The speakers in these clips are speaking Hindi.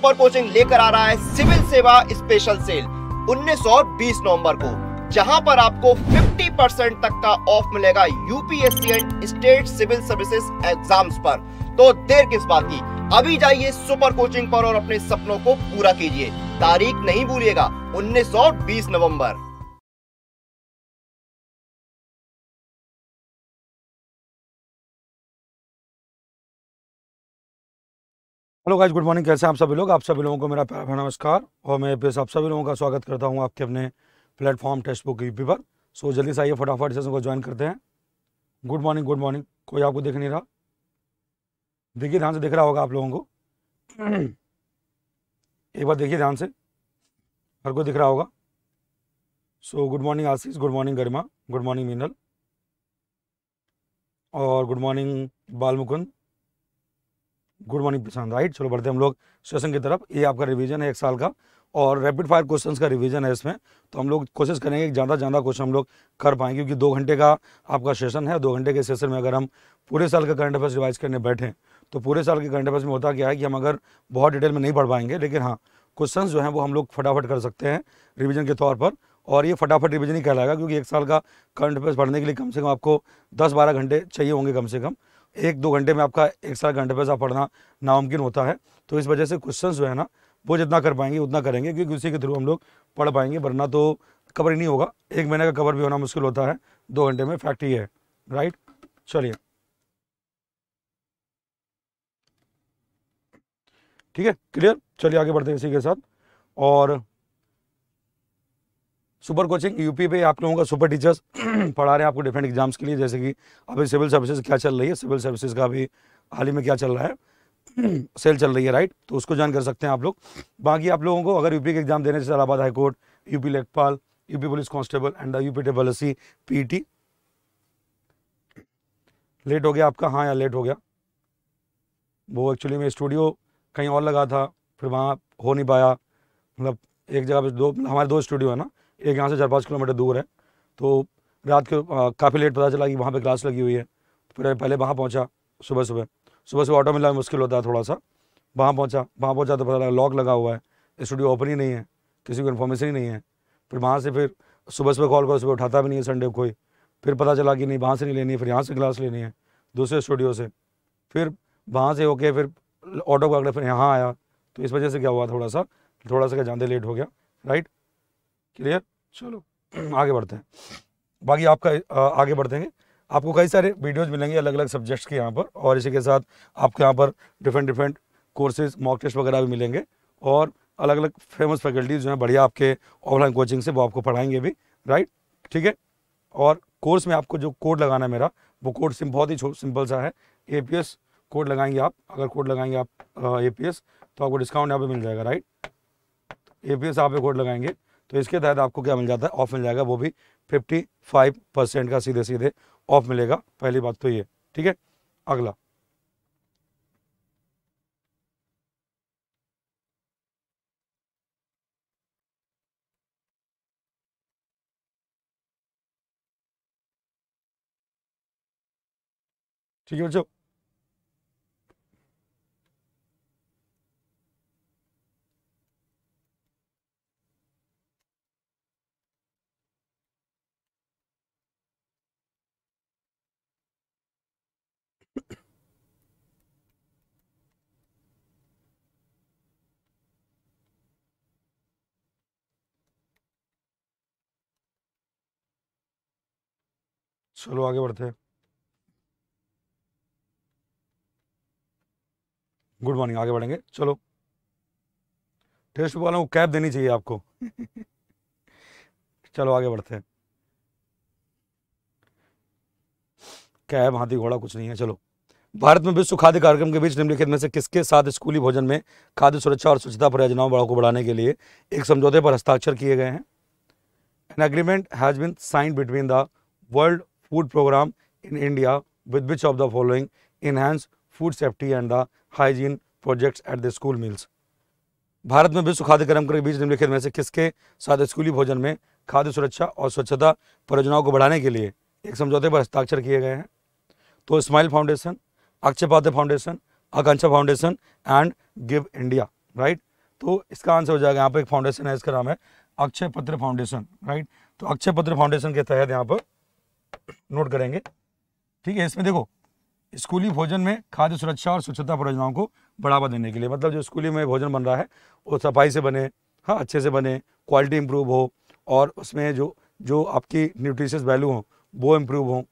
सुपर कोचिंग लेकर आ रहा है सिविल सेवा स्पेशल सेल 19 और 20 नवंबर को जहां पर आपको 50 परसेंट तक का ऑफ मिलेगा UPSC and state civil services exams पर तो देर किस बात की अभी जाइए सुपर कोचिंग पर और अपने सपनों को पूरा कीजिए तारीख नहीं भूलिएगा उन्नीस और बीस नवम्बर हेलो गाइस गुड मॉर्निंग कैसे हैं आप सभी लोग आप सभी लोगों को मेरा प्यार भरा नमस्कार और मैं फिर आप सभी लोगों का स्वागत करता हूं आपके अपने प्लेटफॉर्म टेस्ट बुक यूपी पर सो जल्दी से आइए फटाफट सेशन को ज्वाइन करते हैं गुड मॉर्निंग गुड मॉर्निंग कोई आपको देख नहीं रहा देखिए ध्यान से दिख रहा होगा आप लोगों को एक बार देखिए ध्यान से हर को दिख रहा होगा so good morning Ashish good morning Garima good morning Meenal और good morning Bal good morning Prashant right चलो बढ़ते हम लोग सेशन की तरफ ये आपका रिवीजन है एक साल का और रैपिड फायर क्वेश्चंस का रिवीजन है इसमें तो हम लोग कोशिश करेंगे कि ज़्यादा ज़्यादा क्वेश्चन हम लोग कर पाएंगे क्योंकि दो घंटे का आपका सेशन है दो घंटे के सेशन में अगर हम पूरे साल का करंट अफेयर्स रिवाइज करने बैठें तो पूरे साल के करंट अफेयर्स में होता क्या है कि हम अगर बहुत डिटेल में नहीं पढ़ पाएंगे लेकिन हाँ क्वेश्चन जो हैं वो हम लोग फटाफट कर सकते हैं रिविजन के तौर पर और ये फटाफट रिविजन ही कहलाएगा क्योंकि एक साल का करंट अफेयर्स पढ़ने के लिए कम से कम आपको दस बारह घंटे चाहिए होंगे कम से कम एक दो घंटे में आपका एक साथ घंटे पैसा पढ़ना नामुमकिन होता है तो इस वजह से क्वेश्चन जो है ना वो जितना कर पाएंगे उतना करेंगे क्योंकि उसी के थ्रू हम लोग पढ़ पाएंगे वरना तो कवर ही नहीं होगा एक महीने का कवर भी होना मुश्किल होता है दो घंटे में फैक्ट ही है राइट चलिए ठीक है क्लियर चलिए आगे बढ़ते हैं इसी के साथ और सुपर कोचिंग यूपी पे आप लोगों का सुपर टीचर्स पढ़ा रहे हैं आपको डिफरेंट एग्जाम्स के लिए जैसे कि अभी सिविल सर्विसेज क्या चल रही है सिविल सर्विसेज का अभी हाल ही में क्या चल रहा है सेल चल रही है राइट तो उसको ज्वाइन कर सकते हैं आप लोग बाकी आप लोगों को अगर यूपी के एग्जाम देने जैसे इलाहाबाद हाईकोर्ट यूपी लेखपाल UP police constable and UP टेबल सी पीटी लेट हो गया आपका हाँ यार लेट हो गया वो एक्चुअली मैं स्टूडियो कहीं और लगा था फिर वहाँ हो नहीं पाया मतलब एक जगह पे दो हमारे दो स्टूडियो है ना एक यहाँ से चार पाँच किलोमीटर दूर है तो रात के काफ़ी लेट पता चला कि वहाँ पर क्लास लगी हुई है फिर पहले वहाँ पहुँचा सुबह सुबह सुबह सुबह ऑटो मिलना मुश्किल होता है थोड़ा सा वहाँ पहुँचा वहाँ पहुँचा तो पता लगा लॉक लगा हुआ है स्टूडियो ओपन ही नहीं है किसी को इन्फॉर्मेशन ही नहीं है फिर वहाँ से फिर सुबह सुबह कॉल करो सुबह उठाता भी नहीं है संडे को कोई फिर पता चला कि नहीं वहाँ से नहीं लेनी है फिर यहाँ से क्लास लेनी है दूसरे स्टूडियो से फिर वहाँ से होके फिर ऑटो आगे फिर यहाँ आया तो इस वजह से क्या हुआ थोड़ा सा थोड़ा सा क्या जानते लेट हो गया राइट क्लियर चलो आगे बढ़ते हैं बाकी आपका आगे हैं आपको कई सारे वीडियोज़ मिलेंगे अलग अलग सब्जेक्ट्स के यहाँ पर और इसी के साथ आपके यहाँ पर different different courses mock test वगैरह भी मिलेंगे और अलग अलग फेमस फैकल्टीज जो हैं बढ़िया आपके ऑनलाइन कोचिंग से वो आपको पढ़ाएंगे भी राइट ठीक है और कोर्स में आपको जो कोड लगाना है मेरा वो कोड सिम बहुत ही सिंपल सा है ए कोड लगाएंगे आप अगर कोड लगाएंगे आप ए तो आपको डिस्काउंट यहाँ पर मिल जाएगा राइट ए आप कोड लगाएंगे तो इसके तहत आपको क्या मिल जाता है ऑफ मिल जाएगा वो भी 55 परसेंट का सीधे सीधे ऑफ मिलेगा पहली बात तो ये ठीक है अगला ठीक है बच्चों चलो आगे बढ़ते हैं गुड मॉर्निंग आगे बढ़ेंगे चलो टेस्ट वाला को कैब देनी चाहिए आपको चलो आगे बढ़ते हैं कैब हाथी घोड़ा कुछ नहीं है चलो भारत में विश्व खाद्य कार्यक्रम के बीच निम्नलिखित में से किसके साथ स्कूली भोजन में खाद्य सुरक्षा और स्वच्छता परियोजनाओं योजनाओं को बढ़ाने के लिए एक समझौते पर हस्ताक्षर किए गए हैं an agreement has been sign between the world food program in India with which of the following enhance food safety and the hygiene projects at the school meals? Bharat में विश्व खाद्य कार्यक्रम के बीच निम्नलिखित में से किसके साथ स्कूली भोजन में खाद्य सुरक्षा और स्वच्छता परियोजनाओं को बढ़ाने के लिए एक समझौते पर हस्ताक्षर किए गए हैं तो smile Foundation Akshaya Patra Foundation Akanksha Foundation and Give India right तो इसका आंसर हो जाएगा यहाँ पर एक फाउंडेशन है इसका नाम है अक्षय पत्र फाउंडेशन राइट तो अक्षय पत्र फाउंडेशन के तहत यहाँ पर नोट करेंगे ठीक है इसमें देखो स्कूली भोजन में खाद्य सुरक्षा और स्वच्छता परियोजनाओं को बढ़ावा देने के लिए मतलब जो स्कूली में भोजन बन रहा है वो सफाई से बने हाँ अच्छे से बने क्वालिटी इम्प्रूव हो और उसमें जो जो आपकी न्यूट्रिशियस वैल्यू हो वो इम्प्रूव हो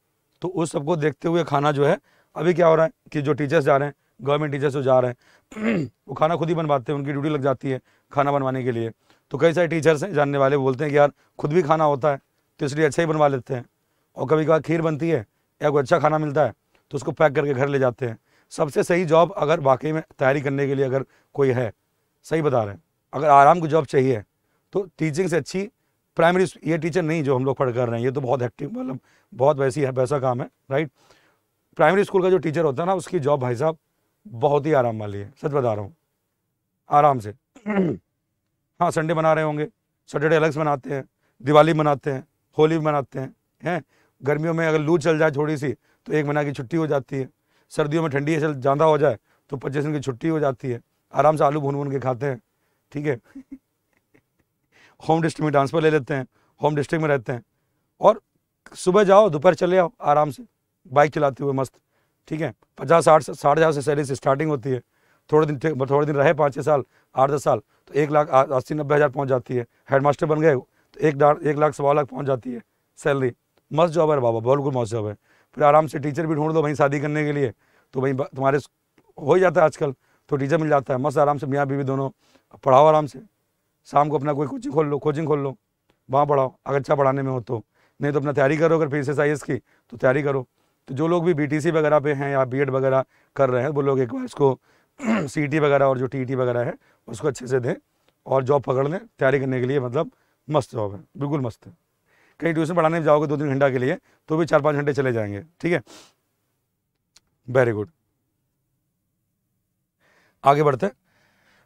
तो उस सबको देखते हुए खाना जो है अभी क्या हो रहा है कि जो टीचर्स जा रहे हैं गवर्नमेंट टीचर्स जो जा रहे हैं वो खाना खुद ही बनवाते हैं उनकी ड्यूटी लग जाती है खाना बनवाने के लिए तो कई सारे टीचर्स हैं जानने वाले बोलते हैं कि यार खुद भी खाना होता है तो इसलिए अच्छा ही बनवा लेते हैं और कभी कभार खीर बनती है या कोई अच्छा खाना मिलता है तो उसको पैक करके घर ले जाते हैं सबसे सही जॉब अगर वाकई में तैयारी करने के लिए अगर कोई है सही बता रहे हैं अगर आराम की जॉब चाहिए तो टीचिंग से अच्छी प्राइमरी ये टीचर नहीं जो हम लोग पढ़ कर रहे हैं ये तो बहुत एक्टिव मतलब बहुत वैसी है वैसा काम है राइट प्राइमरी स्कूल का जो टीचर होता है ना उसकी जॉब भाई साहब बहुत ही आराम वाली है सच बता रहा हूँ आराम से हाँ संडे बना रहे होंगे सैटरडे अलग से मनाते हैं दिवाली मनाते हैं होली मनाते हैं हैं गर्मियों में अगर लू चल जाए थोड़ी सी तो एक महीना की छुट्टी हो जाती है सर्दियों में ठंडी चल ज़्यादा हो जाए तो पच्चीस दिन की छुट्टी हो जाती है आराम से आलू भून भून के खाते हैं ठीक है होम डिस्ट्रिक्ट में ट्रांसफ़र ले लेते हैं होम डिस्ट्रिक्ट में रहते हैं और सुबह जाओ दोपहर चले आओ आराम से बाइक चलाते हुए मस्त ठीक है पचास साठ साठ हज़ार से सैलरी से स्टार्टिंग होती है थोड़े दिन थोड़े दिन रहे पाँच छः साल आठ दस साल तो एक लाख अस्सी नब्बे हज़ार पहुँच जाती है हेड मास्टर बन गए तो एक एक लाख सवा लाख पहुँच जाती है सैलरी मस्त जॉब है बाबा बहुत मस्त जॉब है फिर आराम से टीचर भी ढूंढ दो भाई शादी करने के लिए तो भाई तुम्हारे हो ही जाता है आजकल तो टीचर मिल जाता है मस्त आराम से मियाँ बीवी दोनों पढ़ाओ आराम से शाम को अपना कोई कोचिंग खोल लो कोचिंग खोल लो वहाँ पढ़ाओ अगर अच्छा पढ़ाने में हो तो नहीं तो अपना तैयारी करो अगर फिर एस की तो तैयारी करो तो जो लोग भी सी वगैरह पे हैं या एड वगैरह कर रहे हैं वो लोग एक बार इसको टी वगैरह और जो टी e वगैरह है उसको अच्छे से दें और जॉब पकड़ लें तैयारी करने के लिए मतलब मस्त जॉब है बिल्कुल मस्त है कहीं ट्यूशन पढ़ाने जाओगे दो तीन घंटा के लिए तो भी चार पाँच घंटे चले जाएंगे ठीक है वेरी गुड आगे बढ़ते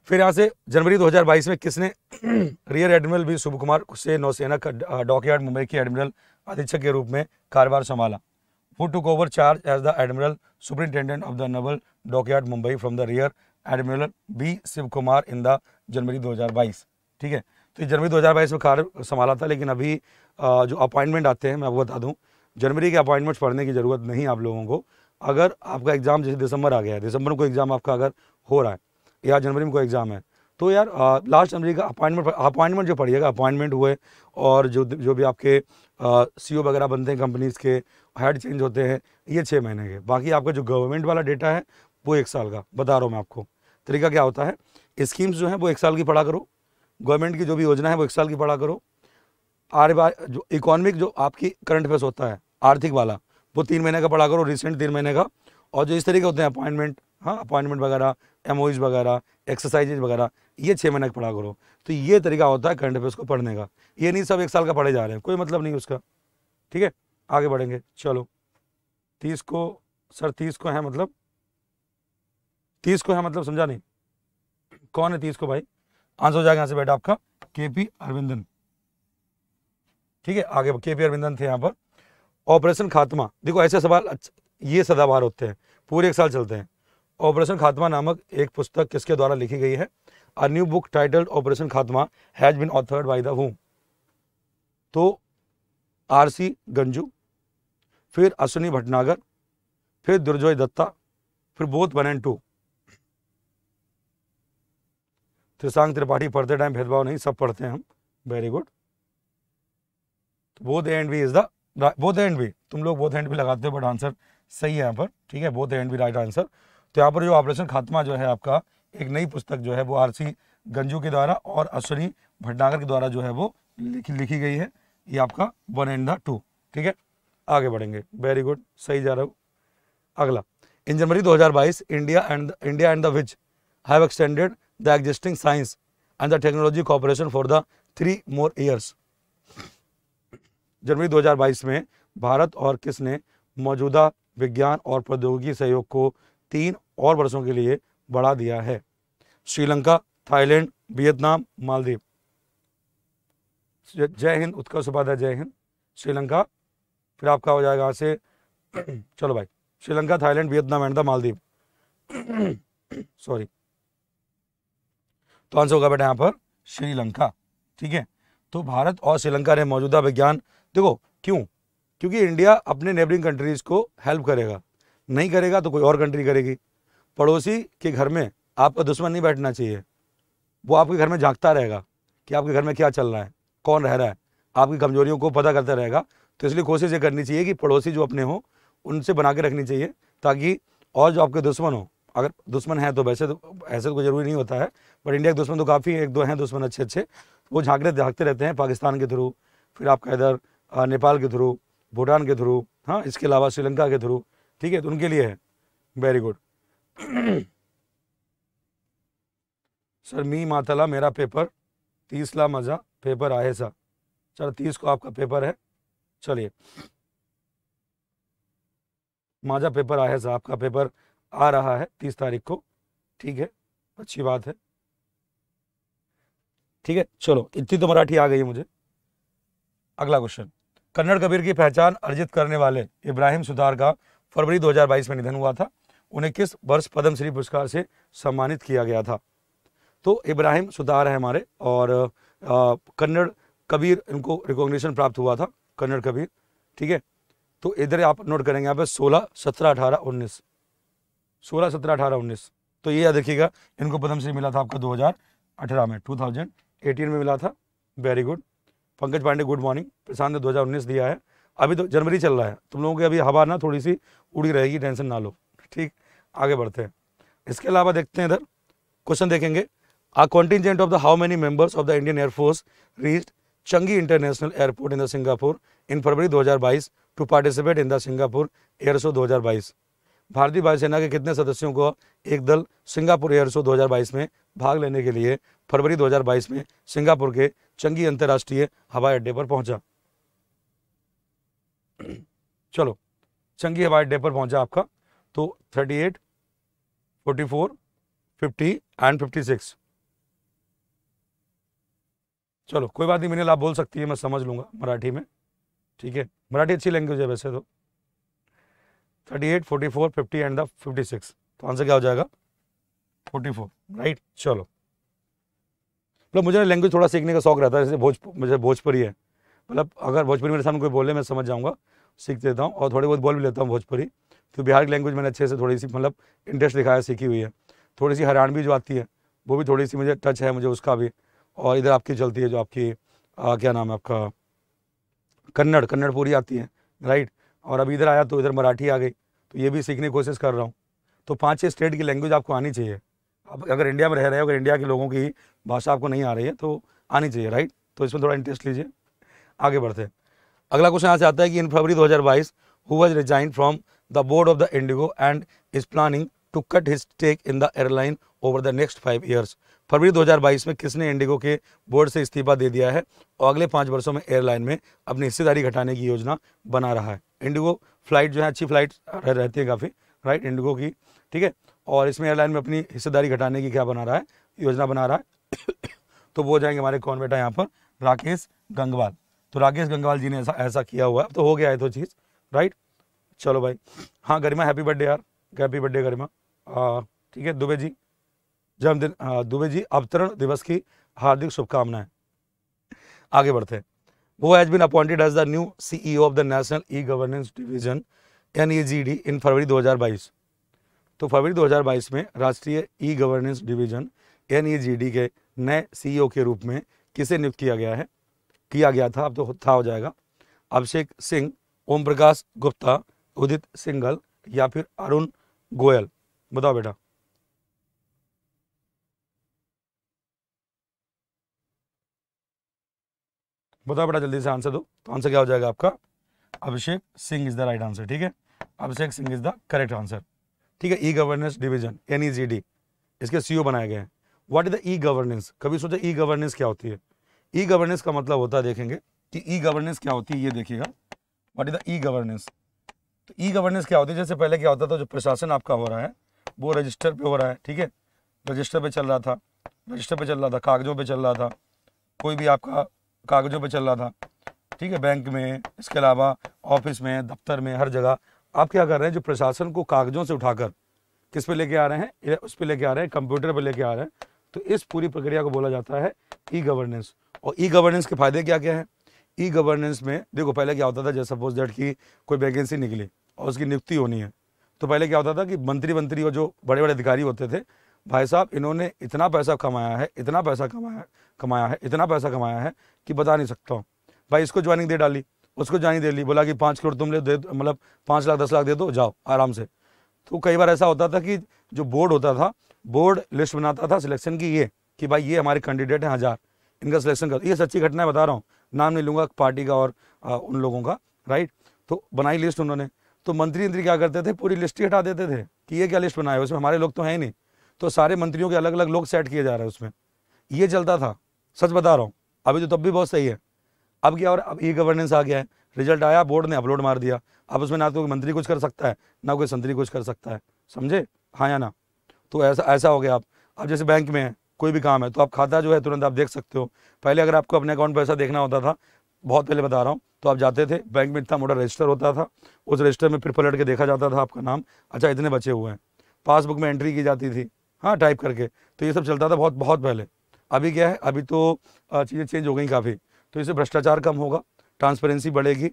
फिर यहाँ से जनवरी 2022 में किसने rear admiral B Shubh Kumar से नौसेना का डॉकयार्ड मुंबई के एडमिरल अधीक्षक के रूप में कारोबार संभाला who took over charge as the admiral superintendent of the naval dockyard Mumbai from the rear admiral B Shiv Kumar in the January 2022 ठीक है तो जनवरी 2022 में कार्य संभाला था लेकिन अभी जो अपॉइंटमेंट आते हैं मैं आपको बता दूँ जनवरी के अपॉइंटमेंट्स पढ़ने की ज़रूरत नहीं आप लोगों को अगर आपका एग्ज़ाम जैसे दिसंबर आ गया है दिसंबर को एग्ज़ाम आपका अगर हो रहा है या जनवरी में कोई एग्ज़ाम है तो यार लास्ट जनवरी का अपॉइंटमेंट अपॉइंटमेंट जो पढ़िएगा अपॉइंटमेंट हुए और जो जो भी आपके सी वगैरह बनते हैं कंपनीज़ के हेड चेंज होते हैं ये छः महीने के बाकी आपका जो गवर्नमेंट वाला डेटा है वो एक साल का बता रहा हूँ मैं आपको तरीका क्या होता है स्कीम्स जो हैं वो एक साल की पढ़ा करो गवर्नमेंट की जो भी योजना है वो एक साल की पढ़ा करो आर जो इकोनॉमिक जो आपकी करंट अफेयर्स होता है आर्थिक वाला वो तीन महीने का पढ़ा करो रिसेंट तीन महीने का और जो इस तरीके होते हैं अपॉइंटमेंट हाँ अपॉइंटमेंट वगैरह एम वगैरह एक्सरसाइजेज वगैरह ये छः महीने का पढ़ा करो तो ये तरीका होता है करंट अफेयर्स को पढ़ने का ये नहीं सब एक साल का पढ़े जा रहे हैं कोई मतलब नहीं उसका ठीक है आगे बढ़ेंगे चलो तीस को सर तीस को है मतलब तीस को है मतलब समझा नहीं कौन है तीस को भाई आंसर हो जाएगा यहां से बेटा आपका के पी अरविंदन ठीक है आगे के पी अरविंदन थे यहां पर ऑपरेशन खात्मा देखो ऐसे सवाल ये सदाबहार होते हैं पूरे एक साल चलते हैं ऑपरेशन खात्मा नामक एक पुस्तक किसके द्वारा लिखी गई है a new book titled Operation Khatma has been authored by the हु तो सी गंजू फिर अश्विनी भटनागर फिर दुर्जोय दत्ता फिर both one and two Trishang Tripathi पढ़ते टाइम भेदभाव नहीं सब पढ़ते हैं हम वेरी गुड तो both and B is the both and B तुम लोग बोध एंड भी लगाते हो बट आंसर सही है यहाँ पर ठीक है बोध एंड भी राइट आंसर तो यहाँ पर जो ऑपरेशन खात्मा जो है आपका एक नई पुस्तक जो है वो आर सी गंजू के द्वारा और अश्विनी भटनागर के द्वारा जो है वो लिखी लिखी गई है ये आपका वन एंड द टू ठीक है आगे बढ़ेंगे वेरी गुड सही जा रहा हूँ अगला इन जनवरी दो हजार बाईस India and India and the which have extended the existing science and the technology cooperation for the three more years. जनवरी 2022 में भारत और किस ने मौजूदा विज्ञान और प्रौद्योगिकी सहयोग को तीन और वर्षों के लिए बढ़ा दिया है श्रीलंका थाईलैंड वियतनाम मालदीव जय हिंद उत्कर्ष उपाध्याय जय हिंद श्रीलंका फिर आपका हो जाएगा से चलो भाई Sri Lanka Thailand Vietnam and the Maldives sorry तो आंसर होगा बेटा यहाँ पर श्रीलंका ठीक है तो भारत और श्रीलंका ने मौजूदा विज्ञान देखो क्यों क्योंकि इंडिया अपने नेबरिंग कंट्रीज़ को हेल्प करेगा नहीं करेगा तो कोई और कंट्री करेगी पड़ोसी के घर में आपका दुश्मन नहीं बैठना चाहिए वो आपके घर में झांकता रहेगा कि आपके घर में क्या चल रहा है कौन रह रहा है आपकी कमजोरियों को पता करता रहेगा तो इसलिए कोशिश ये करनी चाहिए कि पड़ोसी जो अपने हों उनसे बना के रखनी चाहिए ताकि और जो आपके दुश्मन हों अगर दुश्मन है तो वैसे तो ऐसे तो कोई जरूरी नहीं होता है बट इंडिया के दुश्मन तो काफ़ी एक दो हैं दुश्मन अच्छे अच्छे वो झांकते झाँकते रहते हैं पाकिस्तान के थ्रू फिर आपका इधर नेपाल के थ्रू भूटान के थ्रू हाँ इसके अलावा श्रीलंका के थ्रू ठीक है तो उनके लिए है वेरी गुड सर मी माताला मेरा पेपर तीस ला मज़ा पेपर आए सा सर तीस को आपका पेपर है चलिए माजा पेपर आया सा आपका पेपर आ रहा है तीस तारीख को ठीक है अच्छी बात है ठीक है चलो इतनी तो मराठी आ गई मुझे अगला क्वेश्चन कन्नड़ कबीर की पहचान अर्जित करने वाले इब्राहिम सुधार का फरवरी 2022 में निधन हुआ था उन्हें किस वर्ष पद्मश्री पुरस्कार से सम्मानित किया गया था तो इब्राहिम सुधार है हमारे और कन्नड़ कबीर इनको रिकॉग्निशन प्राप्त हुआ था कन्नड़ कबीर ठीक है तो इधर आप नोट करेंगे यहाँ पे सोलह सत्रह अठारह उन्नीस सोलह सत्रह अठारह उन्नीस तो ये याद रखिएगा इनको पद्मश्री मिला था आपका अठारह में टू थाउजेंड एटीन में मिला था very good Pankaj Pandey good morning Prashant ने दो हज़ार उन्नीस दिया है अभी तो जनवरी चल रहा है तुम लोगों की अभी हवा ना थोड़ी सी उड़ी रहेगी टेंशन ना लो ठीक आगे बढ़ते हैं इसके अलावा देखते हैं इधर क्वेश्चन देखेंगे a contingent of the how many members of the Indian air force reach Changi international airport in the Singapore in February 2022 to participate in the Singapore air show 2022 भारतीय वायुसेना के कितने सदस्यों को एक दल सिंगापुर एयर शो दो में भाग लेने के लिए फरवरी 2022 में सिंगापुर के चंगी अंतर्राष्ट्रीय हवाई अड्डे पर पहुंचा चलो चंगी हवाई अड्डे पर पहुंचा आपका तो 38, 44, 50 एंड 56 चलो कोई बात नहीं मिनल आप बोल सकती है मैं समझ लूंगा मराठी में ठीक है मराठी अच्छी लैंग्वेज है वैसे तो thirty eight forty four fifty and the fifty six तो आंसर क्या हो जाएगा फोर्टी फोर राइट चलो मतलब मुझे लैंग्वेज थोड़ा सीखने का शौक रहता है जैसे भोज मुझे भोजपुरी है मतलब अगर भोजपुरी मेरे सामने कोई बोले मैं समझ जाऊँगा सीख देता हूँ और थोड़ी बहुत बोल भी लेता हूँ भोजपुरी तो बिहार की लैंग्वेज मैंने अच्छे से थोड़ी सी मतलब इंटरेस्ट दिखाया सीखी हुई है थोड़ी सी हरियाणवी जो आती है वो भी थोड़ी सी मुझे टच है मुझे उसका भी और इधर आपकी चलती है जो आपकी आ, क्या नाम है आपका कन्नड़ कन्नड़ पूरी आती है राइट और अब इधर आया तो इधर मराठी आ गई तो ये भी सीखने की कोशिश कर रहा हूँ तो पाँच छः स्टेट की लैंग्वेज आपको आनी चाहिए आप अगर इंडिया में रह रहे हो अगर इंडिया के लोगों की भाषा आपको नहीं आ रही है तो आनी चाहिए राइट तो इसमें थोड़ा इंटरेस्ट लीजिए आगे बढ़ते अगला क्वेश्चन यहाँ से आता है कि इन फरवरी 2022 हज़ार बाईस who was resign from the board of the IndiGo and is planning to cut his take in the airline over the next five years फरवरी 2022 में किसने इंडिगो के बोर्ड से इस्तीफा दे दिया है और अगले पाँच वर्षों में एयरलाइन में अपनी हिस्सेदारी घटाने की योजना बना रहा है इंडिगो फ्लाइट जो है अच्छी फ्लाइट रहती है काफ़ी राइट इंडिगो की ठीक है और इसमें एयरलाइन में अपनी हिस्सेदारी घटाने की क्या बना रहा है योजना बना रहा है तो वो जाएंगे हमारे कौन बेटा यहाँ पर राकेश गंगवाल तो राकेश गंगवाल जी ने ऐसा ऐसा किया हुआ है अब तो हो गया है तो चीज़ राइट चलो भाई हाँ गरिमा हैप्पी बर्थडे यार हैप्पी बर्थडे गरिमा ठीक है दुबे जी जन्मदिन दुबे जी अवतरण दिवस की हार्दिक शुभकामनाएं आगे बढ़ते हैं who has been appointed as the new CEO of the National E-Governance Division NEGD in फरवरी 2022 तो फरवरी 2022 में राष्ट्रीय ई गवर्नेंस डिवीजन एन के नए सीईओ e के रूप में किसे नियुक्त किया गया है किया गया था अब तो था हो जाएगा अभिषेक सिंह ओम प्रकाश गुप्ता उदित सिंघल या फिर अरुण गोयल बताओ बेटा बताओ बड़ा जल्दी से आंसर दो तो आंसर क्या हो जाएगा आपका Abhishek Singh is the right answer ठीक है Abhishek Singh is the correct answer ठीक है ई गवर्नेंस डिविजन एन इसके ओ e बनाए गए हैं what is the e governance कभी सोचा ई गवर्नेंस क्या होती है ई e गवर्नेंस का मतलब होता है देखेंगे कि ई e गवर्नेंस क्या होती है ये देखिएगा what is the e governance तो ई e गवर्नेंस क्या होती है जैसे पहले क्या होता था जो प्रशासन आपका हो रहा है वो रजिस्टर पे हो रहा है ठीक है रजिस्टर पे चल रहा था रजिस्टर पे चल रहा था कागजों पे चल रहा था कोई भी आपका कागज़ों पर चल रहा था ठीक है बैंक में इसके अलावा ऑफिस में दफ्तर में हर जगह आप क्या कर रहे हैं जो प्रशासन को कागजों से उठाकर किस पे लेके आ रहे हैं उस पे लेके आ रहे हैं कंप्यूटर पे लेके आ रहे हैं तो इस पूरी प्रक्रिया को बोला जाता है ई गवर्नेंस और ई गवर्नेंस के फायदे क्या क्या हैं ई गवर्नेंस में देखो पहले क्या होता था जैसे सपोज डेट की कोई वैकेंसी निकली और उसकी नियुक्ति होनी है तो पहले क्या होता था कि मंत्री मंत्री और जो बड़े बड़े अधिकारी होते थे भाई साहब इन्होंने इतना पैसा कमाया है इतना पैसा कमाया कमाया है इतना पैसा कमाया है कि बता नहीं सकता हूँ भाई इसको ज्वाइनिंग दे डाली उसको ज्वाइनिंग दे ली बोला कि पाँच करोड़ तुम ले दे मतलब पाँच लाख दस लाख दे दो जाओ आराम से तो कई बार ऐसा होता था कि जो बोर्ड होता था बोर्ड लिस्ट बनाता था सिलेक्शन की ये कि भाई ये हमारे कैंडिडेट हैं हज़ार इनका सिलेक्शन कर ये सच्ची घटनाएं बता रहा हूँ नाम नहीं लूँगा पार्टी का और आ, उन लोगों का राइट तो बनाई लिस्ट उन्होंने तो मंत्री मंत्री क्या करते थे पूरी लिस्ट ही हटा देते थे कि ये क्या लिस्ट बनाया उसमें हमारे लोग तो हैं ही नहीं तो सारे मंत्रियों के अलग अलग लोग सेट किए जा रहे हैं उसमें ये चलता था सच बता रहा हूँ अभी तो तब भी बहुत सही है अब क्या और अब ई गवर्नेंस आ गया है रिजल्ट आया बोर्ड ने अपलोड मार दिया अब उसमें ना तो कोई मंत्री कुछ कर सकता है ना कोई संतरी कुछ कर सकता है समझे हाँ या ना तो ऐसा ऐसा हो गया आप अब जैसे बैंक में है कोई भी काम है तो आप खाता जो है तुरंत आप देख सकते हो पहले अगर आपको अपने अकाउंट पैसा देखना होता था बहुत पहले बता रहा हूँ तो आप जाते थे बैंक में इतना मोटा रजिस्टर होता था उस रजिस्टर में फिर पलट के देखा जाता था आपका नाम अच्छा इतने बचे हुए हैं पासबुक में एंट्री की जाती थी हाँ टाइप करके तो ये सब चलता था बहुत बहुत पहले अभी क्या है अभी तो चीज़ें चेंज हो गई काफ़ी तो इससे भ्रष्टाचार कम होगा ट्रांसपेरेंसी बढ़ेगी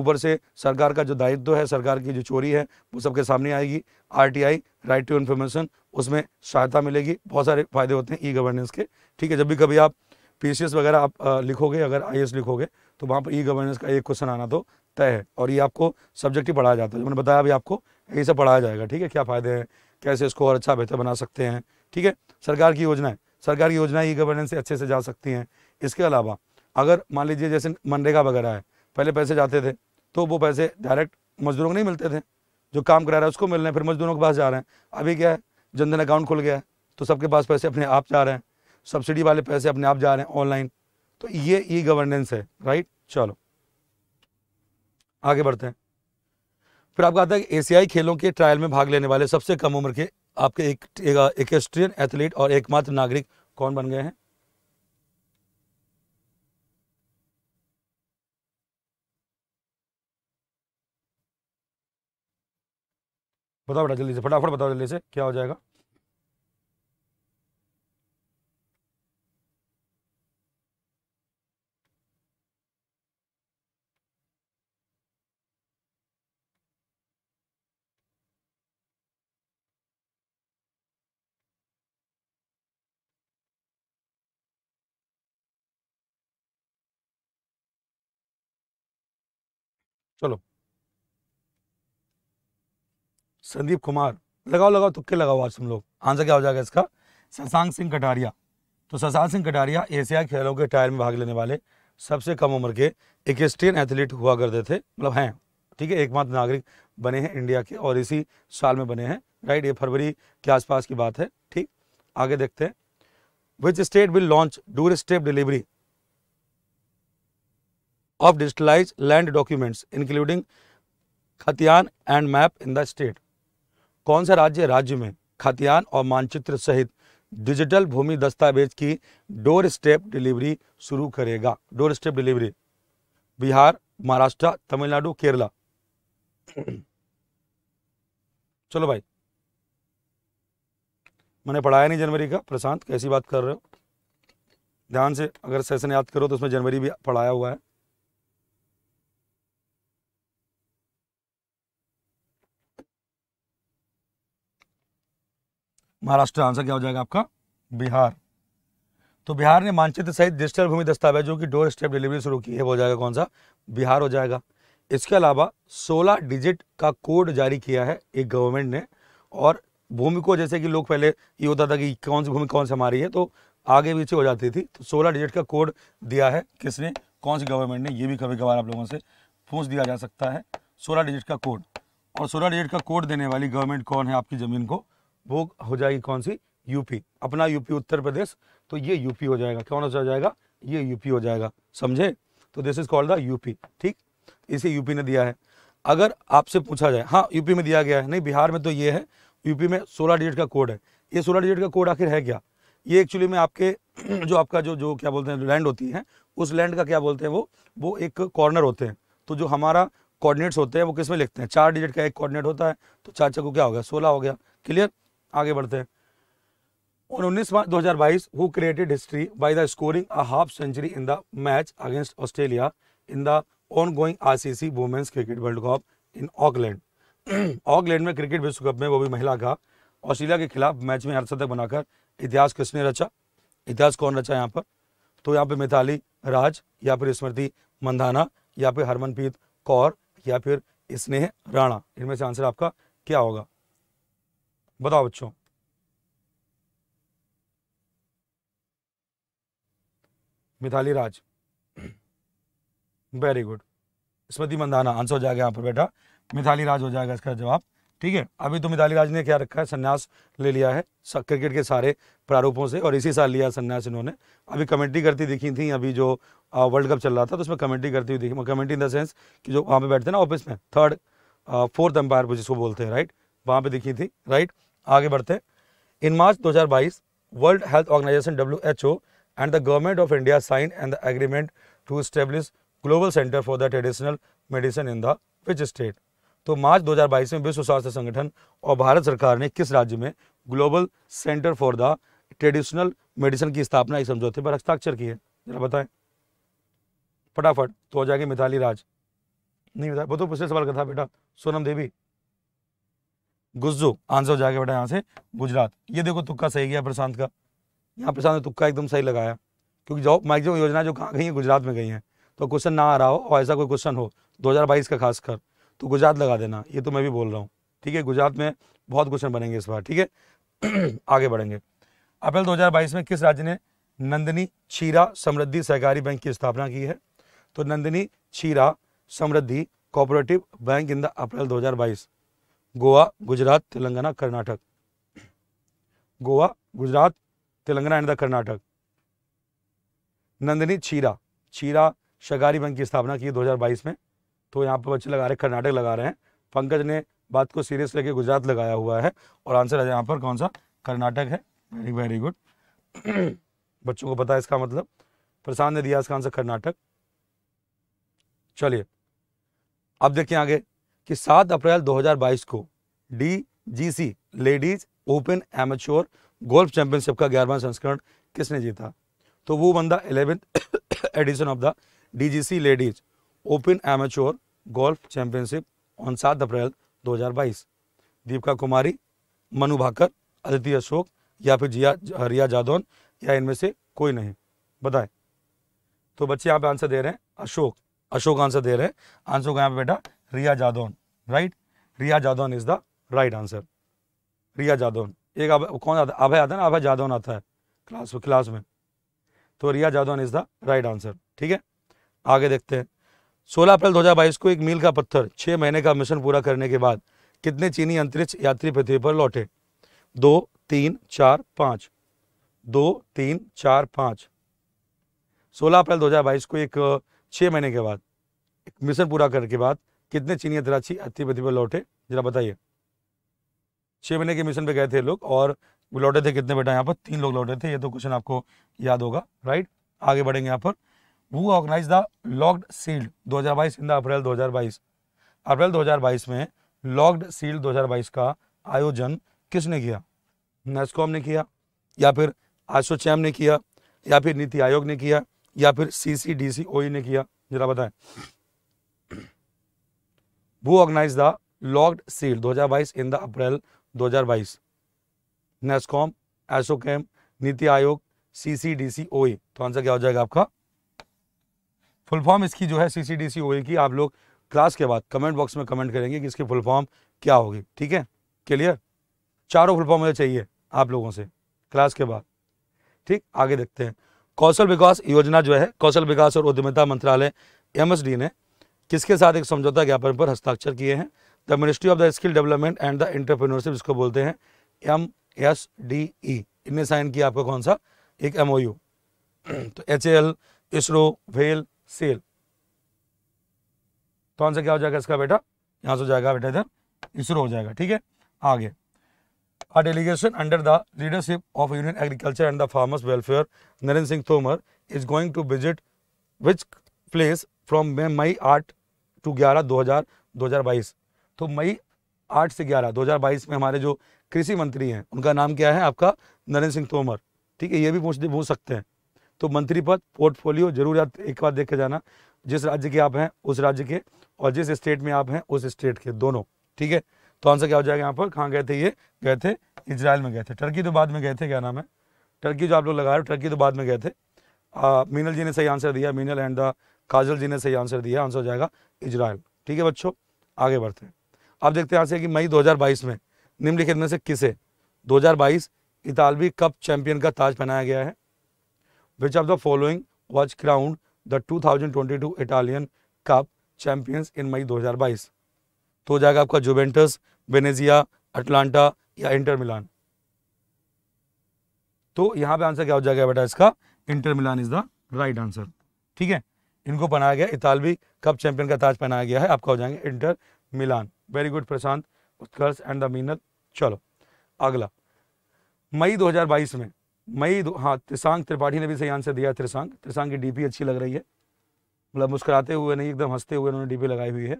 ऊपर से सरकार का जो दायित्व है सरकार की जो चोरी है वो सबके सामने आएगी आरटीआई राइट टू इन्फॉर्मेशन उसमें सहायता मिलेगी बहुत सारे फायदे होते हैं ई गवर्नेंस के ठीक है जब भी कभी आप पीसीएस वगैरह आप लिखोगे अगर आईएएस लिखोगे तो वहाँ पर ई गवर्नेंस का एक क्वेश्चन आना तो तय है और ये आपको सब्जेक्ट ही पढ़ाया जाता है जो मैंने बताया अभी आपको यही सब पढ़ाया जाएगा ठीक है क्या फ़ायदे हैं कैसे इसको और अच्छा बेहतर बना सकते हैं ठीक है सरकार की योजनाएं सरकार की योजनाएं ई गवर्नेंस से अच्छे से जा सकती हैं इसके अलावा अगर मान लीजिए जैसे मनरेगा वगैरह है पहले पैसे जाते थे तो वो पैसे डायरेक्ट मजदूरों को नहीं मिलते थे जो काम करा रहा है उसको मिल रहे हैं फिर मजदूरों के पास जा रहे हैं अभी क्या है जनधन अकाउंट खुल गया है तो सबके पास पैसे अपने आप जा रहे हैं सब्सिडी वाले पैसे अपने आप जा रहे हैं ऑनलाइन तो ये ई गवर्नेंस है राइट चलो आगे बढ़ते हैं फिर आपका आता है एशियाई खेलों के ट्रायल में भाग लेने वाले सबसे कम उम्र के आपके एक, एक एथलीट और एकमात्र नागरिक कौन बन गए हैं बताओ बेटा जल्दी से फटाफट बताओ जल्दी से क्या हो जाएगा चलो संदीप कुमार लगाओ लगाओ तुक्के लगाओ आज तुम लोग आंसर क्या हो जाएगा इसका शशांक सिंह कटारिया तो शशांक सिंह कटारिया एशियाई खेलों के टायर में भाग लेने वाले सबसे कम उम्र के एक स्टेन एथलीट हुआ करते थे मतलब हैं ठीक है एकमात्र नागरिक बने हैं इंडिया के और इसी साल में बने हैं राइट ये फरवरी के आसपास की बात है ठीक आगे देखते हैं which state will launch door step delivery of digitalized land documents including khatiyan and map in the state कौन सा राज्य राज्य में खतियान और मानचित्र सहित डिजिटल भूमि दस्तावेज की डोर स्टेप डिलीवरी शुरू करेगा doorstep delivery Bihar Maharashtra Tamil Nadu Kerala चलो भाई मैंने पढ़ाया नहीं जनवरी का प्रशांत कैसी बात कर रहे हो ध्यान से अगर सेशन याद करो तो उसमें जनवरी भी पढ़ाया हुआ है महाराष्ट्र आंसर क्या हो जाएगा आपका बिहार तो बिहार ने मानचित्र सहित डिजिटल भूमि दस्तावेजों की डोर स्टेप डिलीवरी शुरू की है वो हो जाएगा कौन सा बिहार हो जाएगा इसके अलावा 16 डिजिट का कोड जारी किया है एक गवर्नमेंट ने और भूमि को जैसे कि लोग पहले ये होता था कि कौन सी भूमि कौन सी हमारी है तो आगे पीछे हो जाती थी तो सोलह डिजिट का कोड दिया है किसने कौन सी गवर्नमेंट ने ये भी कभी कभार आप लोगों से पूछ दिया जा सकता है सोलह डिजिट का कोड और सोलह डिजिट का कोड देने वाली गवर्नमेंट कौन है आपकी ज़मीन को वो हो जाएगी कौन सी यूपी अपना यूपी उत्तर प्रदेश तो ये यूपी हो जाएगा कौन सा हो जाएगा ये यूपी हो जाएगा समझे तो this is called the UP ठीक इसे यूपी ने दिया है अगर आपसे पूछा जाए हाँ यूपी में दिया गया है नहीं बिहार में तो ये है यूपी में सोलह डिजिट का कोड है ये सोलह डिजिट का कोड आखिर है क्या ये एक्चुअली में आपके जो आपका जो जो क्या बोलते हैं लैंड होती है उस लैंड का क्या बोलते हैं वो वो एक कॉर्नर होते हैं तो जो हमारा कोऑर्डिनेट्स होते हैं वो किस में लिखते हैं चार डिजिट का एक कोऑर्डिनेट होता है तो चार को क्या हो गया सोलह हो गया क्लियर आगे बढ़ते हैं on 19 March created history by the scoring a half century in the match against Australia in the ongoing ongoing C C women's cricket world cup in Auckland में क्रिकेट विश्व कप में वो भी महिला का ऑस्ट्रेलिया के खिलाफ मैच में अर्धशतक बनाकर इतिहास किसने रचा इतिहास कौन रचा यहाँ पर तो यहाँ पे मिथाली राज या फिर स्मृति मंदाना या फिर हरमनप्रीत कौर या फिर स्नेह राणा इनमें से आंसर आपका क्या होगा बताओ बच्चों Mithali Raj very good Smriti Mandhana answer हो जाएगा यहाँ पर बेटा मिथाली राज हो जाएगा इसका जवाब ठीक है अभी तो मिथाली राज ने क्या रखा है सन्यास ले लिया है क्रिकेट के सारे प्रारूपों से और इसी साल लिया सन्यास इन्होंने अभी कमेंट्री करती दिखी थी अभी जो वर्ल्ड कप चल रहा था तो उसमें कमेंट्री करती हुई दिखी कमेंट्री इन द सेंस कि जो वहाँ पे बैठते ना ऑफिस में थर्ड फोर्थ एम्पायर जिसको बोलते हैं राइट वहाँ पे दिखी थी राइट आगे बढ़ते in March 2022 World Health Organization W and the government of India sign and the agreement to establish global centre for the traditional medicine in the which state तो मार्च 2022 में विश्व स्वास्थ्य संगठन और भारत सरकार ने किस राज्य में global centre for the traditional medicine की स्थापना इस समझौते पर हस्ताक्षर किए जरा बताएं फटाफट तो हो जाएगी मिथाली राज नहीं बताया बहुत तो पिछले सवाल का था बेटा सोनम देवी गुज्जो आंसर जाके बेटा यहाँ से गुजरात ये देखो तुक्का सही गया प्रशांत का यहाँ प्रशांत ने तुक्का एकदम सही लगाया क्योंकि जॉब मैक्सिमम योजना जो कहाँ गई है गुजरात में गई है तो क्वेश्चन ना आ रहा हो और ऐसा कोई क्वेश्चन हो 2022 का खासकर तो गुजरात लगा देना ये तो मैं भी बोल रहा हूँ ठीक है गुजरात में बहुत क्वेश्चन बनेंगे इस बार ठीक है आगे बढ़ेंगे अप्रैल दो में किस राज्य ने नंदनी छीरा समृद्धि सहकारी बैंक की स्थापना की है तो Nandini Kshira Samruddhi cooperative bank in the April 2022 Goa Gujarat Telangana Karnataka Goa Gujarat Telangana and the Karnataka Nandini Kshira Kshira Sahakari bank की स्थापना की 2022 में तो यहाँ पर बच्चे लगा रहे कर्नाटक लगा रहे हैं पंकज ने बात को सीरियस लेके गुजरात लगाया हुआ है और आंसर है यहाँ पर कौन सा कर्नाटक है वेरी वेरी गुड बच्चों को पता है इसका मतलब प्रशांत ने दिया इसका आंसर कर्नाटक चलिए अब देखिए आगे कि 7 अप्रैल 2022 को DGC ladies open amateur golf championship का ग्यारहवा संस्करण किसने जीता तो वो बंदा eleventh edition of the DGC ladies open amateur golf championship on सात अप्रैल 2022 दीपिका कुमारी मनु भाकर अदिति अशोक या फिर जिया रिया जादौन या इनमें से कोई नहीं बताए तो बच्चे यहाँ पे आंसर दे रहे हैं अशोक अशोक आंसर दे रहे हैं आंसर को यहाँ पे बेटा रिया Jadon, right? Riya Jadon is the right answer. Riya Jadon. एक अब कौन आता है अभय आता है ना अभय जादौन आता है क्लास क्लास में तो Riya Jadaun is the right answer ठीक है आगे देखते हैं सोलह अप्रैल बाईस को एक मील का पत्थर छः महीने का मिशन पूरा करने के बाद कितने चीनी अंतरिक्ष यात्री पृथ्वी पर लौटे दो तीन चार पाँच दो तीन चार पाँच सोलह अप्रैल बाईस को एक छः महीने के बाद एक मिशन पूरा करने के बाद कितने चीनी अतराची अतिपति पर लौटे जरा बताइए छह महीने के मिशन पे गए थे लोग और लौटे थे कितने बेटा यहाँ पर तीन लोग लौटे थे ये तो क्वेश्चन आपको याद होगा राइट आगे बढ़ेंगे यहाँ पर वो ऑर्गेनाइज द लॉक्ड सील्ड बाईस इन द अप्रैल बाईस अप्रैल बाईस में लॉक्ड सील्ड बाईस का आयोजन किसने किया नेस्कॉम ने किया या फिर आशोचैम ने किया या फिर नीति आयोग ने किया या फिर सी सी डी सी ओ ने किया जरा बताएं who organized the logged seal 2022 in the April 2022 NASSCOM ASSOCHAM NITI Aayog सी ओ तो आंसर क्या हो जाएगा आपका फुल फॉर्म इसकी जो है सी सी e की आप लोग क्लास के बाद कमेंट बॉक्स में कमेंट करेंगे कि इसकी फुल फॉर्म क्या होगी ठीक है क्लियर चारों फुल फॉर्म मुझे चाहिए आप लोगों से क्लास के बाद ठीक आगे देखते हैं कौशल विकास योजना जो है कौशल विकास और उद्यमिता मंत्रालय एमएसडी ने किसके साथ एक समझौता ज्ञापन पर हस्ताक्षर किए हैं the ministry of the skill development and the entrepreneurship इसको बोलते हैं एम एस डी ई इनने साइन किया आपका कौन सा एक एम ओ यू तो एच एल इसरो वेल सेल तो आंसर क्या हो जाएगा इसका बेटा यहाँ से हो जाएगा बेटा इधर इसरो हो जाएगा ठीक है आगे a delegation under the leadership of union agriculture and the farmers welfare Narendra Singh Tomar is going to visit which place from May आठ टू ग्यारह दो हज़ार दो हज़ार बाईस तो मई आठ से ग्यारह दो हज़ार बाईस में हमारे जो कृषि मंत्री हैं उनका नाम क्या है आपका नरेंद्र सिंह तोमर ठीक है ये भी पूछ पूछ सकते हैं तो मंत्री पद पोर्टफोलियो जरूर याद एक बार देख के जाना जिस राज्य के आप हैं उस राज्य के और जिस स्टेट में आप हैं उस स्टेट के दोनों ठीक है तो आंसर क्या हो जाएगा यहाँ पर कहाँ गए थे ये गए थे इसराइल में गए थे टर्की तो बाद में गए थे क्या नाम है टर्की जो आप लोग लगा रहे हो टर्की तो बाद में गए थे मीनल जी ने सही आंसर दिया मीनल एंड द काजल जी ने सही आंसर दिया आंसर हो जाएगा इजराइल ठीक है बच्चों आगे बढ़ते हैं अब देखते हैं यहाँ कि मई 2022 में निम्नलिखित में से किसे 2022 हजार इतालवी कप चैंपियन का ताज पहनाया गया है which of the following was crowned the 2022 Italian cup champions in May 2022 तो हो जाएगा आपका जुबेंटस वेनेजिया अटलांटा या इंटर मिलान तो यहाँ पे आंसर क्या हो जाएगा बेटा इसका Inter Milan is the right answer ठीक है इनको पहनाया गया इतालवी कप चैंपियन का ताज पहनाया गया है आपका हो जाएंगे Inter Milan very good Prashant Utkarsh and the Meenal चलो अगला मई 2022 में मई दो हाँ त्रिशांक त्रिपाठी ने भी सही आंसर दिया त्रिशांक त्रिशांक की डीपी अच्छी लग रही है मतलब मुस्कुराते हुए नहीं एकदम हंसते हुए उन्होंने डीपी लगाई हुई है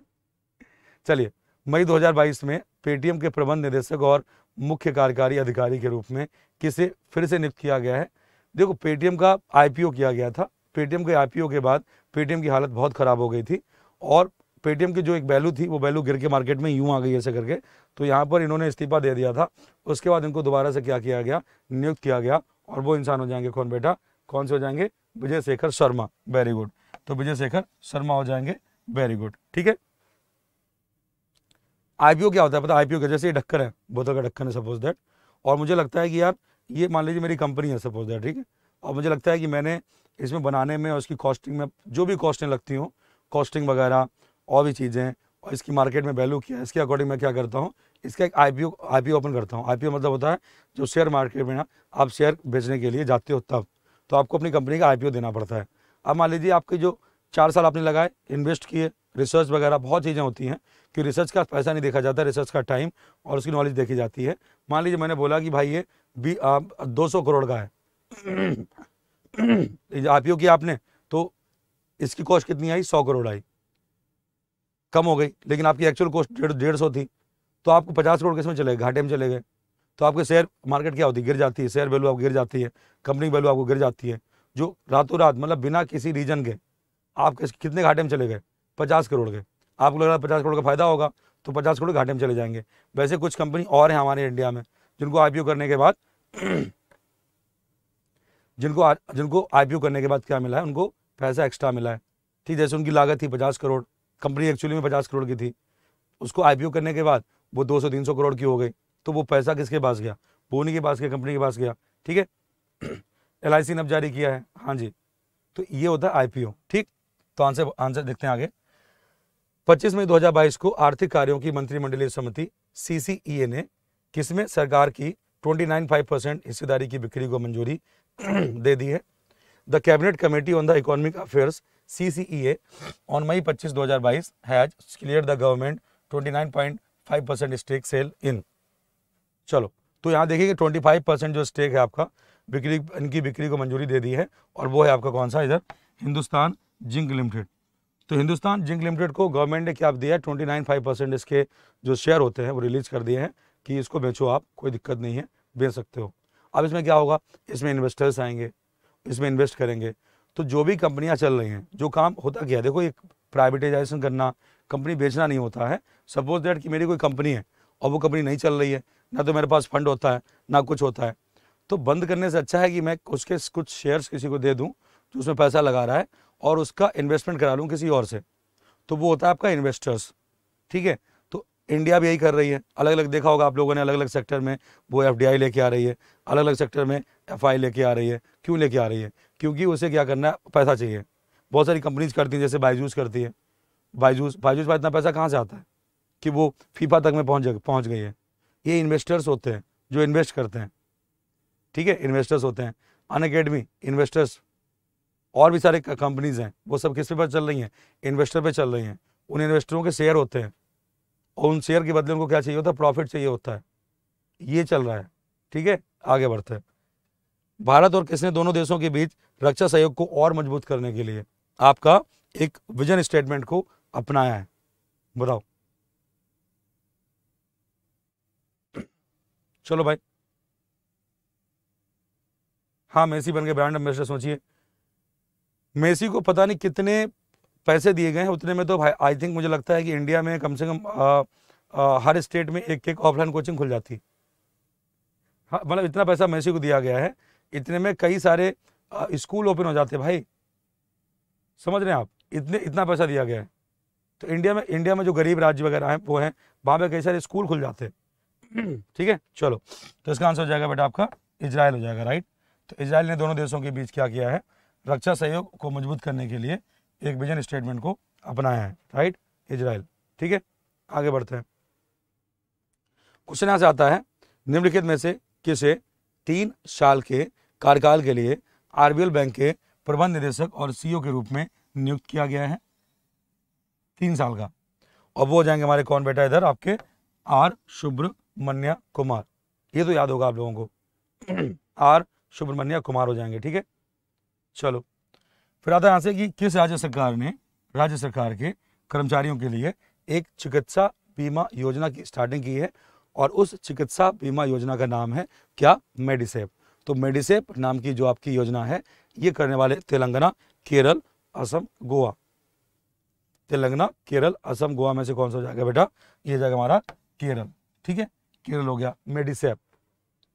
चलिए मई 2022 में पेटीएम के प्रबंध निदेशक और मुख्य कार्यकारी अधिकारी के रूप में किसे फिर से नियुक्त किया गया है देखो पेटीएम का आईपीओ किया गया था पेटीएम के आईपीओ के बाद पेटीएम की हालत बहुत ख़राब हो गई थी और पेटीएम की जो एक वैल्यू थी वो वैल्यू गिर के मार्केट में यूं आ गई ऐसे करके तो यहाँ पर इन्होंने इस्तीफा दे दिया था उसके बाद इनको दोबारा से क्या किया गया नियुक्त किया गया और वो इंसान हो जाएंगे कौन बेटा कौन से हो जाएंगे विजय शेखर शर्मा वेरी गुड तो विजय शेखर शर्मा हो जाएंगे वेरी गुड ठीक है आईपीओ क्या होता है पता आईपीओ का जैसे ये ढक्कन है बोतल का ढक्कन है सपोज दैट और मुझे लगता है कि यार ये मान लीजिए मेरी कंपनी है सपोज दैट ठीक है और मुझे लगता है कि मैंने इसमें बनाने में और इसकी कॉस्टिंग में जो भी कॉस्टें लगती हूँ कॉस्टिंग वगैरह और भी चीज़ें और इसकी मार्केट में वैल्यू क्या है इसके अकॉर्डिंग मैं क्या करता हूँ इसका एक आई पी ओपन करता हूँ आई मतलब होता है जो शेयर मार्केट में ना आप शेयर बेचने के लिए जाते हो तब तो आपको अपनी कंपनी का आई देना पड़ता है अब मान लीजिए आपके जो चार साल आपने लगाए इन्वेस्ट किए रिसर्च वगैरह बहुत चीज़ें होती हैं कि रिसर्च का पैसा नहीं देखा जाता रिसर्च का टाइम और उसकी नॉलेज देखी जाती है मान लीजिए मैंने बोला कि भाई ये बी दो सौ करोड़ का है आप किया आपने तो इसकी कॉस्ट कितनी आई सौ करोड़ आई कम हो गई लेकिन आपकी एक्चुअल कॉस्ट डेढ़ डेढ़ सौ थी तो आपको पचास करोड़ किसमें चले गए घाटे में चले गए तो आपके शेयर मार्केट क्या होती है गिर जाती है शेयर वैल्यू आपको गिर जाती है कंपनी वैल्यू आपको गिर जाती है जो रातों रात मतलब बिना किसी रीजन के आपके कितने घाटे में चले गए पचास करोड़ के आपको लग रहा है पचास करोड़ का फायदा होगा तो पचास करोड़ घाटे में चले जाएंगे वैसे कुछ कंपनी और हैं हमारे इंडिया में जिनको आई करने के बाद जिनको आ, जिनको आई करने के बाद क्या मिला है उनको पैसा एक्स्ट्रा मिला है ठीक जैसे उनकी लागत थी पचास करोड़ कंपनी एक्चुअली में पचास करोड़ की थी उसको आई करने के बाद वो दो सौ तीन सौ करोड़ की हो गई तो वो पैसा किसके पास गया वो के पास गया कंपनी के पास गया ठीक है एल आई ने अब जारी किया है हाँ जी तो ये होता है आई ठीक तो आंसर आंसर देखते हैं आगे 25 मई 2022 को आर्थिक कार्यों की मंत्रिमंडलीय समिति सीसीईए e ने किसमें सरकार की 29.5 परसेंट हिस्सेदारी की बिक्री को मंजूरी दे दी है the cabinet committee on the economic affairs CCEA on May 25 2022 has cleared the government 29.5 percent stake sale in चलो तो यहाँ देखिए ट्वेंटी 25 परसेंट जो स्टेक है आपका बिक्री इनकी बिक्री को मंजूरी दे दी है और वो है आपका कौन सा इधर हिंदुस्तान जिंक लिमिटेड तो हिंदुस्तान जिंक लिमिटेड को गवर्नमेंट ने क्या दिया है ट्वेंटी नाइन फाइव परसेंट इसके जो शेयर होते हैं वो रिलीज कर दिए हैं कि इसको बेचो आप कोई दिक्कत नहीं है बेच सकते हो अब इसमें क्या होगा इसमें इन्वेस्टर्स आएंगे इसमें इन्वेस्ट करेंगे तो जो भी कंपनियां चल रही हैं जो काम होता क्या है देखो एक प्राइवेटाइजेशन करना कंपनी बेचना नहीं होता है सपोज दैट कि मेरी कोई कंपनी है और वो कंपनी नहीं चल रही है ना तो मेरे पास फंड होता है ना कुछ होता है तो बंद करने से अच्छा है कि मैं उसके कुछ शेयर्स किसी को दे दूँ जो उसमें पैसा लगा रहा है और उसका इन्वेस्टमेंट करा लूँ किसी और से तो वो होता है आपका इन्वेस्टर्स ठीक है तो इंडिया भी यही कर रही है अलग अलग देखा होगा आप लोगों ने अलग अलग सेक्टर में वो एफ लेके आ रही है अलग अलग सेक्टर में एफ लेके आ रही है क्यों लेके आ रही है क्योंकि उसे क्या करना है पैसा चाहिए बहुत सारी कंपनीज करती हैं जैसे बायजूस करती है बायजूस बायजूस पर इतना पैसा कहाँ से आता है कि वो फीफा तक में पहुँच पहुँच गई है ये इन्वेस्टर्स होते हैं जो इन्वेस्ट करते हैं ठीक है इन्वेस्टर्स होते हैं अन इन्वेस्टर्स और भी सारे कंपनीज हैं वो सब किस पे पर चल रही हैं इन्वेस्टर पे चल रही हैं उन इन्वेस्टरों के शेयर होते हैं और उन शेयर के बदले उनको क्या चाहिए होता है प्रॉफिट चाहिए होता है ये चल रहा है ठीक है आगे बढ़ते हैं भारत और किसने दोनों देशों के बीच रक्षा सहयोग को और मजबूत करने के लिए आपका एक विजन स्टेटमेंट को अपनाया है बताओ चलो भाई हाँ मेसी बन के ब्रांड एम्बेसडर सोचिए मेसी को पता नहीं कितने पैसे दिए गए हैं उतने में तो भाई आई थिंक मुझे लगता है कि इंडिया में कम से कम आ, आ, हर स्टेट में एक एक ऑफलाइन कोचिंग खुल जाती हाँ मतलब इतना पैसा मेसी को दिया गया है इतने में कई सारे स्कूल ओपन हो जाते हैं भाई समझ रहे हैं आप इतने इतना पैसा दिया गया है तो इंडिया में इंडिया में जो गरीब राज्य वगैरह हैं वो हैं वहाँ पर कई सारे स्कूल खुल जाते हैं ठीक है चलो तो इसका आंसर हो जाएगा बेटा आपका इसराइल हो जाएगा राइट तो इसराइल ने दोनों देशों के बीच क्या किया है रक्षा सहयोग को मजबूत करने के लिए एक विजन स्टेटमेंट को अपनाया है राइट इजराइल ठीक है आगे बढ़ते हैं क्वेश्चन यहाँ से आता है निम्नलिखित में से किसे तीन साल के कार्यकाल के लिए आरबीएल बैंक के प्रबंध निदेशक और सीईओ के रूप में नियुक्त किया गया है तीन साल का और वो हो जाएंगे हमारे कौन बेटा इधर आपके आर सुब्रमण्य कुमार ये तो याद होगा आप लोगों को आर सुब्रमण्य कुमार हो जाएंगे ठीक है चलो फिर आता यहां से कि किस राज्य सरकार ने राज्य सरकार के कर्मचारियों के लिए एक चिकित्सा बीमा योजना की स्टार्टिंग की है और उस चिकित्सा बीमा योजना का नाम है क्या मेडिसेप तो मेडिसेप नाम की जो आपकी योजना है ये करने वाले तेलंगाना केरल असम गोवा तेलंगाना केरल असम गोवा में से कौन सा हो जाएगा बेटा ये जाएगा हमारा केरल ठीक है केरल हो गया मेडिसेप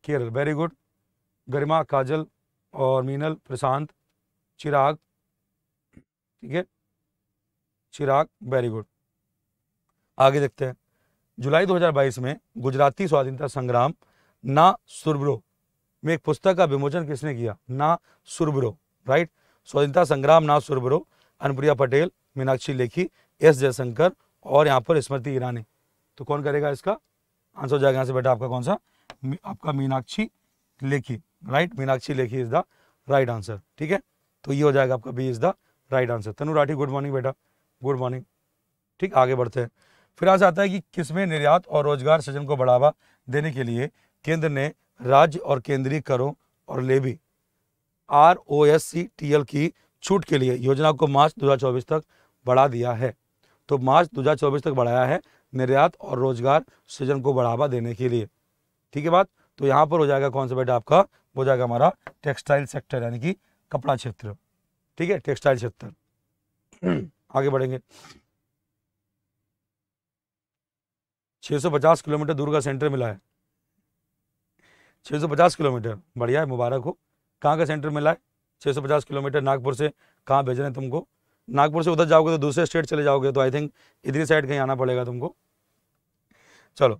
केरल वेरी गुड गरिमा काजल और मीनल प्रशांत चिराग ठीक है चिराग वेरी गुड आगे देखते हैं जुलाई 2022 में गुजराती स्वाधीनता संग्राम ना सुरब्रो में एक पुस्तक का विमोचन किसने किया ना सुरब्रो राइट स्वाधीनता संग्राम ना सुरब्रो अनुप्रिया पटेल मीनाक्षी लेखी एस जयशंकर और यहाँ पर स्मृति ईरानी तो कौन करेगा इसका आंसर हो जाएगा यहाँ से बेटा आपका कौन सा आपका Meenakshi Lekhi right Meenakshi Lekhi is the right answer ठीक है तो ये हो जाएगा आपका B is the right answer Tanu Rathi good morning बेटा गुड मॉर्निंग ठीक आगे बढ़ते हैं फिर आज आता है कि किसमें निर्यात और रोजगार सृजन को बढ़ावा देने के लिए केंद्र ने राज्य और केंद्रीय करों और levy R O S C T L की छूट के लिए योजना को मार्च चौबीस तक बढ़ा दिया है तो मार्च चौबीस तक बढ़ाया है निर्यात और रोजगार सृजन को बढ़ावा देने के लिए ठीक है बात तो यहाँ पर हो जाएगा कौन सा बेटा आपका हो जाएगा हमारा टेक्सटाइल सेक्टर यानी कि कपड़ा क्षेत्र ठीक है टेक्सटाइल क्षेत्र आगे बढ़ेंगे 650 किलोमीटर दूर का सेंटर मिला है 650 किलोमीटर बढ़िया है मुबारक हो कहाँ का सेंटर मिला है 650 किलोमीटर नागपुर से कहाँ भेज रहे हैं तुमको नागपुर से उधर जाओगे तो दूसरे स्टेट चले जाओगे तो आई थिंक इधर साइड कहीं आना पड़ेगा तुमको चलो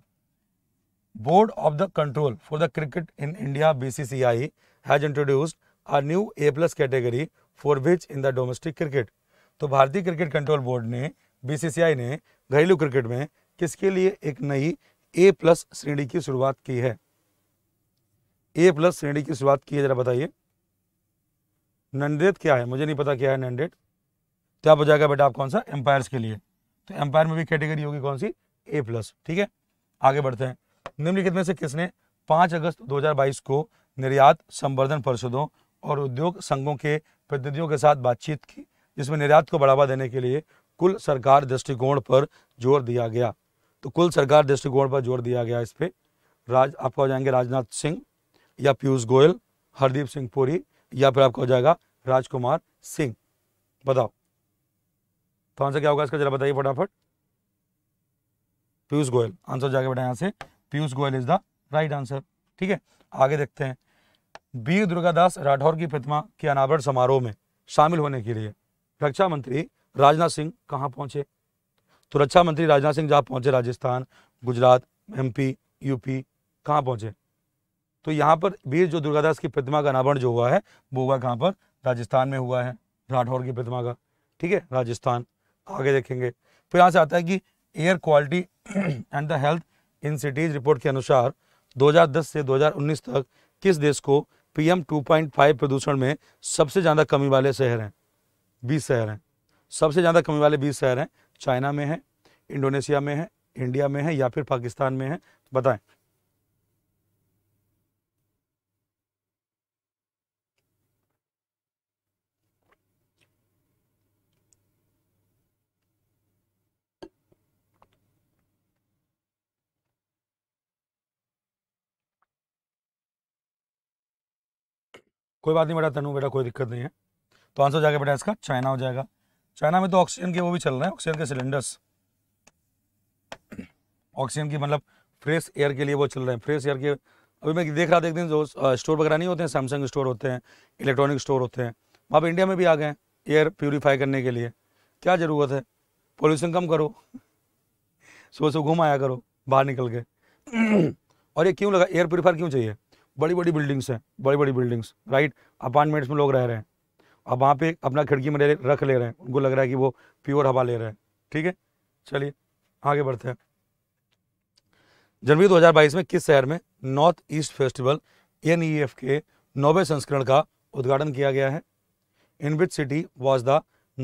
board of the control for the cricket in India BCCI has introduced are new A plus category for which in the domestic cricket तो भारतीय क्रिकेट कंट्रोल बोर्ड ने बीसीसीआई ने घरेलू क्रिकेट में किसके लिए एक नई ए प्लस श्रेणी की शुरुआत की है ए प्लस श्रेणी की शुरुआत की है जरा बताइए नंडेट क्या है मुझे नहीं पता क्या है नंडेट तो आप हो जाएगा बेटा आप कौन सा एम्पायर्स के लिए तो एम्पायर में भी कैटेगरी होगी कौन सी ए प्लस ठीक है आगे बढ़ते हैं निम्नलिखित में से किसने 5 अगस्त 2022 को निर्यात संवर्धन परिषदों और उद्योग संघों के प्रतिनिधियों के साथ बातचीत की जिसमें निर्यात को बढ़ावा देने के लिए कुल सरकार दृष्टिकोण पर जोर दिया गया तो कुल सरकार दृष्टिकोण पर जोर दिया गया इस पर राज आपका हो जाएंगे राजनाथ सिंह या पीयूष गोयल हरदीप सिंह पुरी या फिर आपका हो जाएगा राजकुमार सिंह बताओ तो आंसर क्या होगा इसका जरा बताइए फटाफट पीयूष गोयल आंसर जाके बेटा यहाँ से Piyush Goyal is the right answer ठीक है आगे देखते हैं वीर दुर्गादास राठौर की प्रतिमा के अनावरण समारोह में शामिल होने के लिए रक्षा मंत्री राजनाथ सिंह कहाँ पहुँचे तो रक्षा मंत्री राजनाथ सिंह जहाँ पहुँचे राजस्थान गुजरात एमपी यूपी कहाँ पहुँचे तो यहाँ पर वीर जो दुर्गादास की प्रतिमा का अनावरण जो हुआ है वो हुआ कहाँ पर राजस्थान में हुआ है राठौर की प्रतिमा का ठीक है राजस्थान आगे देखेंगे फिर तो यहाँ से आता है कि air quality and the health in cities report के अनुसार 2010 से 2019 तक किस देश को पीएम 2.5 प्रदूषण में सबसे ज़्यादा कमी वाले शहर हैं बीस शहर हैं सबसे ज़्यादा कमी वाले बीस शहर हैं चाइना में है इंडोनेशिया में है इंडिया में है या फिर पाकिस्तान में है तो बताएं कोई बात नहीं बेटा तनु बेटा कोई दिक्कत नहीं है तो आंसर जाके बेटा इसका चाइना हो जाएगा चाइना में तो ऑक्सीजन के वो भी चल रहे हैं ऑक्सीजन के सिलेंडर्स ऑक्सीजन की मतलब फ्रेश एयर के लिए वो चल रहे हैं फ्रेश एयर के अभी मैं देख रहा था एक दिन जो स्टोर वगैरह नहीं होते हैं सैमसंग स्टोर होते हैं इलेक्ट्रॉनिक स्टोर होते हैं वहाँ पर इंडिया में भी आ गए एयर प्योरीफाई करने के लिए क्या ज़रूरत है पोल्यूशन कम करो सुबह सुबह घूम आया करो बाहर निकल के और ये क्यों लगा एयर प्योरीफायर क्यों चाहिए बड़ी बड़ी बिल्डिंग्स हैं बड़ी बड़ी बिल्डिंग्स राइट अपार्टमेंट्स में लोग रह रहे हैं अब वहाँ पे अपना खिड़की में रख ले रहे हैं उनको लग रहा है कि वो प्योर हवा ले रहे हैं ठीक है चलिए आगे बढ़ते हैं जनवरी 2022 में किस शहर में north east festival N E F के नौवे संस्करण का उद्घाटन किया गया है in which city was the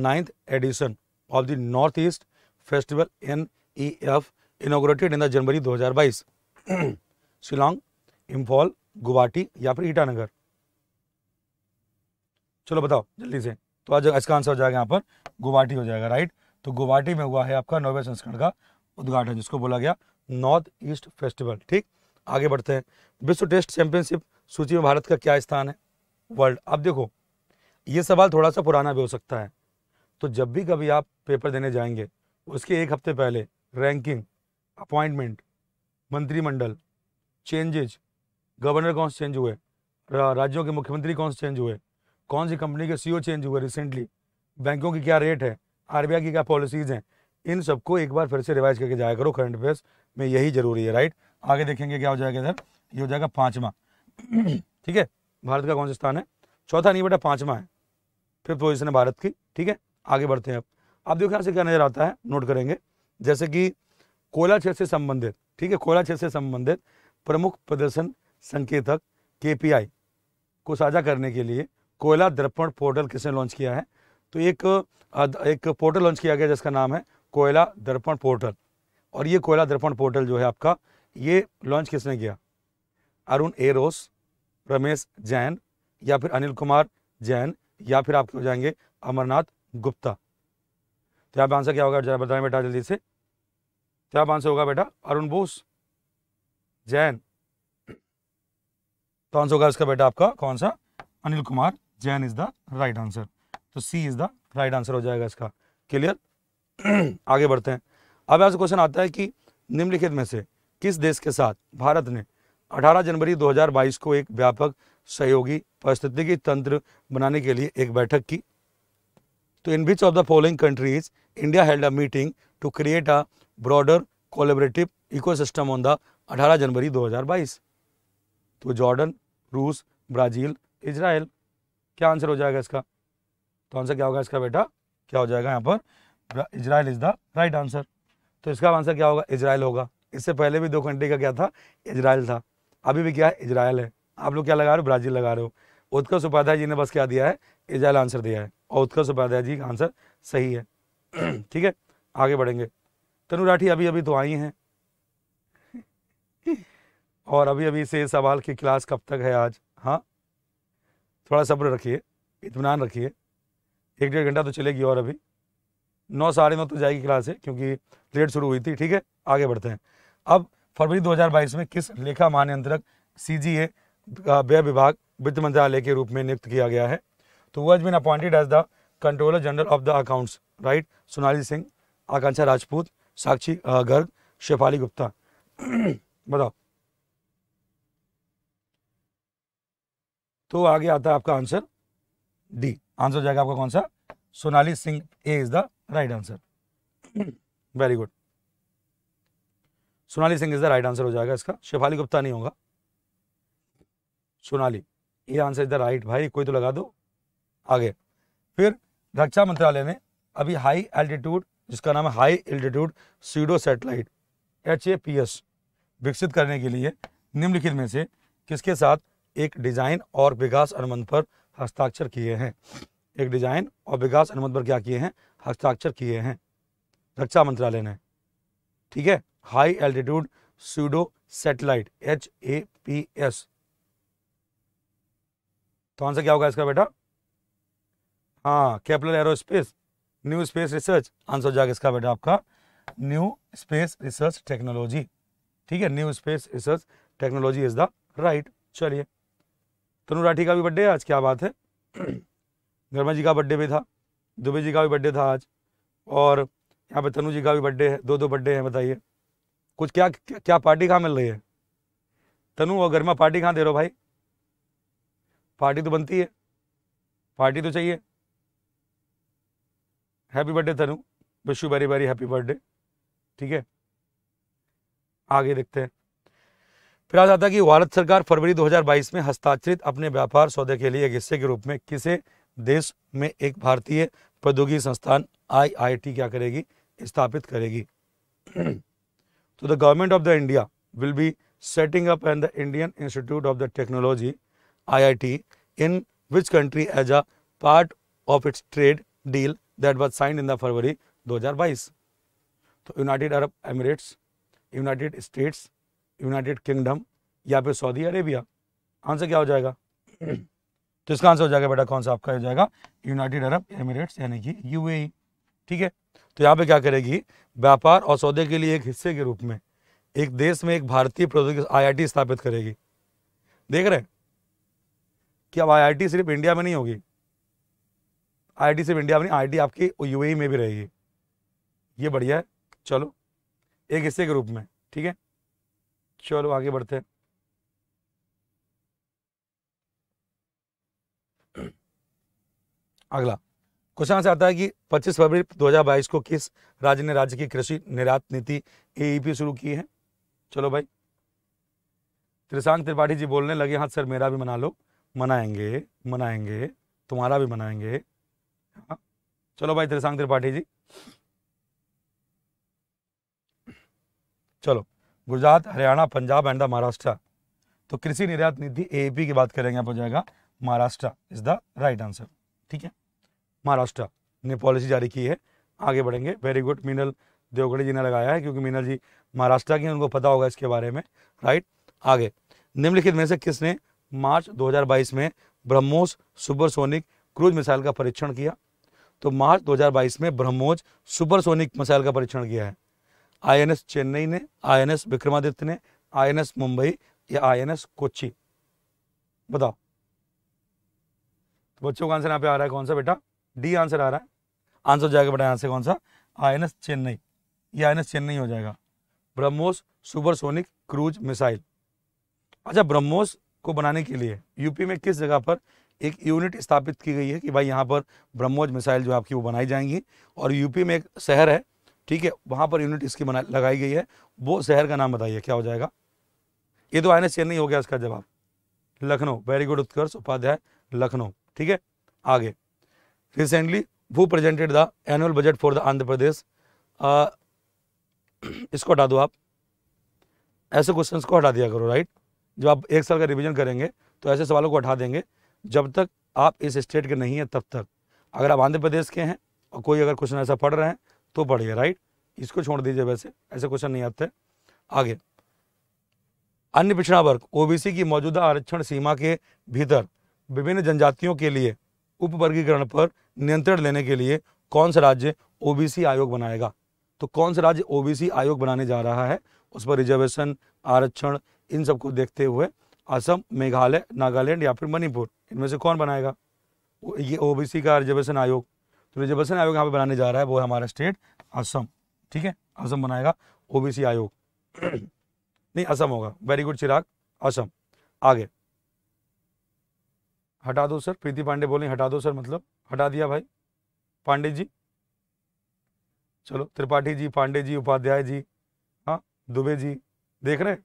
ninth edition of the north east festival N E F inaugurated in the January 2022 Shillong Imphal Guwahati या फिर ईटानगर चलो बताओ जल्दी से तो आज इसका आंसर हो जाएगा यहाँ पर गुवाहाटी हो जाएगा राइट तो गुवाहाटी में हुआ है आपका नौवे संस्करण का उद्घाटन जिसको बोला गया नॉर्थ ईस्ट फेस्टिवल ठीक आगे बढ़ते हैं विश्व टेस्ट चैंपियनशिप सूची में भारत का क्या स्थान है वर्ल्ड अब देखो ये सवाल थोड़ा सा पुराना भी हो सकता है तो जब भी कभी आप पेपर देने जाएंगे उसके एक हफ्ते पहले रैंकिंग अपॉइंटमेंट मंत्रिमंडल चेंजेज गवर्नर कौन से चेंज हुए राज्यों के मुख्यमंत्री कौन से चेंज हुए कौन सी कंपनी के सीईओ e चेंज हुए रिसेंटली बैंकों की क्या रेट है आरबीआई की क्या पॉलिसीज़ हैं इन सबको एक बार फिर से रिवाइज करके जाया करो करंट अफेयर्स में यही जरूरी है राइट आगे देखेंगे क्या हो जाएगा इधर ये हो जाएगा पाँचवा ठीक है भारत का कौन सा स्थान है चौथा नहीं बेटा पाँचवा है फिफ्थ पोजिशन है भारत की ठीक है आगे बढ़ते हैं अब आप देखो यहाँ से क्या नजर आता है नोट करेंगे जैसे कि कोयला क्षेत्र से संबंधित ठीक है कोयला क्षेत्र से संबंधित प्रमुख प्रदर्शन संकेतक के को साझा करने के लिए कोयला दर्पण पोर्टल किसने लॉन्च किया है तो एक एक पोर्टल लॉन्च किया गया जिसका नाम है कोयला दर्पण पोर्टल और ये कोयला दर्पण पोर्टल जो है आपका ये लॉन्च किसने किया अरुण एरोस रमेश जैन या फिर अनिल कुमार जैन या फिर आपके हो जाएंगे अमरनाथ गुप्ता तो आप आंसर क्या होगा जरा बताएं बेटा जल्दी से तो आप आंसर होगा बेटा अरुण बोस जैन तो आंसर होगा इसका बेटा आपका कौन सा Anil Kumar Jain is the right answer तो C is the right answer हो जाएगा इसका क्लियर आगे बढ़ते हैं अब यहाँ से क्वेश्चन आता है कि निम्नलिखित में से किस देश के साथ भारत ने 18 जनवरी 2022 को एक व्यापक सहयोगी परिस्थितिकी तंत्र बनाने के लिए एक बैठक की तो in which of the following countries India held a meeting to create a broader collaborative ecosystem on the 18 January 2022 तो जॉर्डन रूस ब्राज़ील इजराइल क्या आंसर हो जाएगा इसका तो आंसर क्या होगा इसका बेटा क्या हो जाएगा यहाँ पर Israel is the right answer तो इसका आंसर क्या होगा इजराइल होगा इससे पहले भी दो कंट्री का क्या था इजराइल था अभी भी क्या है इजराइल है आप लोग क्या लगा रहे हो ब्राज़ील लगा रहे हो उत्कर्ष उपाध्याय जी ने बस क्या दिया है इजराइल आंसर दिया है और उत्कर्ष उपाध्याय जी का आंसर सही है ठीक है आगे बढ़ेंगे तनु राठी अभी अभी तो आई हैं और अभी अभी से सवाल की क्लास कब तक है आज हाँ थोड़ा सब्र रखिए इतमान रखिए एक डेढ़ घंटा तो चलेगी और अभी नौ साढ़े नौ तो जाएगी क्लास है क्योंकि लेट शुरू हुई थी ठीक है आगे बढ़ते हैं अब फरवरी 2022 में किस लेखा महानियंत्रक सी जी ए व्यय विभाग वित्त मंत्रालय के रूप में नियुक्त किया गया है तो वो has been appointed as the controller general of the accounts right Sonali Singh Akanksha Rajput Sakshi Garg Shefali Gupta बताओ तो आगे आता है आपका आंसर डी आंसर जाएगा आपका कौन सा Sonali Singh A is the right answer very good Sonali Singh is the right answer हो जाएगा इसका शेफाली गुप्ता नहीं होगा सोनाली ये आंसर इज द राइट भाई कोई तो लगा दो आगे फिर रक्षा मंत्रालय ने अभी हाई एल्टीट्यूड जिसका नाम है high altitude pseudo satellite H विकसित करने के लिए निम्नलिखित में से किसके साथ एक डिज़ाइन और विकास अनुबंध पर हस्ताक्षर किए हैं एक डिज़ाइन और विकास अनुबंध पर क्या किए हैं हस्ताक्षर किए हैं रक्षा मंत्रालय ने ठीक है high altitude pseudo satellite H A P S तो आंसर क्या होगा इसका बेटा हाँ capital aerospace new space research answer हो जाएगा इसका बेटा आपका न्यू स्पेस रिसर्च टेक्नोलॉजी ठीक है new space research technology is the right चलिए तनु राठी का भी बर्थडे आज क्या बात है गर्मा जी का बर्थडे भी था दुबे जी का भी बर्थडे था आज और यहाँ पे तनु जी का भी बर्थडे है दो दो बर्थडे हैं बताइए कुछ क्या क्या, क्या पार्टी कहाँ मिल रही है तनु और गर्मा पार्टी कहाँ दे रहे हो भाई पार्टी तो बनती है पार्टी तो चाहिए happy birthday Tanu wish you very very happy birthday ठीक है आगे देखते हैं फिर आ जाता है कि भारत सरकार फरवरी 2022 में हस्ताक्षरित अपने व्यापार सौदे के लिए एक हिस्से के रूप में किसे देश में एक भारतीय प्रौद्योगिकी संस्थान आईआईटी क्या करेगी स्थापित करेगी तो the government of the India will be setting up and the Indian institute of the technology IIT in which country as a part of its trade deal that was signed in the February दो तो United Arab Emirates United States United Kingdom या फिर सऊदी अरेबिया आंसर क्या हो जाएगा तो इसका आंसर हो जाएगा बेटा कौन सा आपका हो जाएगा यूनाइटेड अरब एमिरेट्स यानी कि यूएई ठीक है तो यहाँ पे क्या करेगी व्यापार और सौदे के लिए एक हिस्से के रूप में एक देश में एक भारतीय प्रौद्योगिकी आईआईटी स्थापित करेगी देख रहे हैं कि अब आईआईटी सिर्फ इंडिया में नहीं होगी आईआईटी सिर्फ इंडिया में नहीं आई आपकी यूएई में भी रहेगी ये बढ़िया है चलो एक हिस्से के रूप में ठीक है चलो आगे बढ़ते हैं अगला क्वेश्चन से आता है कि 25 फरवरी 2022 को किस राज्य ने राज्य की कृषि निर्यात नीति एईपी e शुरू की है चलो भाई त्रिशांक त्रिपाठी जी बोलने लगे हाँ सर मेरा भी मना लो मनाएंगे मनाएंगे तुम्हारा भी मनाएंगे हाँ। चलो भाई त्रिशांक त्रिपाठी जी चलो गुजरात हरियाणा पंजाब एंड द महाराष्ट्र तो कृषि निर्यात नीति ए पी की बात करेंगे आप हो जाएगा Maharashtra is the right answer ठीक है महाराष्ट्र ने पॉलिसी जारी की है आगे बढ़ेंगे वेरी गुड मीनल देवगढ़ी जी ने लगाया है क्योंकि मीनल जी महाराष्ट्र के उनको पता होगा इसके बारे में राइट आगे निम्नलिखित में से किसने मार्च 2022 में ब्रह्मोस सुपरसोनिक क्रूज मिसाइल का परीक्षण किया तो मार्च 2022 में ब्रह्मोस सुपरसोनिक मिसाइल का परीक्षण किया है आईएनएस चेन्नई ने आईएनएस विक्रमादित्य ने आईएनएस मुंबई या आईएनएस कोची बताओ तो बच्चों का आंसर यहाँ पे आ रहा है कौन सा बेटा डी आंसर आ रहा है आंसर जाएगा बेटा यहाँ से कौन सा आईएनएस चेन्नई ये आईएनएस चेन्नई हो जाएगा ब्रह्मोस सुपरसोनिक क्रूज मिसाइल अच्छा ब्रह्मोस को बनाने के लिए यूपी में किस जगह पर एक यूनिट स्थापित की गई है कि भाई यहाँ पर ब्रह्मोस मिसाइल जो आपकी वो बनाई जाएंगी और यूपी में एक शहर है ठीक है वहां पर यूनिट इसकी बना लगाई गई है वो शहर का नाम बताइए क्या हो जाएगा ये तो आने चेन्नई हो गया इसका जवाब लखनऊ वेरी गुड उत्कर्ष उपाध्याय लखनऊ ठीक है आगे रिसेंटली वो presented the annual budget for the Andhra Pradesh इसको हटा दो आप ऐसे क्वेश्चन को हटा दिया करो राइट जब आप एक साल का रिविजन करेंगे तो ऐसे सवालों को हटा देंगे जब तक आप इस स्टेट के नहीं हैं तब तक अगर आप आंध्र प्रदेश के हैं और कोई अगर क्वेश्चन ऐसा पढ़ रहे हैं तो बढ़िया राइट इसको छोड़ दीजिए वैसे ऐसे क्वेश्चन नहीं आते आगे अन्य पिछड़ा वर्ग ओबीसी की मौजूदा आरक्षण सीमा के भीतर विभिन्न जनजातियों के लिए उपवर्गीकरण पर नियंत्रण लेने के लिए कौन सा राज्य ओबीसी आयोग बनाएगा तो कौन सा राज्य ओबीसी आयोग बनाने जा रहा है उस पर रिजर्वेशन आरक्षण इन सबको देखते हुए असम मेघालय नागालैंड या फिर मणिपुर इनमें से कौन बनाएगा ये ओबीसी का रिजर्वेशन आयोग तो रिजर्वेशन आयोग यहाँ पे बनाने जा रहा है वो है हमारा स्टेट असम ठीक है असम बनाएगा ओबीसी आयोग नहीं असम होगा वेरी गुड चिराग असम आगे हटा दो सर प्रीति पांडे बोले हटा दो सर मतलब हटा दिया भाई पांडे जी चलो त्रिपाठी जी पांडे जी उपाध्याय जी हाँ दुबे जी देख रहे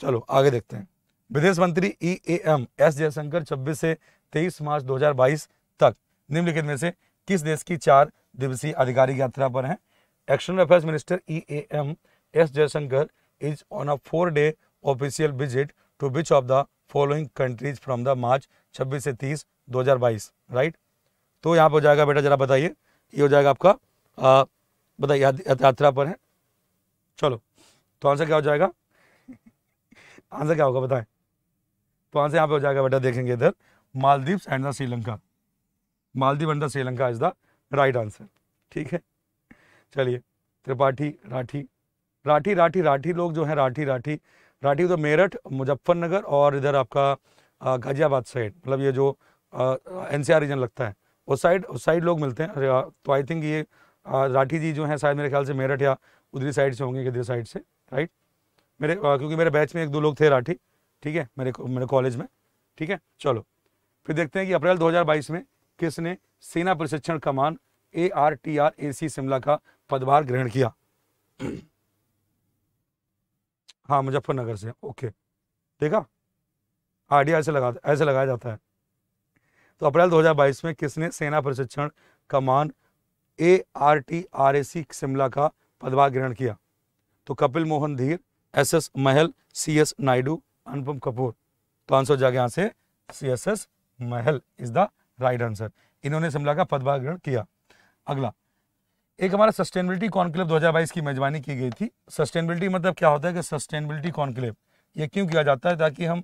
चलो आगे देखते हैं विदेश मंत्री ई एम एस जयशंकर 26 से 23 मार्च 2022 तक निम्नलिखित में से किस देश की चार दिवसीय आधिकारिक यात्रा पर हैं external affairs minister E A M S Jaishankar is on a four day official visit to which of the following countries from the March 26 से 30 2022 राइट तो यहाँ पर हो जाएगा बेटा जरा बताइए ये हो जाएगा आपका बताइए यात्रा पर है चलो तो आंसर क्या हो जाएगा आंसर क्या होगा बताएं तो आंसर यहाँ पे हो जाएगा बेटा देखेंगे इधर Maldives and the Sri Lanka Maldives under Sri Lanka is the right answer ठीक है चलिए त्रिपाठी राठी राठी राठी राठी लोग जो है राठी राठी राठी तो मेरठ मुजफ्फरनगर और इधर आपका गाजियाबाद साइड मतलब ये जो एन रीजन लगता है उस साइड उस साइड लोग मिलते हैं तो आई थिंक ये आ, राठी जी जो हैं शायद मेरे ख्याल से मेरठ या उधरी साइड से होंगे किधर साइड से राइट मेरे आ, क्योंकि मेरे बैच में एक दो लोग थे राठी ठीक है मेरे मेरे कॉलेज में ठीक है चलो फिर देखते हैं कि अप्रैल 2022 में किसने सेना प्रशिक्षण कमान A R T R A C Shimla का पदभार ग्रहण किया हाँ मुजफ्फरनगर से ओके देखा आइडिया ऐसे लगा ऐसे लगाया जाता है तो अप्रैल 2022 में किसने सेना प्रशिक्षण कमान A R T R A C Shimla का पदभार ग्रहण किया तो कपिल मोहन धीर S S Mahal C S Naidu Anupam Kapoor तो आंसर जाके यहाँ से C S S Mahal is the right answer इन्होंने शिमला का पदभार ग्रहण किया अगला एक हमारा सस्टेनेबिलिटी कॉन्क्लेव 2022 की मेजबानी की गई थी सस्टेनेबिलिटी मतलब क्या होता है कि सस्टेनेबिलिटी कॉन्क्लेव ये क्यों किया जाता है ताकि हम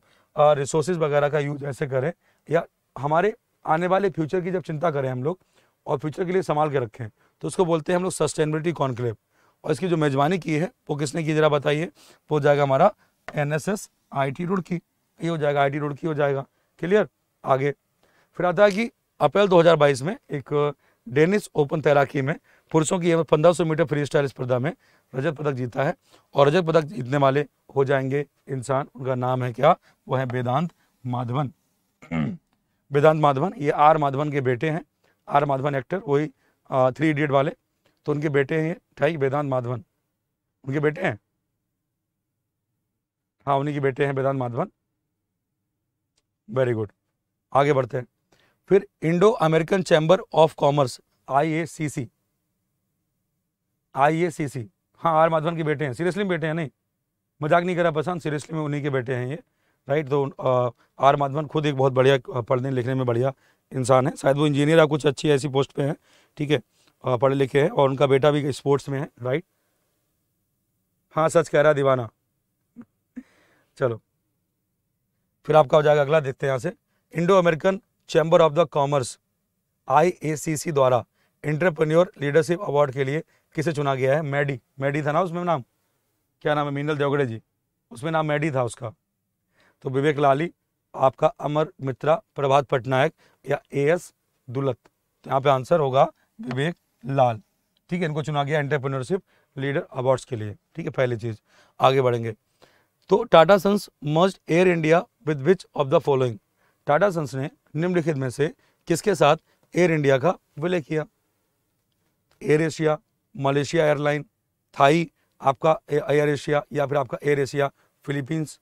रिसोर्सेज वगैरह का यूज ऐसे करें या हमारे आने वाले फ्यूचर की जब चिंता करें हम लोग और फ्यूचर के लिए संभाल के रखें तो उसको बोलते हैं हम लोग सस्टेनेबिलिटी कॉन्क्लेव और इसकी जो मेजबानी की है वो किसने की जरा बताइए वो हो जाएगा हमारा N S S I T Roorkee ये हो जाएगा आई टी रुड़की हो जाएगा क्लियर आगे फिर आता है कि अप्रैल 2022 में एक डेनिस ओपन तैराकी में पुरुषों की पंद्रह सौ मीटर फ्री स्टाइल स्पर्धा में रजत पदक जीता है और रजत पदक जीतने वाले हो जाएंगे इंसान उनका नाम है क्या वो है वेदांत माधवन वेदांत माधवन ये आर माधवन के बेटे हैं आर माधवन एक्टर वही थ्री इडियट वाले तो उनके बेटे हैं ठाई वेदांत माधवन उनके बेटे हैं हाँ उन्हीं के बेटे हैं वेदांत माधवन वेरी गुड आगे बढ़ते हैं फिर Indo American chamber of commerce I A C C I A C C हाँ आर माधवन के बेटे हैं सीरियसली बेटे हैं नहीं मजाक नहीं करा पसंद सीरियसली में उन्हीं के बेटे हैं ये राइट तो आर माधवन खुद एक बहुत बढ़िया पढ़ने लिखने में बढ़िया इंसान है शायद वो इंजीनियर कुछ अच्छी ऐसी पोस्ट पे हैं ठीक है पढ़े लिखे हैं और उनका बेटा भी स्पोर्ट्स में है राइट हाँ सच कह रहा दीवाना चलो फिर आपका हो जाएगा अगला देखते हैं यहाँ से Indo American chamber of the commerce I द्वारा इंटरप्रन्योर लीडरशिप अवार्ड के लिए किसे चुना गया है मैडी मैडी था ना उसमें नाम क्या नाम है मीनल देवगड़े जी उसमें नाम मैडी था उसका तो विवेक लाली आपका अमर मित्रा प्रभात पटनायक या ए एस दुलत तो यहाँ पे आंसर होगा विवेक लाल ठीक है इनको चुना गया एंटरप्रेन्योरशिप लीडर अवार्ड्स के लिए ठीक है पहली चीज़ आगे बढ़ेंगे तो Tata sons must Air India with which of the following Tata sons ने निम्नलिखित में से किसके साथ एयर इंडिया का विलय किया Air Asia Malaysia airline Thai आपका एयर एशिया या फिर आपका एयर एशिया फिलीपींस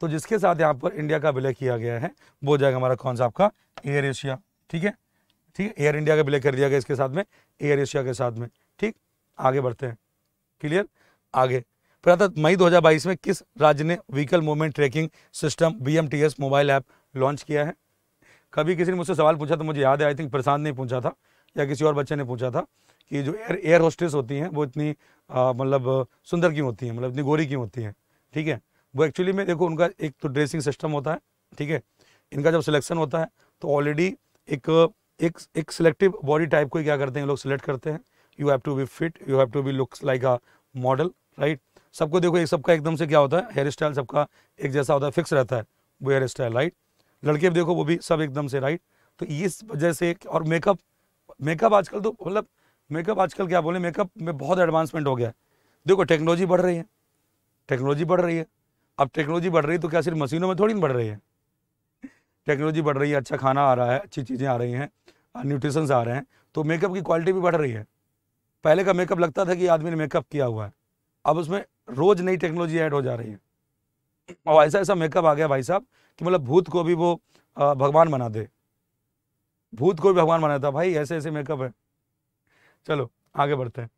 तो जिसके साथ यहाँ पर इंडिया का विलय किया गया है वो जाएगा हमारा कौन सा आपका एयर एशिया ठीक है ठीक है एयर इंडिया का विलय कर दिया गया इसके साथ में एयर एशिया के साथ में ठीक आगे बढ़ते हैं क्लियर आगे फिर अर्थात मई 2022 में किस राज्य ने vehicle movement tracking system B mobile app launch किया है कभी किसी ने मुझसे सवाल पूछा तो मुझे याद है आई थिंक प्रशांत ने पूछा था या किसी और बच्चे ने पूछा था कि जो एयर एयर होस्टेस होती हैं वो इतनी मतलब सुंदर क्यों होती हैं मतलब इतनी गोरी क्यों होती हैं ठीक है वो एक्चुअली में देखो उनका एक तो ड्रेसिंग सिस्टम होता है ठीक है इनका जब सिलेक्शन होता है तो ऑलरेडी एक एक एक सिलेक्टिव बॉडी टाइप को क्या करते हैं लोग सिलेक्ट करते हैं you have to be fit you have to be looks like a model right सबको देखो एक सबका एकदम से क्या होता है हेयर स्टाइल सबका एक जैसा होता है फिक्स रहता है वो हेयर स्टाइल राइट लड़के भी देखो वो भी सब एकदम से राइट तो इस वजह से और मेकअप मेकअप आजकल तो मतलब मेकअप आजकल क्या बोले मेकअप में बहुत एडवांसमेंट हो गया है देखो टेक्नोलॉजी बढ़ रही है टेक्नोलॉजी बढ़ रही है अब टेक्नोलॉजी बढ़ रही है तो क्या सिर्फ मशीनों में थोड़ी बढ़ रही है टेक्नोलॉजी बढ़ रही है अच्छा खाना आ रहा है अच्छी चीज़ें आ रही हैं न्यूट्रिशंस आ रहे हैं तो मेकअप की क्वालिटी भी बढ़ रही है पहले का मेकअप लगता था कि आदमी ने मेकअप किया हुआ है अब उसमें रोज़ नई टेक्नोलॉजी ऐड हो जा रही है और ऐसा ऐसा मेकअप आ गया भाई साहब कि मतलब भूत को भी वो भगवान बना दे भूत को भी भगवान बनाता भाई ऐसे ऐसे मेकअप है चलो आगे बढ़ते हैं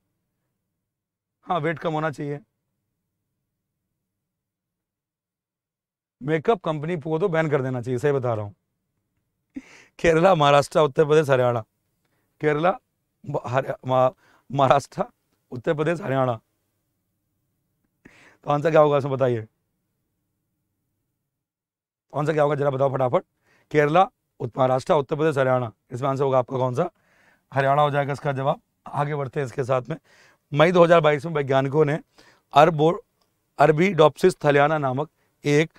हाँ वेट कम होना चाहिए मेकअप कंपनी को तो बैन कर देना चाहिए सही बता रहा हूँ केरला महाराष्ट्र उत्तर प्रदेश हरियाणा केरला महाराष्ट्र उत्तर प्रदेश हरियाणा तो आंसर क्या होगा उसमें बताइए कौन सा क्या होगा जरा बताओ फटाफट केरला महाराष्ट्र उत्तर प्रदेश हरियाणा इसमें आंसर होगा आपका कौन सा हरियाणा हो जाएगा इसका जवाब आगे बढ़ते हैं इसके साथ में मई 2022 में वैज्ञानिकों ने अरबो अरबी डॉप्सिस थलियाना नामक एक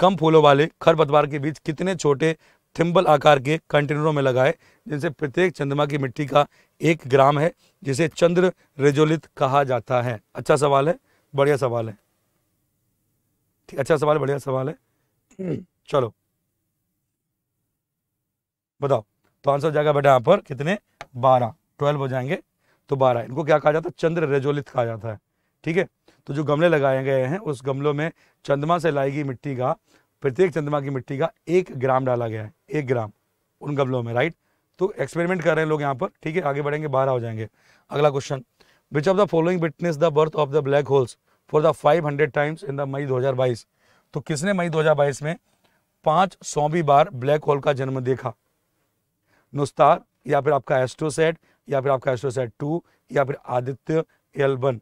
कम फूलों वाले खरपतवार के बीच कितने छोटे थिम्बल आकार के कंटेनरों में लगाए जिनसे प्रत्येक चंद्रमा की मिट्टी का एक ग्राम है जिसे चंद्र रेजोलित कहा जाता है अच्छा सवाल है बढ़िया सवाल है अच्छा सवाल बढ़िया सवाल है हम्म। चलो बताओ तो आंसर हो जाएगा बेटा यहां पर कितने बारह ट्वेल्व हो जाएंगे तो बारह इनको क्या कहा जाता है चंद्र रेजोलित कहा जाता है ठीक है तो जो गमले लगाए गए हैं उस गमलों में चंद्रमा से लाई गई मिट्टी का प्रत्येक चंद्रमा की मिट्टी का एक ग्राम डाला गया है एक ग्राम उन गमलों में राइट तो एक्सपेरिमेंट कर रहे हैं लोग यहाँ पर ठीक है आगे बढ़ेंगे बारह हो जाएंगे अगला question which of the following witness the birth of the black holes for the five times in the May दो तो किसने मई दो में पांच सौवीं बार ब्लैक होल का जन्म देखा नुस्तार या फिर आपका एस्ट्रोसेट या फिर आपका एस्ट्रोसेट टू या फिर आदित्य एल वन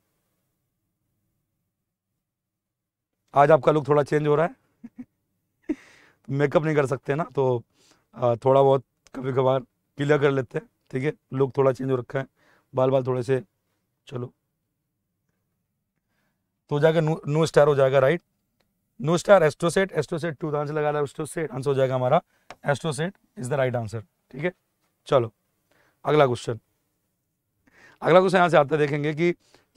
आज आपका लुक थोड़ा चेंज हो रहा है मेकअप नहीं कर सकते ना तो थोड़ा बहुत कभी कभार क्लियर कर लेते हैं ठीक है लुक थोड़ा चेंज हो रखा है बाल बाल थोड़े से चलो तो जाकर जाएगा नो स्टार हो जाएगा right no star Astrosat Astrosat two answer लगा रहा है एस्ट्रोसेट आंसर हो जाएगा हमारा Astrosat is the right answer ठीक है चलो अगला क्वेश्चन अगला क्वेश्चन यहाँ से आता देखेंगे कि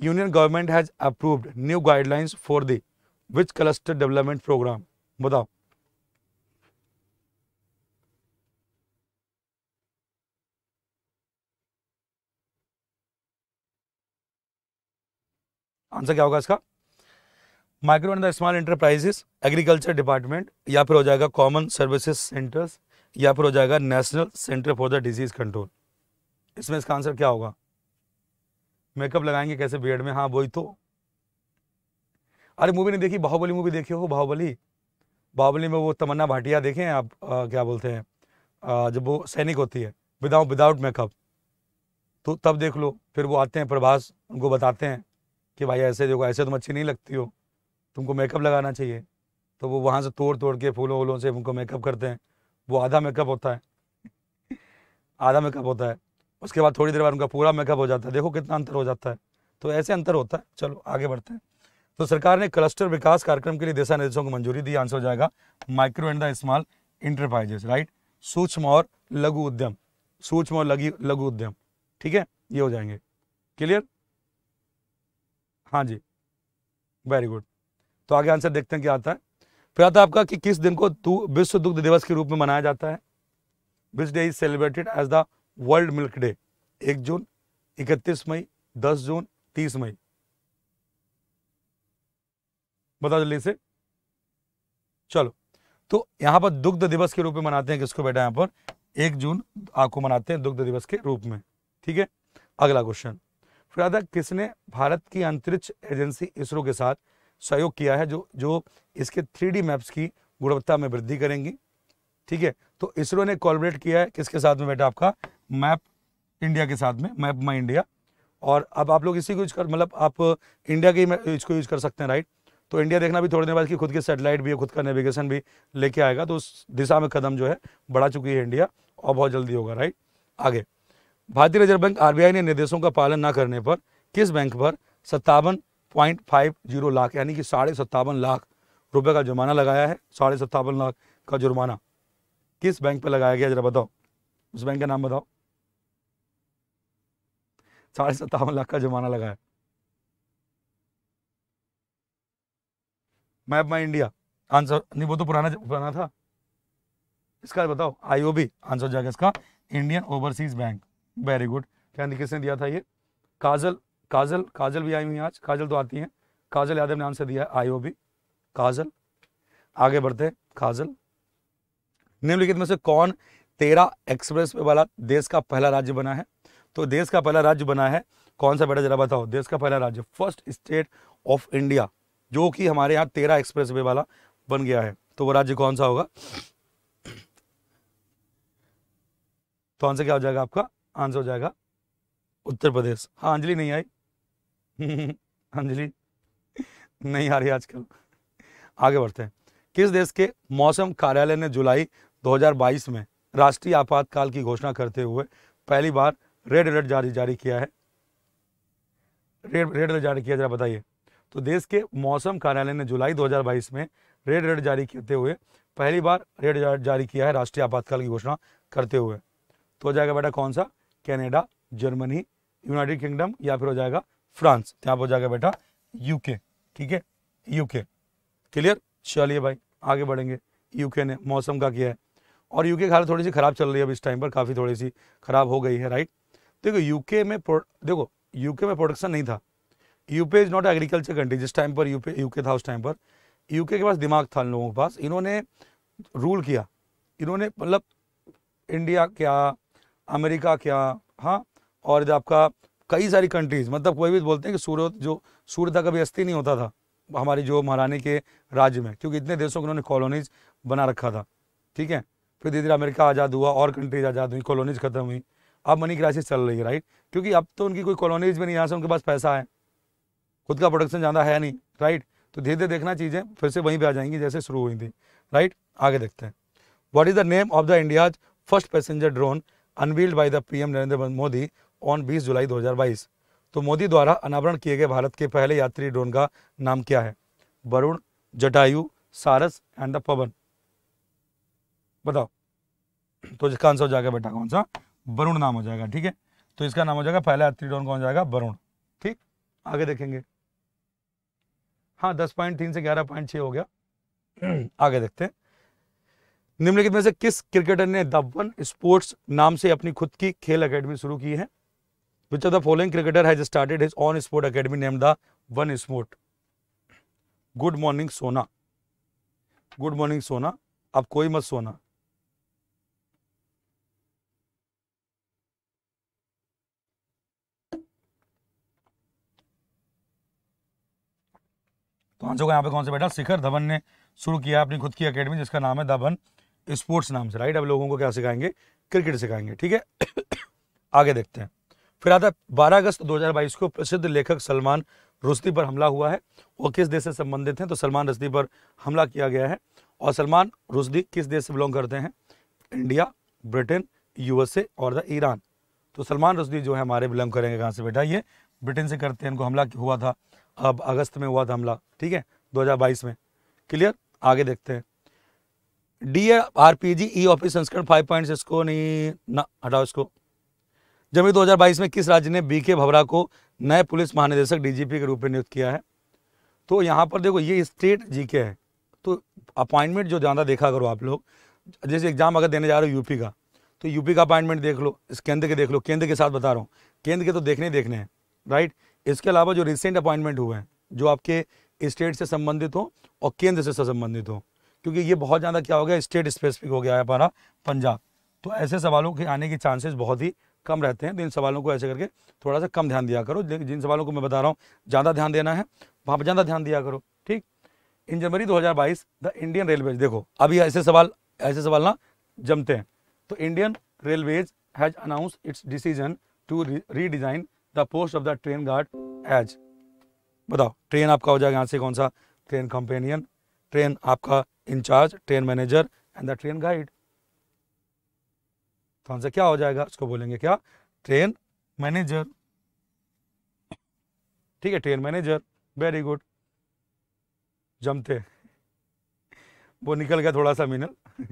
union government has approved new guidelines for the which cluster development program बताओ आंसर क्या होगा इसका micro and small enterprises agriculture department या फिर हो जाएगा कॉमन सर्विसेज सेंटर्स या फिर हो जाएगा national centre for the disease control इसमें इसका आंसर क्या होगा मेकअप लगाएंगे कैसे बियड में हाँ वही तो अरे मूवी नहीं देखी बाहुबली मूवी देखी हो बाहुबली बाहुबली में वो तमन्ना भाटिया देखे हैं आप आ, क्या बोलते हैं आ, जब वो सैनिक होती है विदाउट विदाउट मेकअप तो तब देख लो फिर वो आते हैं प्रभास उनको बताते हैं कि भाई ऐसे देखो ऐसे तुम अच्छी नहीं लगती हो तुमको मेकअप लगाना चाहिए तो वो वहाँ से तोड़ तोड़ के फूलों वूलों से उनको मेकअप करते हैं वो आधा मेकअप होता है आधा मेकअप होता है उसके बाद थोड़ी देर बाद उनका पूरा मेकअप हो जाता है देखो कितना अंतर हो जाता है तो ऐसे अंतर होता है चलो आगे बढ़ते हैं तो सरकार ने क्लस्टर विकास कार्यक्रम के लिए दिशा निर्देशों को मंजूरी दी आंसर हो जाएगा micro and the small enterprises right सूक्ष्म और लघु उद्यम सूक्ष्म और लगी लघु उद्यम ठीक है ये हो जाएंगे क्लियर हाँ जी वेरी गुड तो आगे आंसर देखते हैं क्या आता है फिर आता है आपका कि किस दिन को विश्व दुग्ध दिवस के रूप में मनाया जाता है which day is celebrated as the world milk day एक जून इकतीस मई दस जून तीस मई बताओ जल्दी से चलो तो यहां पर दुग्ध दिवस के रूप में मनाते हैं किसको बेटा यहां पर एक जून आपको मनाते हैं दुग्ध दिवस के रूप में ठीक है अगला क्वेश्चन फिर आता किसने भारत की अंतरिक्ष एजेंसी इसरो के साथ सहयोग किया है जो जो इसके थ्री मैप्स की गुणवत्ता में वृद्धि करेंगी ठीक है तो इसरो ने कॉलबरेट किया है किसके साथ में बेटा आपका मैप इंडिया के साथ में मैप माई इंडिया और अब आप लोग इसी को यूज कर मतलब आप इंडिया के इसको यूज कर सकते हैं राइट तो इंडिया देखना भी थोड़ी देर बाद कि खुद की सेटेलाइट भी है खुद का नेविगेशन भी लेके आएगा तो उस दिशा में कदम जो है बढ़ा चुकी है इंडिया और बहुत जल्दी होगा राइट आगे भारतीय रिजर्व बैंक आरबीआई ने निर्देशों का पालन ना करने पर किस बैंक पर सत्तावन पॉइंट फाइव जीरो लाख यानी कि साढ़े सत्तावन लाख रुपए का जुर्माना लगाया है साढ़े सत्तावन लाख का जुर्माना किस बैंक पर लगाया गया जरा बताओ उस बैंक का नाम बताओ साढ़े सत्तावन लाख का जुर्माना लगाया मैप माई इंडिया आंसर नहीं वो तो पुराना पुराना था इसका बताओ आईओबी आंसर जाएगा इसका Indian overseas bank very good क्या किसने दिया था ये काजल काजल काजल भी आई हुई आज काजल तो आती हैं काजल यादव नाम से दिया आई ओ बी काजल आगे बढ़ते काजल निम्नलिखित में से कौन तेरा एक्सप्रेस वाला देश का पहला राज्य बना है तो देश का पहला राज्य बना है कौन सा बेटा जरा बताओ देश का पहला राज्य फर्स्ट स्टेट ऑफ इंडिया जो कि हमारे यहाँ तेरा एक्सप्रेस वे वाला बन गया है तो वो राज्य कौन सा होगा तो आंसर क्या हो जाएगा आपका आंसर हो जाएगा उत्तर प्रदेश हाँ अंजलि नहीं आई अंजलि नहीं आ रही आजकल आगे बढ़ते हैं किस देश के मौसम कार्यालय ने जुलाई 2022 में राष्ट्रीय आपातकाल की घोषणा करते हुए पहली बार रेड अलर्ट जारी जारी किया है रेड रेड अलर्ट जारी किया जरा बताइए तो देश के मौसम कार्यालय ने जुलाई 2022 में रेड अलर्ट जारी करते हुए पहली बार रेड अलर्ट जारी किया है राष्ट्रीय आपातकाल की घोषणा करते हुए तो हो जाएगा बेटा कौन सा कैनेडा जर्मनी यूनाइटेड किंगडम या फिर हो जाएगा फ्रांस यहाँ पर जाकर बैठा यूके ठीक है यूके क्लियर चलिए भाई आगे बढ़ेंगे यूके ने मौसम का किया है और यूके खाली थोड़ी सी ख़राब चल रही है अब इस टाइम पर काफ़ी थोड़ी सी ख़राब हो गई है राइट देखो यूके में देखो यूके में प्रोडक्शन नहीं था यूपे इज़ नॉट एग्रीकल्चर कंट्री जिस टाइम पर यूपे यूके था उस टाइम पर यूके के पास दिमाग था इन लोगों के पास इन्होंने रूल किया इन्होंने मतलब इंडिया क्या अमेरिका क्या हाँ और इधर आपका कई सारी कंट्रीज मतलब कोई भी बोलते हैं कि सूर्य जो सूर्य था कभी अस्थि नहीं होता था हमारी जो महारानी के राज्य में क्योंकि इतने देशों को उन्होंने कॉलोनीज बना रखा था ठीक है फिर धीरे धीरे अमेरिका आज़ाद हुआ और कंट्रीज आज़ाद हुई कॉलोनीज खत्म हुई अब मनी क्राइसिस चल रही है राइट क्योंकि अब तो उनकी कोई कॉलोनीज भी नहीं यहाँ से उनके पास पैसा है खुद का प्रोडक्शन ज़्यादा है नहीं राइट तो धीरे धीरे देखना चीज़ें फिर से वहीं पर आ जाएंगी जैसे शुरू हुई थी राइट आगे देखते हैं what is the name of the India's first passenger drone unveiled by the P M Narendra Modi on 20 July 2022 तो मोदी द्वारा अनावरण किए गए भारत के पहले यात्री ड्रोन का नाम क्या है वरुण जटायु सारस एंड द पवन बताओ तो इसका आंसर हो जाएगा बेटा कौन सा वरुण नाम हो जाएगा ठीक है तो इसका नाम हो जाएगा पहला यात्री ड्रोन कौन जाएगा वरुण ठीक आगे देखेंगे हाँ दस पॉइंट तीन से ग्यारह पॉइंट छह हो गया आगे देखते हैं निम्नलिखित में से किस क्रिकेटर ने दबन स्पोर्ट्स नाम से अपनी खुद की खेल एकेडमी शुरू की है which of the following cricketer has started his own sport academy name the one sport good morning Sona good morning Sona अब कोई मत सोना तो आंसर यहाँ पे कौन से बेटा शिखर धवन ने शुरू किया अपनी खुद की एकेडमी जिसका नाम है धवन स्पोर्ट्स नाम से राइट अब लोगों को क्या सिखाएंगे क्रिकेट सिखाएंगे ठीक है आगे देखते हैं फिर बारह अगस्त 2022 को प्रसिद्ध लेखक सलमान रुश्ती पर हमला हुआ है वो किस देश से संबंधित हैं तो सलमान रुश्ती पर हमला किया गया है और सलमान रुश्दी किस देश से बिलोंग करते हैं इंडिया ब्रिटेन यूएसए और द ईरान तो सलमान रुश्दी जो है हमारे बिलोंग करेंगे कहाँ से बेटा ये ब्रिटेन से करते हैं इनको हमला हुआ था अब अगस्त में हुआ था हमला ठीक है दो में क्लियर आगे देखते हैं D R P G E office संस्करण फाइव पॉइंट इसको नहीं ना हटाओ इसको जनवरी 2022 में किस राज्य ने बी के भवरा को नए पुलिस महानिदेशक डीजीपी के रूप में नियुक्त किया है तो यहाँ पर देखो ये स्टेट जीके है तो अपॉइंटमेंट जो ज़्यादा देखा करो आप लोग जैसे एग्जाम अगर देने जा रहे हो यूपी का तो यूपी का अपॉइंटमेंट देख लो इस केंद्र के देख लो केंद्र के साथ बता रहा हूँ केंद्र के तो देखने ही देखने हैं राइट इसके अलावा जो रिसेंट अपॉइंटमेंट हुए हैं जो आपके स्टेट से संबंधित हो और केंद्र से संबंधित हो क्योंकि ये बहुत ज़्यादा क्या हो गया स्टेट स्पेसिफिक हो गया है हमारा पंजाब तो ऐसे सवालों के आने के चांसेस बहुत ही कम रहते हैं तो इन सवालों को ऐसे करके थोड़ा सा कम ध्यान दिया करो जिन सवालों को मैं बता रहा हूँ ज़्यादा ध्यान देना है वहाँ पर ज़्यादा ध्यान दिया करो ठीक in January 2022 the Indian railways देखो अभी ऐसे सवाल ऐसे सवाल ना जमते हैं तो Indian railways has announce its decision to redesign the post of the train guard as बताओ ट्रेन आपका हो जाएगा यहाँ से कौन सा ट्रेन कंपेनियन ट्रेन आपका incharge train manager and the train guide तो आंसर क्या हो जाएगा इसको बोलेंगे क्या ट्रेन मैनेजर ठीक है ट्रेन मैनेजर वेरी गुड जमते वो निकल गया थोड़ा सा मिनल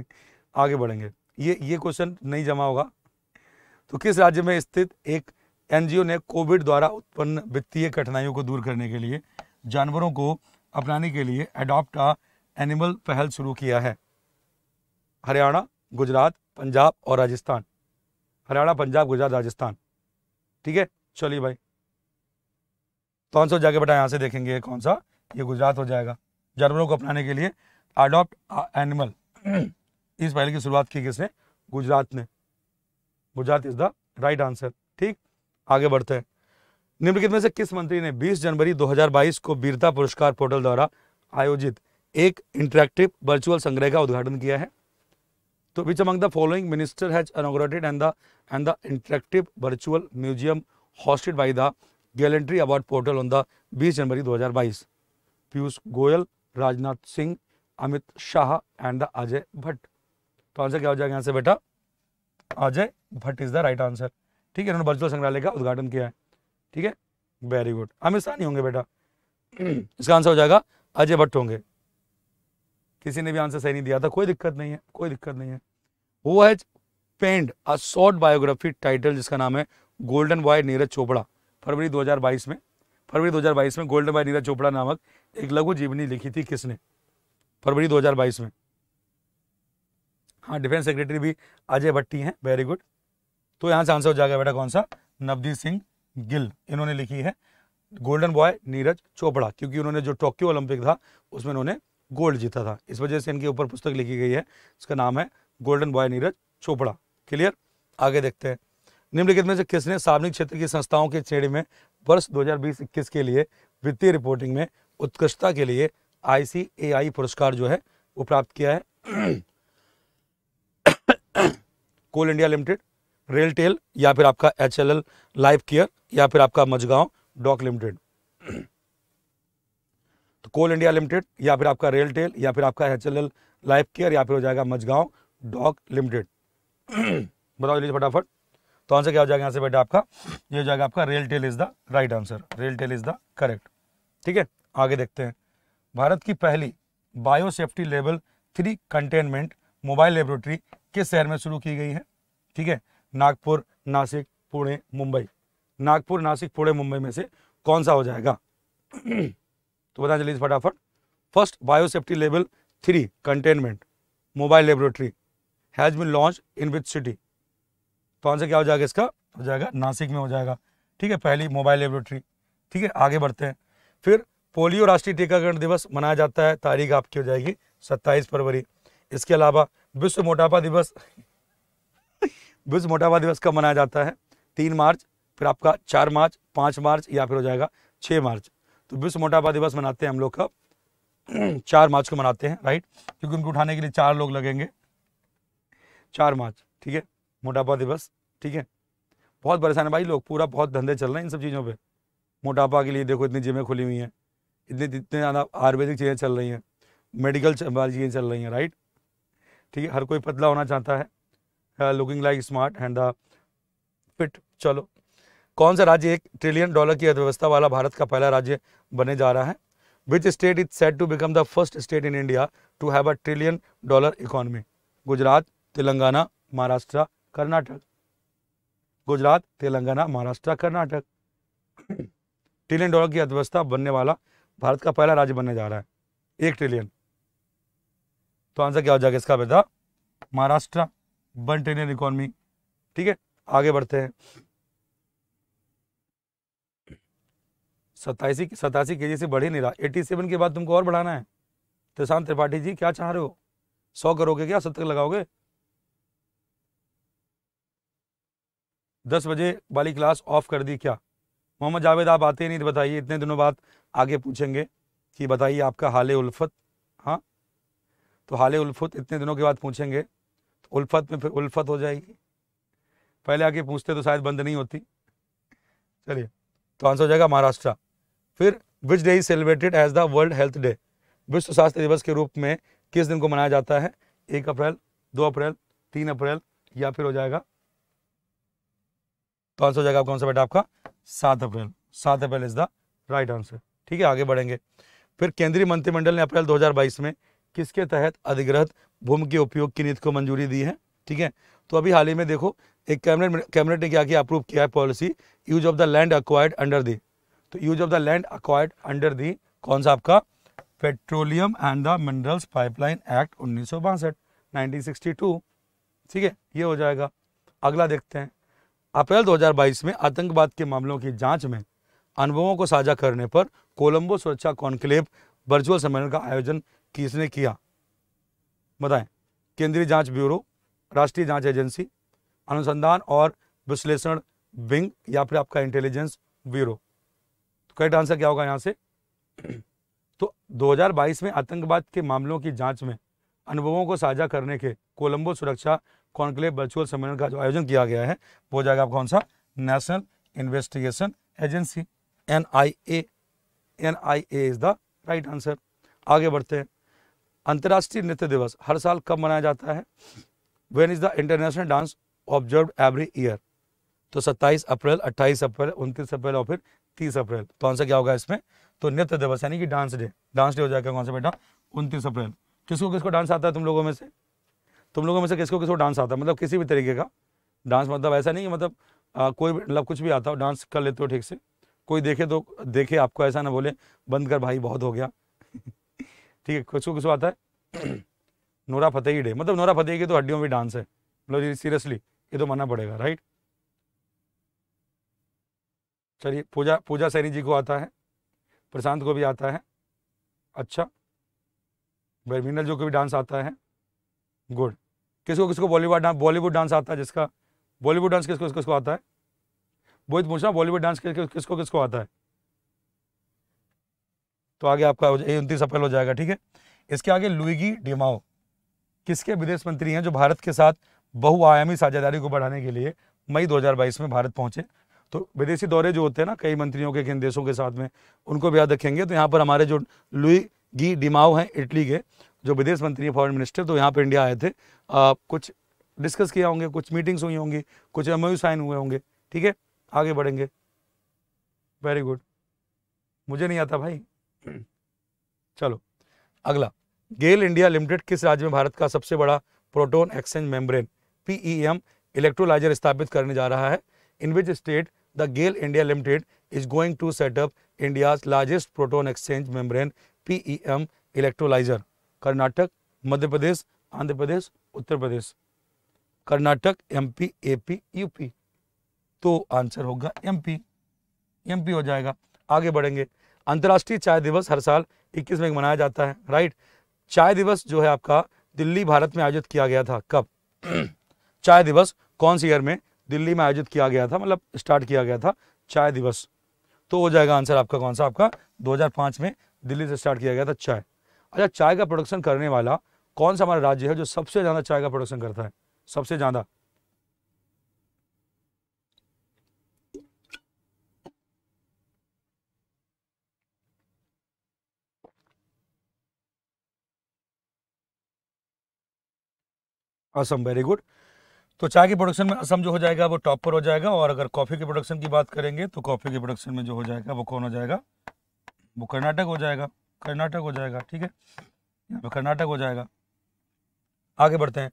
आगे बढ़ेंगे ये ये क्वेश्चन नहीं जमा होगा तो किस राज्य में स्थित एक एनजीओ ने कोविड द्वारा उत्पन्न वित्तीय कठिनाइयों को दूर करने के लिए जानवरों को अपनाने के लिए एडॉप्ट एनिमल पहल शुरू किया है हरियाणा गुजरात पंजाब और राजस्थान हरियाणा पंजाब गुजरात राजस्थान ठीक है चलिए भाई कौन सा जाके बेटा यहाँ से देखेंगे कौन सा ये गुजरात हो जाएगा जानवरों को अपनाने के लिए अडॉप्ट एनिमल इस पहले की शुरुआत की किसने गुजरात ने Gujarat is the right answer ठीक आगे बढ़ते हैं निम्नलिखित में से किस मंत्री ने 20 जनवरी 2022 को वीरता पुरस्कार पोर्टल द्वारा आयोजित एक इंटरेक्टिव वर्चुअल संग्रह का उद्घाटन किया है तो which among the following minister has inaugurated and the and the interactive virtual museum hosted by the gallantry award portal on the बीस जनवरी 2022 पीयूष गोयल राजनाथ सिंह अमित शाह एंड द अजय भट्ट तो आंसर क्या हो जाएगा यहाँ से बेटा Ajay Bhatt is the right answer ठीक है इन्होंने वर्चुअल संग्रहालय का उद्घाटन किया है ठीक है वेरी गुड अमित शाह नहीं होंगे बेटा इसका आंसर हो जाएगा अजय भट्ट होंगे किसी ने भी आंसर सही नहीं दिया था कोई दिक्कत नहीं है कोई दिक्कत नहीं है वो है penned a short biography titled जिसका नाम है गोल्डन बॉय नीरज चोपड़ा फरवरी 2022 में फरवरी 2022 में गोल्डन बॉय नीरज चोपड़ा नामक एक लघु जीवनी लिखी थी किसने फरवरी 2022 में हाँ डिफेंस सेक्रेटरी भी अजय भट्टी हैं वेरी गुड तो यहाँ से आंसर हो जाएगा बेटा कौन सा नवदीप सिंह गिल इन्होंने लिखी है गोल्डन बॉय नीरज चोपड़ा क्योंकि उन्होंने जो टोक्यो ओलंपिक था उसमें उन्होंने गोल्ड जीता था इस वजह से इनके ऊपर पुस्तक लिखी गई है उसका नाम है golden boy Neeraj Chopra clear आगे देखते हैं निम्नलिखित में से किसने सार्वजनिक क्षेत्र की संस्थाओं के श्रेणी में वर्ष दो 21 के लिए वित्तीय रिपोर्टिंग में उत्कृष्टता के लिए आई पुरस्कार जो है वो प्राप्त किया है कोल इंडिया लिमिटेड रेलटेल या फिर आपका एच एल लाइफ केयर या फिर आपका Mazagon dock limited coal India limited या फिर आपका रेल टेल या फिर आपका एच एल लाइफ केयर या फिर हो जाएगा मजगांव डॉग लिमिटेड बताओ लीजिए फटाफट तो आंसर क्या हो जाएगा यहाँ से बेटा आपका ये हो जाएगा आपका rail tail is the right answer rail tail is the correct ठीक है आगे देखते हैं भारत की पहली biosafety level three containment mobile laboratory किस शहर में शुरू की गई है ठीक है नागपुर नासिक पुणे मुंबई नागपुर नासिक पुणे मुंबई में से कौन सा हो जाएगा तो बता चलिए फटाफट first biosafety level three containment mobile laboratory has been launched in which city तो आंसर क्या हो जाएगा इसका हो जाएगा नासिक में हो जाएगा ठीक है पहली मोबाइल लेबोरेटरी ठीक है आगे बढ़ते हैं फिर पोलियो राष्ट्रीय टीकाकरण दिवस मनाया जाता है तारीख आपकी हो जाएगी सत्ताईस फरवरी इसके अलावा विश्व मोटापा दिवस विश्व मोटापा दिवस कब मनाया जाता है तीन मार्च फिर आपका चार मार्च पाँच मार्च या फिर हो जाएगा छः मार्च तो विश्व मोटापा दिवस मनाते हैं हम लोग कब चार मार्च को मनाते हैं राइट क्योंकि उनको उठाने के लिए चार लोग लगेंगे चार मार्च ठीक है मोटापा दिवस ठीक है बहुत परेशान है भाई लोग पूरा बहुत धंधे चल रहे हैं इन सब चीज़ों पे मोटापा के लिए देखो इतनी जिमें खुली हुई हैं इतनी इतने ज़्यादा आयुर्वेदिक चीज़ें चल रही हैं मेडिकल चीज़ें चल रही हैं राइट ठीक है हर कोई पतला होना चाहता है looking like smart and the fit चलो कौन सा राज्य एक ट्रिलियन डॉलर की अर्थव्यवस्था वाला भारत का पहला राज्य बने जा रहा है which state is set to become the first state in India to have a trillion dollar economy Gujarat Telangana Maharashtra Karnataka Gujarat Telangana Maharashtra Karnataka trillion dollar की अर्थव्यवस्था बनने वाला भारत का पहला राज्य बनने जा रहा है एक ट्रिलियन तो आंसर क्या हो जाएगा इसका बेटा महाराष्ट्र बन ट्रिलियन इकोनॉमी ठीक है आगे बढ़ते हैं सतासी सतासी के जी से बढ़ ही नहीं रहा एटी सेवन के बाद तुमको और बढ़ाना है त्रिशांत त्रिपाठी जी क्या चाह रहे हो सौ करोगे क्या सत्तर लगाओगे दस बजे वाली क्लास ऑफ कर दी क्या मोहम्मद जावेद आप आते ही नहीं तो बताइए इतने दिनों बाद आगे पूछेंगे कि बताइए आपका हाल उल्फत हाँ तो हाल उल्फत इतने दिनों के बाद पूछेंगे तो उल्फत में फिर उल्फत हो जाएगी पहले आके पूछते तो शायद बंद नहीं होती चलिए तो आंसर हो जाएगा महाराष्ट्र फिर which day is celebrated as the world health day विश्व स्वास्थ्य दिवस के रूप में किस दिन को मनाया जाता है एक अप्रैल दो अप्रैल तीन अप्रैल या फिर हो जाएगा तो आंसर हो जाएगा कौन सा बेटा आपका सात अप्रैल सात अप्रैल इज द राइट आंसर ठीक है आगे बढ़ेंगे फिर केंद्रीय मंत्रिमंडल ने अप्रैल 2022 में किसके तहत अधिग्रहित भूमि के उपयोग की नीति को मंजूरी दी है ठीक है तो अभी हाल ही में देखो एक कैबिनेट कैबिनेट ने क्या किया अप्रूव किया है policy use of the land acquired under the तो use of the land acquired under the कौन सा आपका petroleum and the minerals pipeline act उन्नीस सौ बासठ ठीक है ये हो जाएगा अगला देखते हैं अप्रैल 2022 में आतंकवाद के मामलों की जांच में अनुभवों को साझा करने पर कोलंबो सुरक्षा कॉन्क्लेव वर्चुअल सम्मेलन का आयोजन किसने किया बताएं केंद्रीय जांच ब्यूरो राष्ट्रीय जांच एजेंसी अनुसंधान और विश्लेषण विंग या फिर आपका इंटेलिजेंस ब्यूरो तो करेक्ट आंसर क्या होगा यहाँ से तो 2022 में आतंकवाद के मामलों की जांच में अनुभवों को साझा करने के कोलंबो सुरक्षा कॉन्क्लेव वर्चुअल सम्मेलन का जो आयोजन किया गया है वो हो जाएगा कौन सा national investigation agency N I A N I A is the right answer आगे बढ़ते हैं अंतर्राष्ट्रीय नृत्य दिवस हर साल कब मनाया जाता है when is the international dance observe every year तो 27 अप्रैल 28 अप्रैल 29 अप्रैल और फिर तीस अप्रैल तो आंसर क्या होगा इसमें तो नृत्य दिवस यानी कि डांस डे डांस डे हो जाएगा कौन सा बेटा उनतीस अप्रैल किसको किसको डांस आता है तुम लोगों में से तुम लोगों में से किसको किसको डांस आता है मतलब किसी भी तरीके का डांस मतलब ऐसा नहीं कि मतलब आ, कोई मतलब कुछ भी आता हो डांस कर लेते हो ठीक से कोई देखे तो देखे आपको ऐसा ना बोले बंद कर भाई बहुत हो गया ठीक है किसको किसको आता है नोरा फतेही डे मतलब नोरा फतेही की तो हड्डियों में डांस है मतलब सीरियसली ये तो मानना पड़ेगा राइट चलिए पूजा पूजा सैनी जी को आता है प्रशांत को भी आता है अच्छा बैडमिंटन जो को भी डांस आता है गुड किसको किसको बॉलीवुड डांस बॉलीवुड डांस आता है जिसका बॉलीवुड डांस किसको किसको आता है बोहित पूछना बॉलीवुड डांस किसको किसको आता है तो आगे आपका उनतीस अप्रैल हो जाएगा ठीक है इसके आगे लुइगी डिमाओ किसके विदेश मंत्री हैं जो भारत के साथ बहुआयामी साझेदारी को बढ़ाने के लिए मई 2022 में भारत पहुंचे तो विदेशी दौरे जो होते हैं ना कई मंत्रियों के किन देशों के साथ में उनको भी याद रखेंगे तो यहाँ पर हमारे जो लुई गी डिमाओ हैं इटली के जो विदेश मंत्री हैं फॉरन मिनिस्टर तो यहाँ पर इंडिया आए थे आ, कुछ डिस्कस किया होंगे कुछ मीटिंग्स हुई होंगी कुछ एम साइन हुए होंगे ठीक है आगे बढ़ेंगे वेरी गुड मुझे नहीं आता भाई चलो अगला गेल इंडिया लिमिटेड किस राज्य में भारत का सबसे बड़ा proton exchange membrane PEM electrolyser e स्थापित करने जा रहा है in which state the Gale India Limited is going to set up India's largest proton exchange membrane PEM electrolyzer. Karnataka, Madhya Pradesh, Andhra Pradesh, Uttar Pradesh. Karnataka MP AP UP तो आंसर होगा एमपी एमपी हो जाएगा आगे बढ़ेंगे अंतर्राष्ट्रीय चाय दिवस हर साल 21 मई मनाया जाता है राइट चाय दिवस जो है आपका दिल्ली भारत में आयोजित किया गया था कब चाय दिवस कौन से ईयर में दिल्ली में आयोजित किया गया था मतलब स्टार्ट किया गया था चाय दिवस तो हो जाएगा आंसर आपका कौन सा आपका 2005 में दिल्ली से स्टार्ट किया गया था चाय अच्छा चाय का प्रोडक्शन करने वाला कौन सा हमारा राज्य है जो सबसे ज़्यादा चाय का प्रोडक्शन करता है सबसे ज़्यादा असम वेरी गुड तो चाय की प्रोडक्शन में असम जो हो जाएगा वो टॉप पर हो जाएगा और अगर कॉफ़ी के प्रोडक्शन की बात करेंगे तो कॉफ़ी के प्रोडक्शन में जो हो जाएगा वो कौन हो जाएगा वो कर्नाटक हो जाएगा कर्नाटक हो जाएगा ठीक है यहाँ पर कर्नाटक हो जाएगा आगे बढ़ते हैं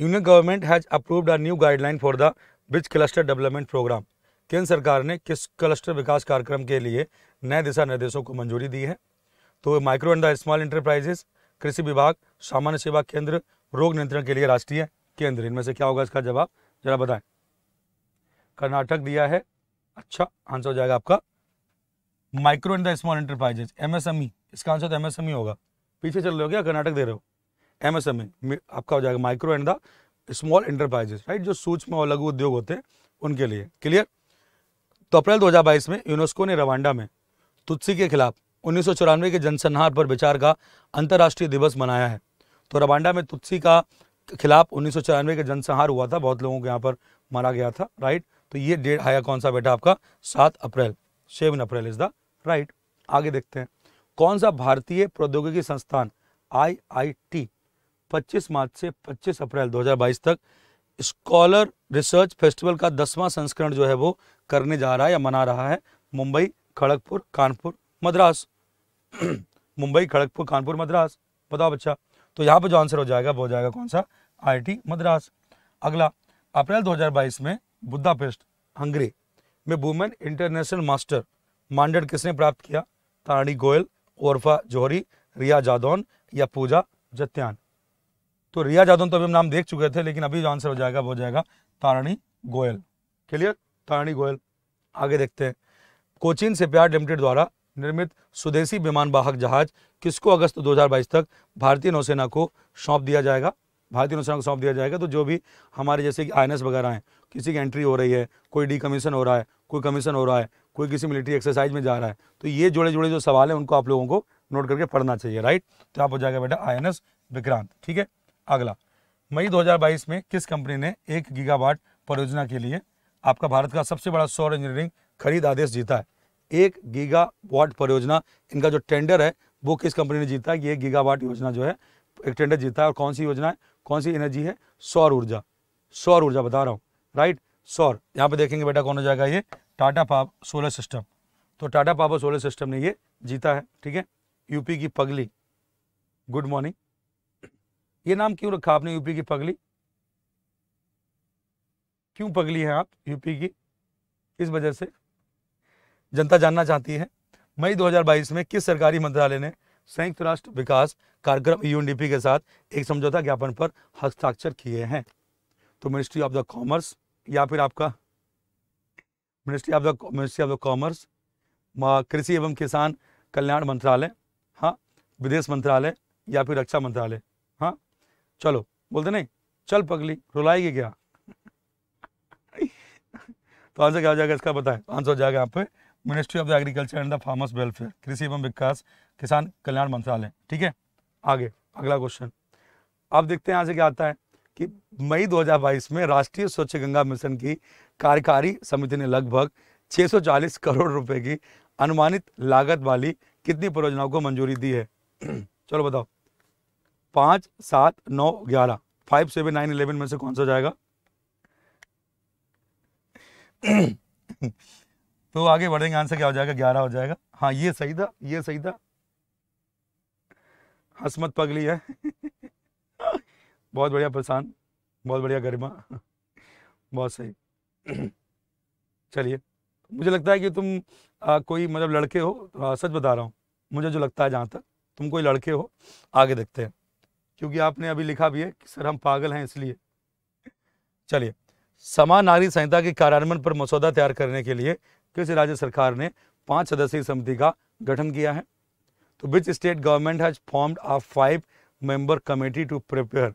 union government has approved a new guideline for the bridge cluster development programme केंद्र सरकार ने किस क्लस्टर विकास कार्यक्रम के लिए नए दिशा निर्देशों को मंजूरी दी है तो micro and the small enterprises कृषि विभाग सामान्य सेवा केंद्र रोग नियंत्रण के लिए राष्ट्रीय केंद्र इनमें से क्या होगा इसका जवाब जरा बताएं कर्नाटक दिया है अच्छा आंसर हो जाएगा आपका micro and the small enterprises MSME इसका आंसर तो एमएसएमई होगा पीछे चल रहे हो क्या कर्नाटक दे रहे हो एमएसएमई आपका हो जाएगा micro and the small enterprises right जो सूक्ष्म और लघु उद्योग होते हैं उनके लिए क्लियर तो अप्रैल दो में यूनेस्को ने रवांडा में तुत्सी के खिलाफ उन्नीस के जनसंहार पर विचार का अंतर्राष्ट्रीय दिवस मनाया है तो रवांडा में तुत्सी का खिलाफ उन्नीस का जनसंहार हुआ था बहुत लोगों को यहाँ पर मारा गया था राइट तो ये डेट आया कौन सा बेटा आपका सात अप्रैल seven April is the right आगे देखते हैं कौन सा भारतीय प्रौद्योगिकी संस्थान आई आई टी पच्चीस मार्च से पच्चीस अप्रैल बाईस तक स्कॉलर रिसर्च फेस्टिवल का दसवां संस्करण जो है वो करने जा रहा है या मना रहा है मुंबई खड़गपुर कानपुर मद्रास मुंबई खड़गपुर कानपुर मद्रास बताओ बच्चा तो यहाँ पर जो आंसर हो जाएगा वो हो जाएगा कौन सा आई मद्रास अगला अप्रैल 2022 में बुद्धापेस्ट हंगरी में वुमेन इंटरनेशनल मास्टर मांडेड किसने प्राप्त किया तारणी गोयल ओरफा जोहरी रिया जादौन या पूजा जत्यान तो रिया जादौन तो अभी हम नाम देख चुके थे लेकिन अभी जो आंसर हो जाएगा वो हो जाएगा तारणी गोयल क्लियर तारणी गोयल आगे देखते हैं कोचिन से प्यार लिमिटेड द्वारा निर्मित स्वदेशी विमान वाहक जहाज किसको अगस्त 2022 तक भारतीय नौसेना को सौंप दिया जाएगा भारतीय नौसेना को सौंप दिया जाएगा तो जो भी हमारे जैसे कि आई वगैरह हैं किसी की एंट्री हो रही है कोई डी कमीशन हो रहा है कोई कमीशन हो रहा है कोई किसी मिलिट्री एक्सरसाइज में जा रहा है तो ये जुड़े जुड़े जो सवाल हैं उनको आप लोगों को नोट करके पढ़ना चाहिए राइट तो आप हो जाएगा बेटा आई विक्रांत ठीक है अगला मई 2022 में किस कंपनी ने एक गीगावाट परियोजना के लिए आपका भारत का सबसे बड़ा सौर इंजीनियरिंग खरीद आदेश जीता है एक गीगा वाट परियोजना इनका जो टेंडर है वो किस कंपनी ने जीता है कि एक गीगा वाट योजना जो है एक टेंडर जीता है और कौन सी योजना है कौन सी एनर्जी है सौर ऊर्जा सौर ऊर्जा बता रहा हूँ राइट सौर यहाँ पे देखेंगे बेटा कौन हो जाएगा ये टाटा पावर सोलर सिस्टम तो टाटा पावर सोलर सिस्टम ने ये जीता है ठीक है यूपी की पगली गुड मॉर्निंग ये नाम क्यों रखा आपने यूपी की पगली क्यों पगली है आप यूपी की इस वजह से जनता जानना चाहती है मई 2022 में किस सरकारी मंत्रालय ने संयुक्त राष्ट्र विकास कार्यक्रम यूएनडीपी के साथ एक समझौता ज्ञापन पर हस्ताक्षर किए हैं तो मिनिस्ट्री ऑफ द कॉमर्स या फिर आपका ministry of the ministry of the commerce कृषि एवं किसान कल्याण मंत्रालय हाँ विदेश मंत्रालय या फिर रक्षा मंत्रालय हाँ चलो बोलते नहीं चल पगली रुलाएगी क्या तो आंसर क्या हो जाएगा इसका बताएं आंसर तो हो जाएगा यहाँ पे ministry of the agriculture and the farmers welfare कृषि एवं विकास किसान कल्याण मंत्रालय ठीक है आगे अगला क्वेश्चन अब देखते हैं यहाँ से क्या आता है कि मई 2022 में राष्ट्रीय स्वच्छ गंगा मिशन की कार्यकारी समिति ने लगभग 640 करोड़ रुपए की अनुमानित लागत वाली कितनी परियोजनाओं को मंजूरी दी है चलो बताओ पाँच सात नौ ग्यारह फाइव सेवन नाइन इलेवन में से कौन सा जाएगा तो आगे बढ़ेंगे आंसर क्या हो जाएगा ग्यारह हो जाएगा हाँ ये सही था ये सही था हसमत पगली है बहुत बढ़िया प्रशांत बहुत बढ़िया गरिमा बहुत सही चलिए मुझे लगता है कि तुम आ, कोई मतलब लड़के हो तो, आ, सच बता रहा हूँ मुझे जो लगता है जहाँ तक तुम कोई लड़के हो आगे देखते हैं क्योंकि आपने अभी लिखा भी है कि सर हम पागल हैं इसलिए चलिए समान नागरिक संहिता के कार्यान्वयन पर मसौदा तैयार करने के लिए फिर से राज्य सरकार ने पांच सदस्यीय समिति का गठन किया है तो which state government has formed a five member committee to prepare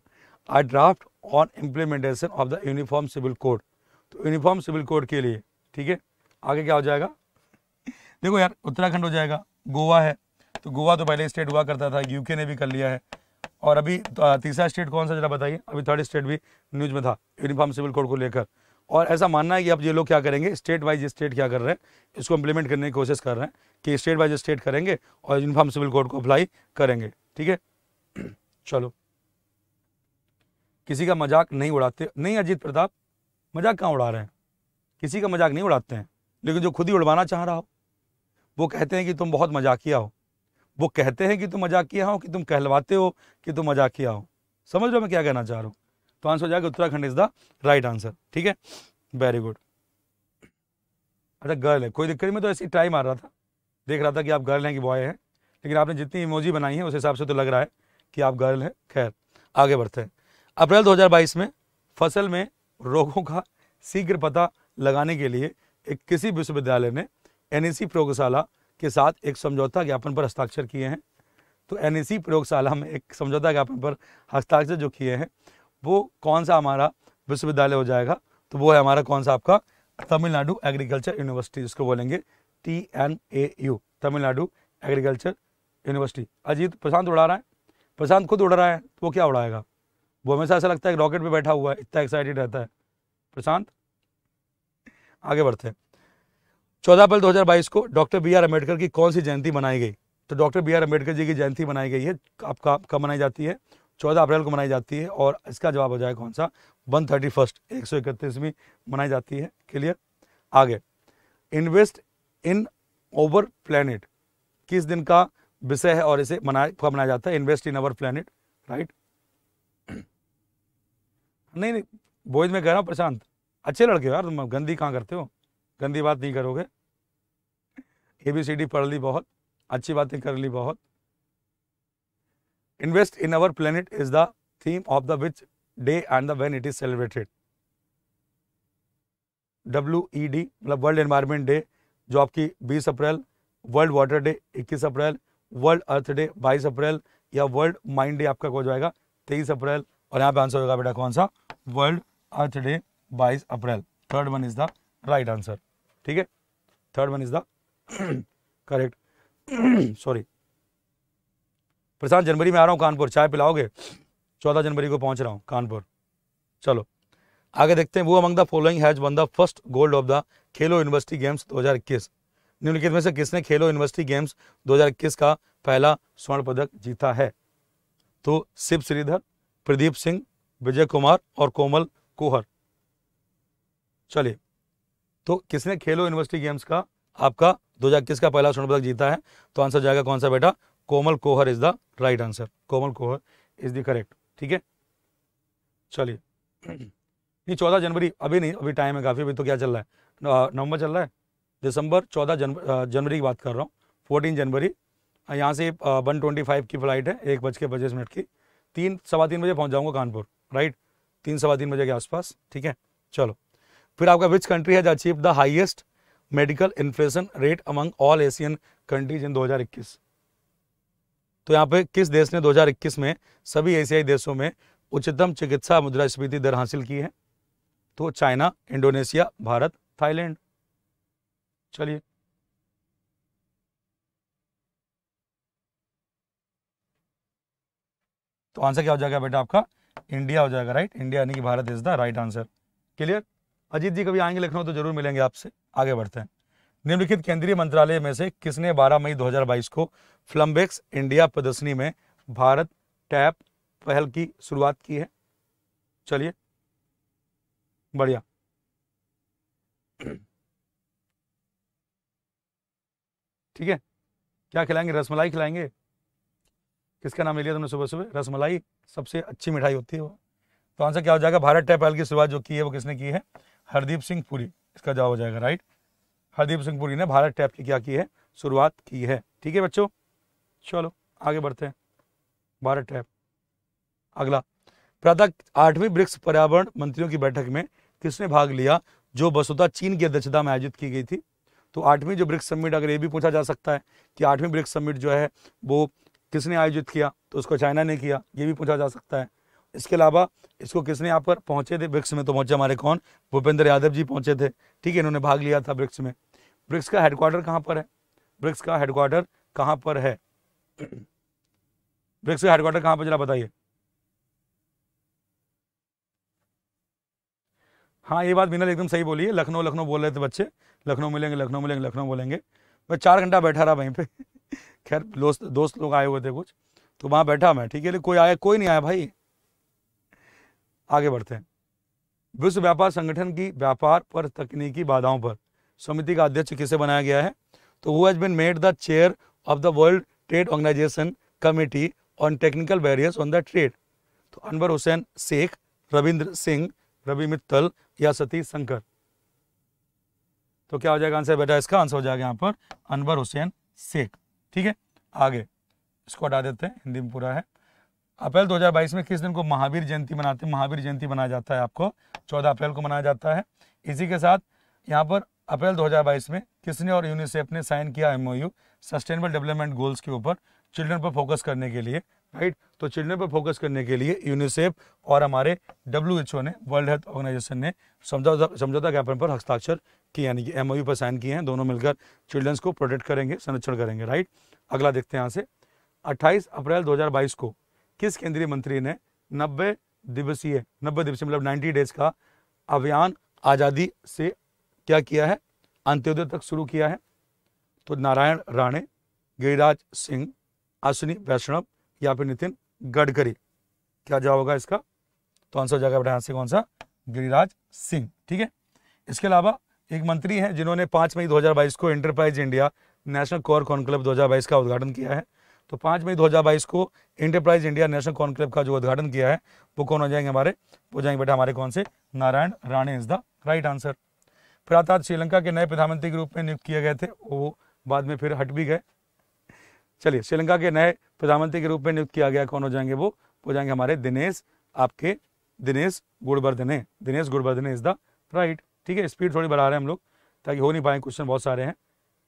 a draft on implementation of the uniform civil code तो यूनिफॉर्म सिविल कोड के लिए ठीक है आगे क्या हो जाएगा देखो यार उत्तराखंड हो जाएगा गोवा है तो गोवा तो पहले स्टेट हुआ करता था यूके ने भी कर लिया है और अभी तीसरा स्टेट कौन सा जरा बताइए अभी थर्ड स्टेट भी न्यूज में था यूनिफॉर्म सिविल कोड को लेकर और ऐसा मानना है कि अब ये लोग क्या करेंगे स्टेट वाइज स्टेट क्या कर रहे हैं इसको इम्प्लीमेंट करने की कोशिश कर रहे हैं कि स्टेट वाइज स्टेट करेंगे और यूनिफॉर्म सिविल कोड को अप्लाई करेंगे ठीक है चलो किसी का मजाक नहीं उड़ाते नहीं अजीत प्रताप मजाक कहाँ उड़ा रहे हैं किसी का मजाक नहीं उड़ाते हैं लेकिन जो खुद ही उड़वाना चाह रहा हो वो कहते हैं कि तुम बहुत मजाकिया हो वो कहते हैं कि तुम मजाकिया हो कि तुम कहलवाते हो कि तुम मजाकिया हो समझ रहे हो मैं क्या कहना चाह रहा हूँ तो आंसर हो जाएगा Uttarakhand is the right answer ठीक है वेरी गुड अच्छा गर्ल है कोई दिक्कत नहीं मैं तो ऐसी ट्राई मार रहा था देख रहा था कि आप गर्ल हैं कि बॉय हैं लेकिन आपने जितनी इमोजी बनाई है उस हिसाब से तो लग रहा है कि आप गर्ल हैं खैर आगे बढ़ते हैं अप्रैल 2022 में फसल में रोगों का शीघ्र पता लगाने के लिए एक किसी विश्वविद्यालय ने एन e प्रयोगशाला के साथ एक समझौता ज्ञापन पर हस्ताक्षर किए हैं तो एन e प्रयोगशाला में एक समझौता ज्ञापन पर हस्ताक्षर जो किए हैं वो कौन सा हमारा विश्वविद्यालय हो जाएगा तो वो है हमारा कौन सा आपका तमिलनाडु एग्रीकल्चर यूनिवर्सिटी जिसको बोलेंगे T N A U Tamil Nadu agriculture university Ajit Prashant उड़ा रहा है प्रशांत खुद उड़ रहा है तो वो क्या उड़ाएगा वो हमेशा ऐसा लगता है रॉकेट पे बैठा हुआ है इतना एक्साइटेड रहता है प्रशांत आगे बढ़ते हैं चौदह अप्रैल दो को डॉक्टर बी आर अम्बेडकर की कौन सी जयंती मनाई गई तो doctor B R Ambedkar ji की जयंती मनाई गई है आपका कब मनाई जाती है चौदह अप्रैल को मनाई जाती है और इसका जवाब हो जाए कौन सा वन थर्टी फर्स्ट एक सौ इकतीसवीं मनाई जाती है क्लियर आगे इन्वेस्ट इन ओवर प्लेनेट किस दिन का विषय है और इसे मनाया मनाया जाता है invest in our planet right नहीं नहीं बोझ में कह रहा हूँ प्रशांत अच्छे लड़के हो यार तुम गंदी कहाँ करते हो गंदी बात नहीं करोगे ए बी सी डी पढ़ ली बहुत अच्छी बातें कर ली बहुत invest Invest in our planet is the theme of the which day and it is celebrated W E D मतलब वर्ल्ड एनवायरमेंट डे जो आपकी बीस अप्रैल वर्ल्ड वाटर डे इक्कीस अप्रैल वर्ल्ड अर्थ डे बाईस अप्रैल या वर्ल्ड माइंड डे आपका कौन जाएगा तेईस अप्रैल और यहाँ पे आंसर होगा बेटा कौन सा वर्ल्ड अर्थ डे बाईस अप्रैल third one is the right answer ठीक है third one is the correct sorry Prashant जनवरी में आ रहा हूँ कानपुर चाय पिलाओगे चौदह जनवरी को पहुँच रहा हूँ कानपुर चलो आगे देखते हैं वो among the following has won the first gold of the Khelo university games दो निम्नलिखित में से किसने खेलो यूनिवर्सिटी गेम्स दो का पहला स्वर्ण पदक जीता है तो शिव श्रीधर प्रदीप सिंह विजय कुमार और कोमल कोहर चलिए तो किसने खेलो यूनिवर्सिटी गेम्स का आपका 2021 का पहला स्वर्ण पदक जीता है तो आंसर जाएगा कौन सा बेटा Komal Kohar is the right answer Komal Kohar is the correct ठीक है चलिए नहीं चौदह जनवरी अभी नहीं अभी टाइम है काफ़ी अभी तो क्या चल रहा है नवंबर चल रहा है दिसंबर चौदह जनवरी जनवरी की बात कर रहा हूँ फोर्टीन जनवरी यहाँ से वन ट्वेंटी फाइव की फ्लाइट है एक बज के पच्चीस मिनट की तीन सवा तीन बजे पहुँच जाऊँगा कानपुर राइट तीन सवा तीन बजे के आसपास ठीक है चलो फिर आपका which country has achieve the highest medical inflation rate among all Asian countries in दो हज़ार इक्कीस तो यहाँ पे किस देश ने 2021 में सभी एशियाई देशों में उच्चतम चिकित्सा मुद्रास्फीति दर हासिल की है तो चाइना इंडोनेशिया भारत थाईलैंड चलिए तो आंसर क्या हो जाएगा बेटा आपका इंडिया हो जाएगा राइट इंडिया यानी कि Bharat is the right answer clear Ajit ji कभी आएंगे लखनऊ तो जरूर मिलेंगे आपसे आगे बढ़ते हैं निम्नलिखित केंद्रीय मंत्रालय में से किसने 12 मई 2022 को फ्लम्बेक्स इंडिया प्रदर्शनी में भारत टैप पहल की शुरुआत की है चलिए बढ़िया ठीक है क्या खिलाएंगे रसमलाई खिलाएंगे किसका नाम ले लिया तुमने सुबह सुबह रसमलाई सबसे अच्छी मिठाई होती है वो तो आंसर क्या हो जाएगा भारत टैप पहल की शुरुआत जो की है वो किसने की है हरदीप सिंह पुरी इसका जवाब हो जाएगा राइट हरदीप सिंह पुरी ने भारत टैप की क्या की है शुरुआत की है ठीक है बच्चों चलो आगे बढ़ते हैं भारत टैप अगला प्रातः आठवीं ब्रिक्स पर्यावरण मंत्रियों की बैठक में किसने भाग लिया जो बसुता चीन की अध्यक्षता में आयोजित की गई थी तो आठवीं जो ब्रिक्स समिट अगर ये भी पूछा जा सकता है कि आठवीं ब्रिक्स समिट जो है वो किसने आयोजित किया तो उसको चाइना ने किया ये भी पूछा जा सकता है इसके अलावा इसको किसने यहाँ पर पहुंचे थे ब्रिक्स में तो पहुंचे हमारे कौन भूपेंद्र यादव जी पहुंचे थे ठीक है इन्होंने भाग लिया था ब्रिक्स में ब्रिक्स का हेडक्वार्टर कहाँ पर है ब्रिक्स का हेडक्वार्टर कहाँ पर है ब्रिक्स का हेडक्वार्टर कहाँ पर जरा बताइए हाँ ये बात बिना एकदम सही बोली है लखनऊ लखनऊ बोल रहे थे बच्चे लखनऊ मिलेंगे लखनऊ मिलेंगे लखनऊ बोलेंगे मैं चार घंटा बैठा रहा वहीं पे खैर दोस्त दोस्त लोग आए हुए थे कुछ तो वहाँ बैठा मैं ठीक है कोई आया कोई नहीं आया भाई आगे बढ़ते हैं विश्व व्यापार संगठन की व्यापार पर तकनीकी बाधाओं पर समिति का अध्यक्ष किसे बनाया गया है तो who has been made the chair of the world trade organization committee on technical barriers on the trade तो अनवर हुसैन शेख रविंद्र सिंह रवि मित्तल या सतीश शंकर तो क्या हो जाएगा आंसर बेटा इसका आंसर हो जाएगा यहाँ पर अनवर हुसैन शेख ठीक है आगे इसको हटा देते हैं हिंदी में पूरा है अप्रैल 2022 में किस दिन को महावीर जयंती मनाते हैं महावीर जयंती मनाया जाता है आपको 14 अप्रैल को मनाया जाता है इसी के साथ यहाँ पर अप्रैल 2022 में किसने और यूनिसेफ ने साइन किया एमओयू सस्टेनेबल डेवलपमेंट गोल्स के ऊपर चिल्ड्रन पर फोकस करने के लिए राइट तो चिल्ड्रन पर फोकस करने के लिए यूनिसेफ और हमारे डब्ल्यू ने वर्ल्ड हेल्थ ऑर्गेनाइजेशन ने समझौता समझौता ज्ञापन पर हस्ताक्षर किए यानी कि एम पर साइन किए हैं दोनों मिलकर चिल्ड्रंस को प्रोटेक्ट करेंगे संरक्षण करेंगे राइट अगला देखते हैं यहाँ से अट्ठाईस अप्रैल दो को किस केंद्रीय मंत्री ने नब्बे दिवसीय नब्बे दिवसीय मतलब नाइन्टी डेज का अभियान आज़ादी से क्या किया है अंत्योदय तक शुरू किया है तो नारायण राणे गिरिराज सिंह अश्विनी वैष्णव या फिर नितिन गडकरी क्या जवाब होगा इसका तो आंसर हो जाएगा बेटा कौन सा गिरिराज सिंह ठीक है इसके अलावा एक मंत्री हैं जिन्होंने पांच मई 2022 को enterprise India national core conclave 2022 का उद्घाटन किया है तो पांच मई 2022 को इंटरप्राइज इंडिया नेशनल कॉन्क्लेव का जो उद्घाटन किया है वो कौन हो जाएंगे हमारे वो जाएंगे बेटा हमारे कौन से Narayan Rane is the right answer प्रातः श्रीलंका के नए प्रधानमंत्री के रूप में नियुक्त किए गए थे वो बाद में फिर हट भी गए चलिए श्रीलंका के नए प्रधानमंत्री के रूप में नियुक्त किया गया कौन हो जाएंगे वो हो जाएंगे हमारे दिनेश आपके Dinesh Gunawardena Dinesh Gunawardena is the right ठीक है स्पीड थोड़ी बढ़ा रहे हैं हम लोग ताकि हो नहीं पाए क्वेश्चन बहुत सारे हैं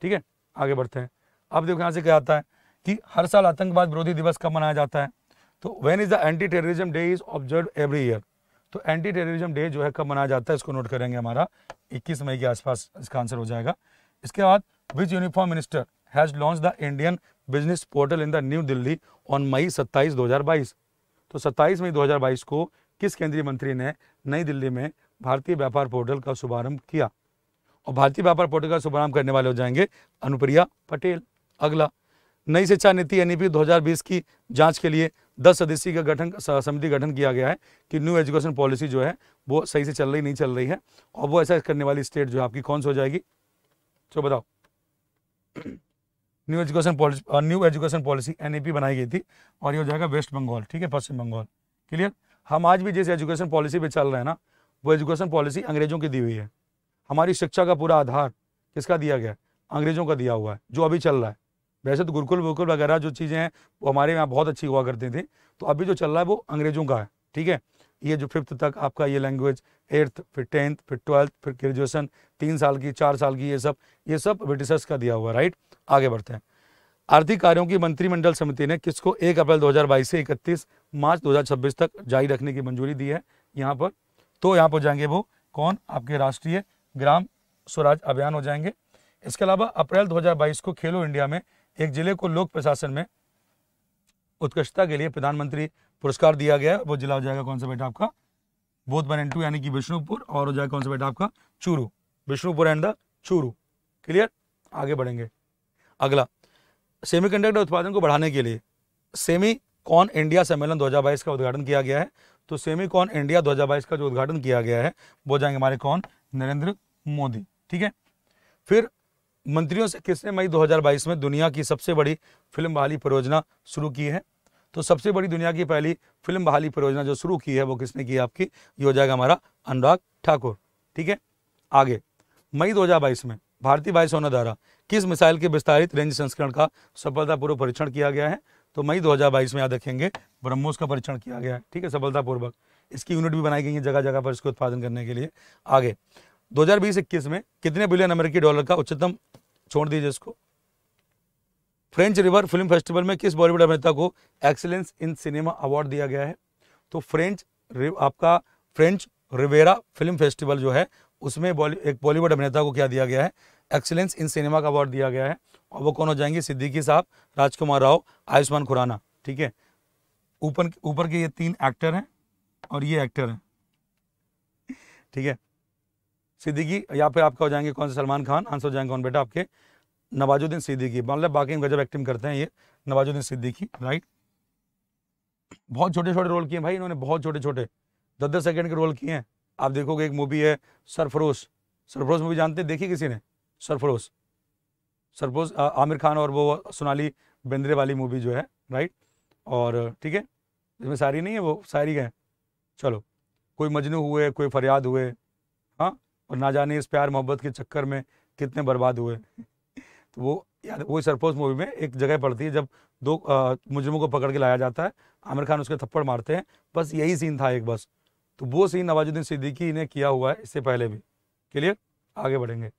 ठीक है आगे बढ़ते हैं अब देखो यहाँ से क्या आता है कि हर साल आतंकवाद विरोधी दिवस कब मनाया जाता है तो when is the anti terrorism day is observe every year तो एंटी टेररिज्म डे जो है कब मनाया जाता है इसको नोट करेंगे हमारा 21 मई के आसपास इसका आंसर हो जाएगा इसके बाद which uniform minister has launch the Indian business portal in the new Delhi on May 27 2022 तो 27 मई 2022 को किस केंद्रीय मंत्री ने नई दिल्ली में भारतीय व्यापार पोर्टल का शुभारंभ किया और भारतीय व्यापार पोर्टल का शुभारंभ करने वाले हो जाएंगे अनुप्रिया पटेल अगला नई शिक्षा नीति एन ई की जाँच के लिए दस सदस्यीय का गठन समिति गठन किया गया है कि न्यू एजुकेशन पॉलिसी जो है वो सही से चल रही नहीं चल रही है और वो ऐसा करने वाली स्टेट जो है आपकी कौन सी हो जाएगी चलो बताओ new education policy new education policy एन बनाई गई थी और ये हो जाएगा वेस्ट बंगाल ठीक है पश्चिम बंगाल क्लियर हम आज भी जिस एजुकेशन पॉलिसी पे चल रहे हैं ना वो एजुकेशन पॉलिसी अंग्रेजों की दी हुई है हमारी शिक्षा का पूरा आधार किसका दिया गया अंग्रेजों का दिया हुआ है जो अभी चल रहा है वैसे तो गुरुकुल वुरकुल वगैरह जो चीज़ें हैं वो हमारे यहाँ बहुत अच्छी हुआ करती थी तो अभी जो चल रहा है वो अंग्रेजों का है ठीक है ये जो फिफ्थ तक आपका ये लैंग्वेज एट्थ फिर टेंथ फिर ट्वेल्थ फिर ग्रेजुएसन तीन साल की चार साल की ये सब ये सब ब्रिटिशर्स का दिया हुआ राइट आगे बढ़ते हैं आर्थिक कार्यों की मंत्रिमंडल समिति ने किसको एक अप्रैल 2022 से 31 मार्च 2026 तक जारी रखने की मंजूरी दी है यहाँ पर तो यहाँ पर जाएंगे वो कौन आपके राष्ट्रीय ग्राम स्वराज अभियान हो जाएंगे इसके अलावा अप्रैल 2022 को खेलो इंडिया में एक जिले को लोक प्रशासन में उत्कृष्टता के लिए प्रधानमंत्री पुरस्कार दिया गया है वो जिला हो जाएगा कौन सा बेटा आपका बोध बनेंटू यानी कि विष्णुपुर और हो जाएगा कौन सा बेटा आपका Churu Vishnupur and the Churu clear आगे बढ़ेंगे अगला सेमीकंडक्टर उत्पादन को बढ़ाने के लिए सेमी कॉन इंडिया सम्मेलन 2022 का उद्घाटन किया गया है तो सेमी कॉन इंडिया 2022 का जो उद्घाटन किया गया है वो जाएंगे हमारे कौन नरेंद्र मोदी ठीक है फिर मंत्रियों से किसने मई 2022 में दुनिया की सबसे बड़ी फिल्म बहाली परियोजना शुरू की है तो सबसे बड़ी दुनिया की पहली फिल्म बहाली परियोजना जो शुरू की है वो किसने की आपकी ये हो जाएगा हमारा अनुराग ठाकुर ठीक है आगे मई 2022 में भारतीय वायुसेना द्वारा किस मिसाइल के विस्तारित रेंज संस्करण का सफलतापूर्वक परीक्षण किया गया है तो मई दो में याद रखेंगे ब्रह्मोस का परीक्षण किया गया है ठीक है सफलतापूर्वक इसकी यूनिट भी बनाई गई है जगह जगह पर इसको उत्पादन करने के लिए आगे दो हजार बीस इक्कीस में कितने बिलियन अमेरिकी डॉलर का उच्चतम छोड़ दीजिए इसको फ्रेंच रिवर फिल्म फेस्टिवल में किस बॉलीवुड अभिनेता को एक्सीलेंस इन सिनेमा अवार्ड दिया गया है तो फ्रेंच आपका फ्रेंच रिवेरा फिल्म फेस्टिवल जो है उसमें बॉली एक बॉलीवुड अभिनेता को क्या दिया गया है एक्सीलेंस इन सिनेमा का अवार्ड दिया गया है और वो कौन हो जाएंगे सिद्दीकी साहब राजकुमार राव आयुष्मान खुराना ठीक है ऊपर ऊपर के ये तीन एक्टर हैं और ये एक्टर हैं ठीक है सिद्दीकी या फिर आपका हो जाएंगे कौन से सलमान खान आंसर हो जाएंगे कौन बेटा आपके नवाजुद्दीन सिद्दीकी मतलब बाकी गजब एक्टिंग करते हैं ये नवाजुद्दीन सिद्दीकी राइट बहुत छोटे छोटे रोल किए भाई इन्होंने बहुत छोटे छोटे दस दस सेकेंड के रोल किए हैं आप देखोगे एक मूवी है सरफरोश सरफरोश मूवी जानते हैं देखी किसी ने सरफरोश सरफरोश आमिर खान और वो सोनाली बेंद्रे वाली मूवी जो है राइट और ठीक है इसमें शायरी नहीं है वो शायरी है चलो कोई मजनू हुए कोई फरियाद हुए हाँ और ना जाने इस प्यार मोहब्बत के चक्कर में कितने बर्बाद हुए तो वो याद वही सरपोज मूवी में एक जगह पड़ती है जब दो मुजरमों को पकड़ के लाया जाता है आमिर खान उसके थप्पड़ मारते हैं बस यही सीन था एक बस तो वो सीन नवाजुद्दीन सिद्दीकी ने किया हुआ है इससे पहले भी क्लियर आगे बढ़ेंगे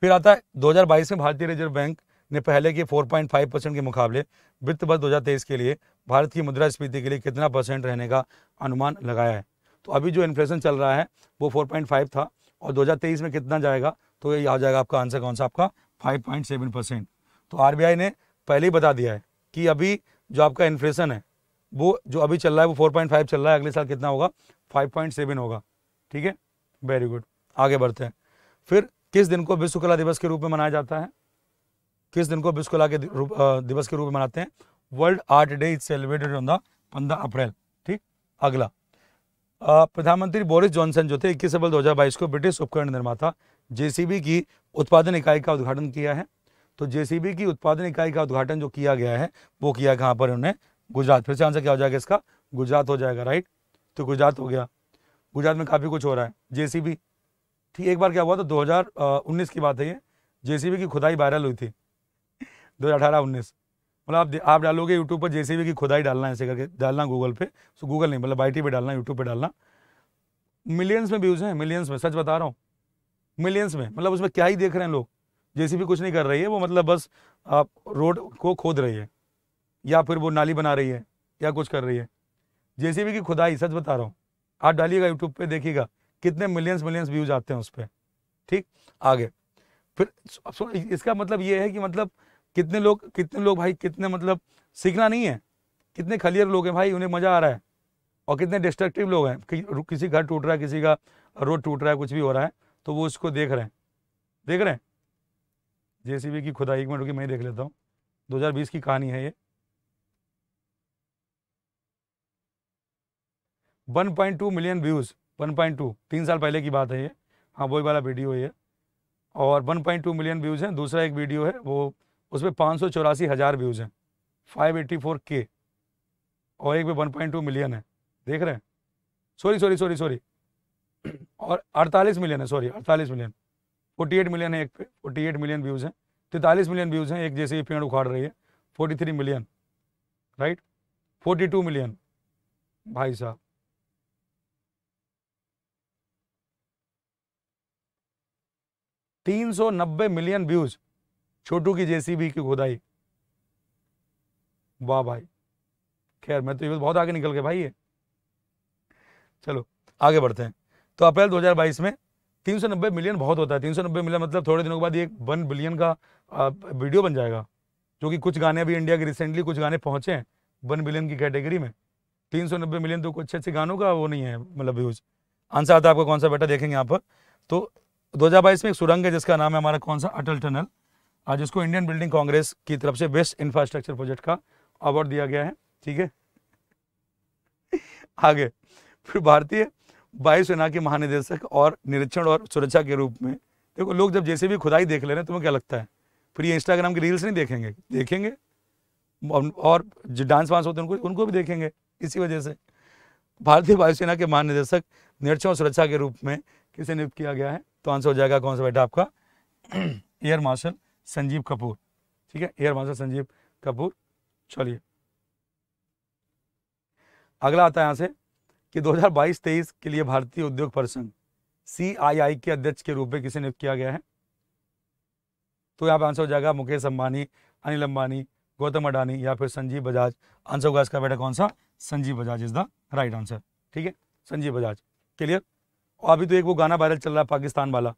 फिर आता है 2022 में भारतीय रिजर्व बैंक ने पहले के 4.5 परसेंट के मुकाबले वित्त वर्ष 2023 के लिए भारत की मुद्रा स्फीति के लिए कितना परसेंट रहने का अनुमान लगाया है तो अभी जो इन्फ्लेशन चल रहा है वो 4.5 था और 2023 में कितना जाएगा तो ये आ जाएगा आपका आंसर कौन सा आपका 5.7 परसेंट तो आरबीआई ने पहले ही बता दिया है कि अभी जो आपका इन्फ्लेशन है वो जो अभी चल रहा है वो 4.5 चल रहा है अगले साल कितना होगा 5.7 होगा ठीक है वेरी गुड आगे बढ़ते हैं फिर किस दिन को विश्व कला दिवस के रूप में मनाया जाता है किस दिन को विश्व कला के दिवस के रूप में मनाते हैं world art day is celebrated on the पंद्रह अप्रैल ठीक अगला प्रधानमंत्री बोरिस जॉनसन जो थे इक्कीस अप्रैल दो को ब्रिटिश उपकरण निर्माता जेसीबी की उत्पादन इकाई का उद्घाटन किया है तो जेसीबी की उत्पादन इकाई का उद्घाटन जो किया गया है वो किया कहाँ पर उन्होंने गुजरात फिर से आंसर क्या हो जाएगा इसका गुजरात हो जाएगा राइट तो गुजरात हो गया गुजरात में काफ़ी कुछ हो रहा है जेसीबी ठीक एक बार क्या हुआ तो 2019 की बात है ये जेसीबी की खुदाई वायरल हुई थी 2018-19 मतलब आप आप डालोगे यूट्यूब पर जेसीबी की खुदाई डालना ऐसे करके डालना गूगल पे सो गूगल नहीं मतलब आई पे डालना यूट्यूब पे डालना मिलियंस में व्यूज़ हैं मिलियंस में सच बता रहा हूँ मिलियंस में मतलब उसमें क्या ही देख रहे हैं लोग भी कुछ नहीं कर रही है वो मतलब बस आप रोड को खोद रही है या फिर वो नाली बना रही है या कुछ कर रही है भी की खुदाई सच बता रहा हूँ आप डालिएगा यूट्यूब पर देखिएगा कितने मिलियंस मिलियंस व्यूज आते हैं उस पर ठीक आगे फिर इसका मतलब ये है कि मतलब कितने लोग कितने लोग भाई कितने मतलब सीखना नहीं है कितने खलियर लोग हैं भाई उन्हें मज़ा आ रहा है और कितने डिस्ट्रक्टिव लोग हैं कि, किसी घर टूट रहा है किसी का रोड टूट रहा है कुछ भी हो रहा है तो वो उसको देख रहे हैं देख रहे हैं जेसीबी की खुदाई एक मिनट रुकी मैं देख लेता हूँ दो की कहानी है ये वन मिलियन व्यूज़ 1.2 तीन साल पहले की बात है ये हाँ वही वाला वीडियो ये और 1.2 मिलियन व्यूज़ हैं दूसरा एक वीडियो है वो उस पर पाँच सौ चौरासी हज़ार व्यूज़ हैं फाइव एट्टी फोर के और एक पे वन पॉइंट टू मिलियन है देख रहे हैं सॉरी सॉरी सॉरी सॉरी और अड़तालीस मिलियन है सॉरी अड़तालीस मिलियन फोर्टी एट मिलियन है एक पे फोर्टी एट मिलियन व्यूज़ हैं तैंतालीस मिलियन व्यूज़ हैं एक जैसे ही पेड़ उखाड़ रही है forty three million right forty two million भाई साहब तीन सौ नब्बे मिलियन व्यूज़ छोटू की जेसीबी की खुदाई वाह भाई खैर मैं तो ये बहुत आगे निकल गए भाई ये चलो आगे बढ़ते हैं तो अप्रैल 2022 में 390 मिलियन बहुत होता है 390 मिलियन मतलब थोड़े दिनों के बाद ये वन बिलियन का वीडियो बन जाएगा जो कि कुछ गाने अभी इंडिया के रिसेंटली कुछ गाने पहुंचे हैं वन बिलियन की कैटेगरी में 390 मिलियन तो कुछ अच्छे अच्छे गानों का वो नहीं है मतलब व्यूज आंसर आता है आपको कौन सा बेटा देखेंगे यहाँ पर तो दो में एक सुरंग है जिसका नाम है हमारा कौन सा अटल टनल आज इसको इंडियन बिल्डिंग कांग्रेस की तरफ से बेस्ट इंफ्रास्ट्रक्चर प्रोजेक्ट का अवार्ड दिया गया है ठीक है आगे फिर भारतीय वायुसेना के महानिदेशक और निरीक्षण और सुरक्षा के रूप में देखो लोग जब जैसे भी खुदाई देख ले रहे हैं तुम्हें क्या लगता है फिर ये इंस्टाग्राम की रील्स नहीं देखेंगे देखेंगे और जो डांस वांस होते हैं उनको उनको भी देखेंगे इसी वजह से भारतीय वायुसेना के महानिदेशक निरीक्षण और सुरक्षा के रूप में किसे नियुक्त किया गया है तो आंसर हो जाएगा कौन सा बेटा आपका एयर मार्शल संजीव कपूर ठीक है एयर मार्शल संजीव कपूर चलिए अगला आता है यहां से कि 2022-23 के लिए भारतीय उद्योग परिसंघ सीआईआई के अध्यक्ष के रूप में किसे नियुक्त किया गया है तो यहाँ पे आंसर हो जाएगा मुकेश अंबानी अनिल अंबानी गौतम अडानी या फिर संजीव बजाज आंसर होगा इसका बेटा कौन सा Sanjeev Bajaj is the right answer ठीक है संजीव बजाज क्लियर और अभी तो एक वो गाना वायरल चल रहा है पाकिस्तान वाला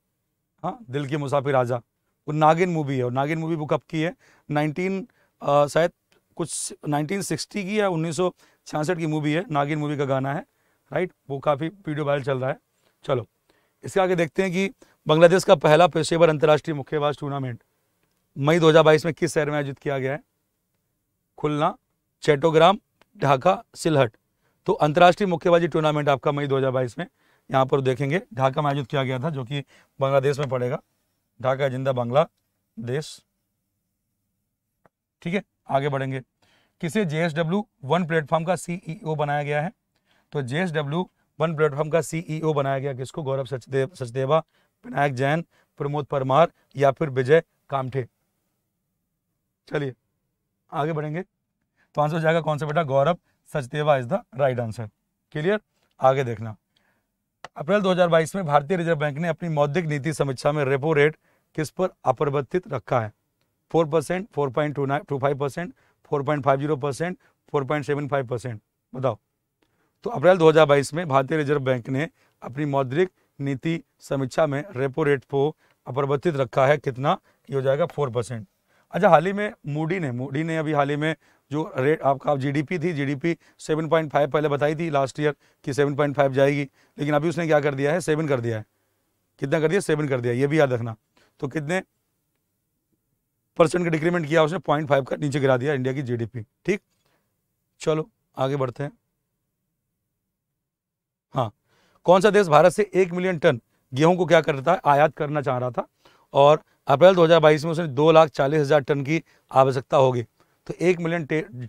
हाँ दिल के मुसाफिर राजा वो नागिन मूवी है और नागिन मूवी बुक अप की है नाइनटीन शायद कुछ 1960 की या उन्नीस की मूवी है नागिन मूवी का गाना है राइट वो काफ़ी वीडियो वायरल चल रहा है चलो इसके आगे देखते हैं कि बांग्लादेश का पहला पेशेवर अंतर्राष्ट्रीय मुक्केबाज टूर्नामेंट मई 2022 में किस शहर में आयोजित किया गया है खुलना चैटोग्राम ढाका सिलहट तो अंतर्राष्ट्रीय मुक्केबाजी टूर्नामेंट आपका मई 2022 में यहाँ पर देखेंगे ढाका में आयोजित किया गया था जो कि बांग्लादेश में पड़ेगा ढाका जिंदा बांग्ला देश ठीक है आगे बढ़ेंगे किसे जेएसडब्ल्यू वन प्लेटफॉर्म का सीईओ e बनाया गया है तो जेएसडब्ल्यू वन प्लेटफॉर्म का सीईओ e बनाया गया किसको गौरव सचदेव सचदेवा विनायक जैन प्रमोद परमार या फिर विजय कामठे चलिए आगे बढ़ेंगे तो आंसर जाएगा कौन सा बेटा Gaurav Sachdeva is the right answer clear आगे देखना अप्रैल 2022 में भारतीय रिजर्व बैंक ने अपनी मौद्रिक नीति समीक्षा में रेपो रेट किस पर अपरिवर्तित रखा है four percent four point two nine two five percent four point five zero percent four point seven five percent बताओ तो अप्रैल 2022 में भारतीय रिजर्व बैंक ने अपनी मौद्रिक नीति समीक्षा में रेपो रेट को अपरिवर्तित रखा है कितना ये हो जाएगा फोर अच्छा हाल ही में मूडी ने मूडी ने अभी हाल ही में जो रेट आपका आप जीडीपी थी जीडीपी 7.5 पहले बताई थी लास्ट ईयर कि 7.5 जाएगी लेकिन अभी उसने क्या कर दिया है सेवन कर दिया है कितना कर दिया सेवन कर दिया ये भी याद रखना तो कितने परसेंट का डिक्रीमेंट किया उसने पॉइंट फाइव का नीचे गिरा दिया इंडिया की जीडीपी ठीक चलो आगे बढ़ते हैं हाँ कौन सा देश भारत से एक मिलियन टन गेहूं को क्या करता है आयात करना चाह रहा था और अप्रैल 2022 में उसने दो लाख चालीस हज़ार टन की आवश्यकता होगी तो एक मिलियन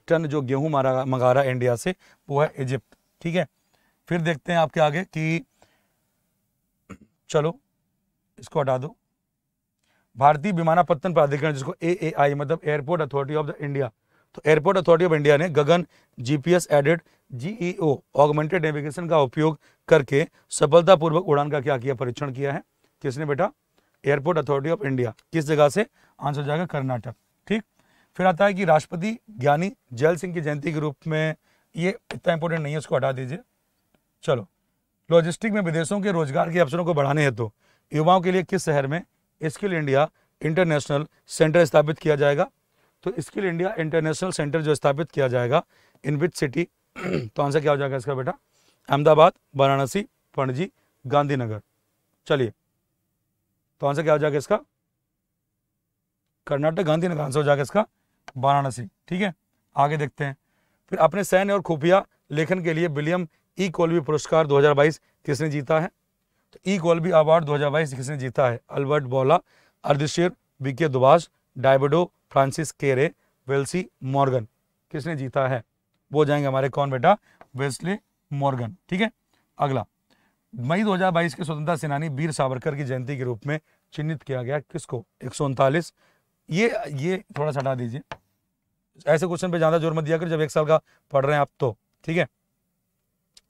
टन जो गेहूं मारा मंगा रहा है इंडिया से वो है इजिप्ट ठीक है फिर देखते हैं आपके आगे कि चलो इसको हटा दो भारतीय विमानापत्तन प्राधिकरण जिसको ए आई मतलब airport authority of the India तो एयरपोर्ट अथॉरिटी ऑफ इंडिया ने GAGAN GPS aided GEO augmented navigation का उपयोग करके सफलतापूर्वक उड़ान का क्या किया परीक्षण किया है किसने बेटा एयरपोर्ट अथॉरिटी ऑफ इंडिया किस जगह से आंसर जाएगा कर्नाटक ठीक फिर आता है कि राष्ट्रपति ज्ञानी जयल सिंह की जयंती के रूप में ये इतना इंपॉर्टेंट नहीं है उसको हटा दीजिए चलो लॉजिस्टिक में विदेशों के रोजगार के अवसरों को बढ़ाने हेतु युवाओं के लिए किस शहर में स्किल इंडिया इंटरनेशनल सेंटर स्थापित किया जाएगा तो स्किल इंडिया इंटरनेशनल सेंटर जो स्थापित किया जाएगा इन विच सिटी तो आंसर क्या हो जाएगा इसका बेटा अहमदाबाद वाराणसी पणजी गांधीनगर चलिए तो आंसर क्या हो जाएगा इसका कर्नाटक गांधीनगर आंसर हो जाएगा इसका वाराणसी ठीक है आगे देखते हैं फिर अपने सैन्य और खुफिया लेखन के लिए विलियम ई कोलवी पुरस्कार 2022 किसने जीता है तो ई कोलवी अवार्ड 2022 किसने जीता है अल्बर्ट बोला अर्दशिर विके दुबास डायबडो फ्रांसिस केरे वेल्सी मॉर्गन किसने जीता है वो जाएंगे हमारे कौन बेटा वेस्ले मॉर्गन ठीक है अगला मई 2022 के स्वतंत्रता सेनानी वीर सावरकर की जयंती के रूप में चिन्हित किया गया किसको एक ये ये थोड़ा सा हटा दीजिए ऐसे क्वेश्चन पे ज़्यादा जोर मत दिया कर जब एक साल का पढ़ रहे हैं आप तो ठीक है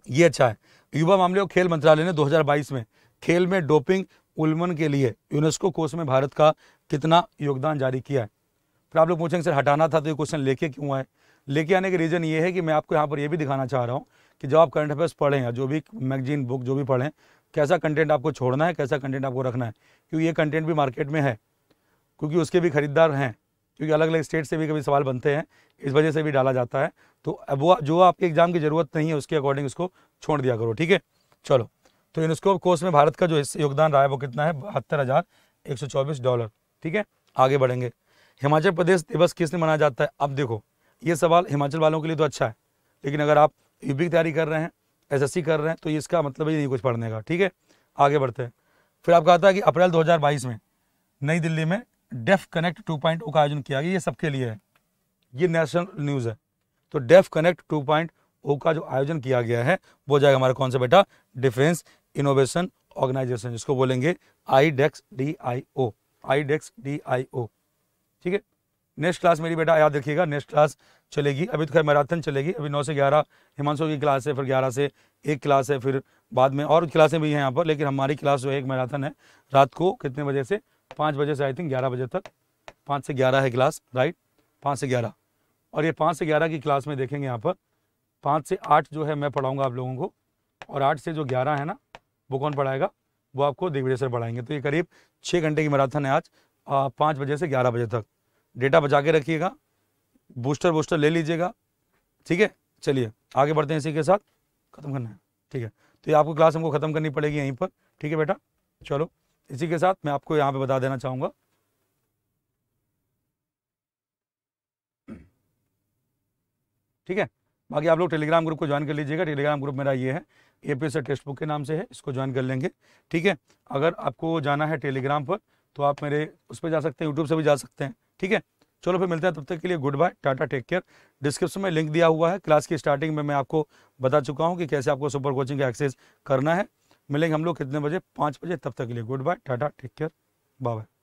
ये अच्छा है युवा मामले और खेल मंत्रालय ने 2022 में खेल में डोपिंग उल्मन के लिए यूनेस्को कोर्स में भारत का कितना योगदान जारी किया है फिर आप लोग पूछेंगे सर हटाना था तो ये क्वेश्चन लेके क्यों आए लेके आने का रीज़न ये है कि मैं आपको यहाँ पर यह भी दिखाना चाह रहा हूँ कि जब आप करंट अफेयर्स पढ़ें या जो भी मैगजीन बुक जो भी पढ़ें कैसा कंटेंट आपको छोड़ना है कैसा कंटेंट आपको रखना है क्योंकि ये कंटेंट भी मार्केट में है क्योंकि उसके भी खरीदार हैं क्योंकि अलग अलग स्टेट से भी कभी सवाल बनते हैं इस वजह से भी डाला जाता है तो अब वो जो आपके एग्जाम की ज़रूरत नहीं है उसके अकॉर्डिंग उसको छोड़ दिया करो ठीक है चलो तो यूनिस्कोप कोर्स में भारत का जो योगदान रहा है वो कितना है बहत्तर हज़ार एक सौ चौबीस डॉलर ठीक है आगे बढ़ेंगे हिमाचल प्रदेश दिवस किसने मनाया जाता है अब देखो ये सवाल हिमाचल वालों के लिए तो अच्छा है लेकिन अगर आप यूपी की तैयारी कर रहे हैं एसएससी कर रहे हैं तो इसका मतलब ही नहीं कुछ पढ़ने का ठीक है आगे बढ़ते हैं फिर आपका आता है कि अप्रैल 2022 में नई दिल्ली में डेफ कनेक्ट टू पॉइंट का आयोजन किया गया ये सबके लिए है ये नेशनल न्यूज़ है तो डेफ कनेक्ट टू पॉइंट का जो आयोजन किया गया है वो जाएगा हमारा कौन सा बेटा डिफेंस इनोवेशन ऑर्गेनाइजेशन जिसको बोलेंगे आई डेक्स D I O I desks D I ओ ठीक है नेक्स्ट क्लास मेरी बेटा याद रखिएगा नेक्स्ट क्लास चलेगी अभी तो खैर मैराथन चलेगी अभी नौ से ग्यारह हिमांशु की क्लास है फिर ग्यारह से एक क्लास है फिर बाद में और क्लासें भी हैं यहाँ पर लेकिन हमारी क्लास जो है एक मैराथन है रात को कितने बजे से पाँच बजे से आई थिंक ग्यारह बजे तक पाँच से ग्यारह है क्लास राइट पाँच से ग्यारह और ये पाँच से ग्यारह की क्लास में देखेंगे यहाँ पर पाँच से आठ जो है मैं पढ़ाऊँगा आप लोगों को और आठ से जो ग्यारह है ना वो कौन पढ़ाएगा वो आपको दिग्विजय सर पढ़ाएंगे तो ये करीब छः घंटे की मैराथन है आज पाँच बजे से ग्यारह बजे तक डेटा बचा के रखिएगा बूस्टर बूस्टर ले लीजिएगा ठीक है चलिए आगे बढ़ते हैं इसी के साथ ख़त्म करना है ठीक है तो ये आपको क्लास हमको ख़त्म करनी पड़ेगी यहीं पर ठीक है बेटा चलो इसी के साथ मैं आपको यहाँ पे बता देना चाहूँगा ठीक है बाकी आप लोग टेलीग्राम ग्रुप को ज्वाइन कर लीजिएगा टेलीग्राम ग्रुप मेरा ये है ए पी टेक्स्ट बुक के नाम से है इसको ज्वाइन कर लेंगे ठीक है अगर आपको जाना है टेलीग्राम पर तो आप मेरे उस पर जा सकते हैं यूट्यूब से भी जा सकते हैं ठीक है चलो फिर मिलते हैं तब तक के लिए good bye tata take care description में लिंक दिया हुआ है क्लास की स्टार्टिंग में मैं आपको बता चुका हूँ कि कैसे आपको सुपर कोचिंग का एक्सेस करना है मिलेंगे हम लोग कितने बजे पाँच बजे तब तक के लिए good bye tata take care bye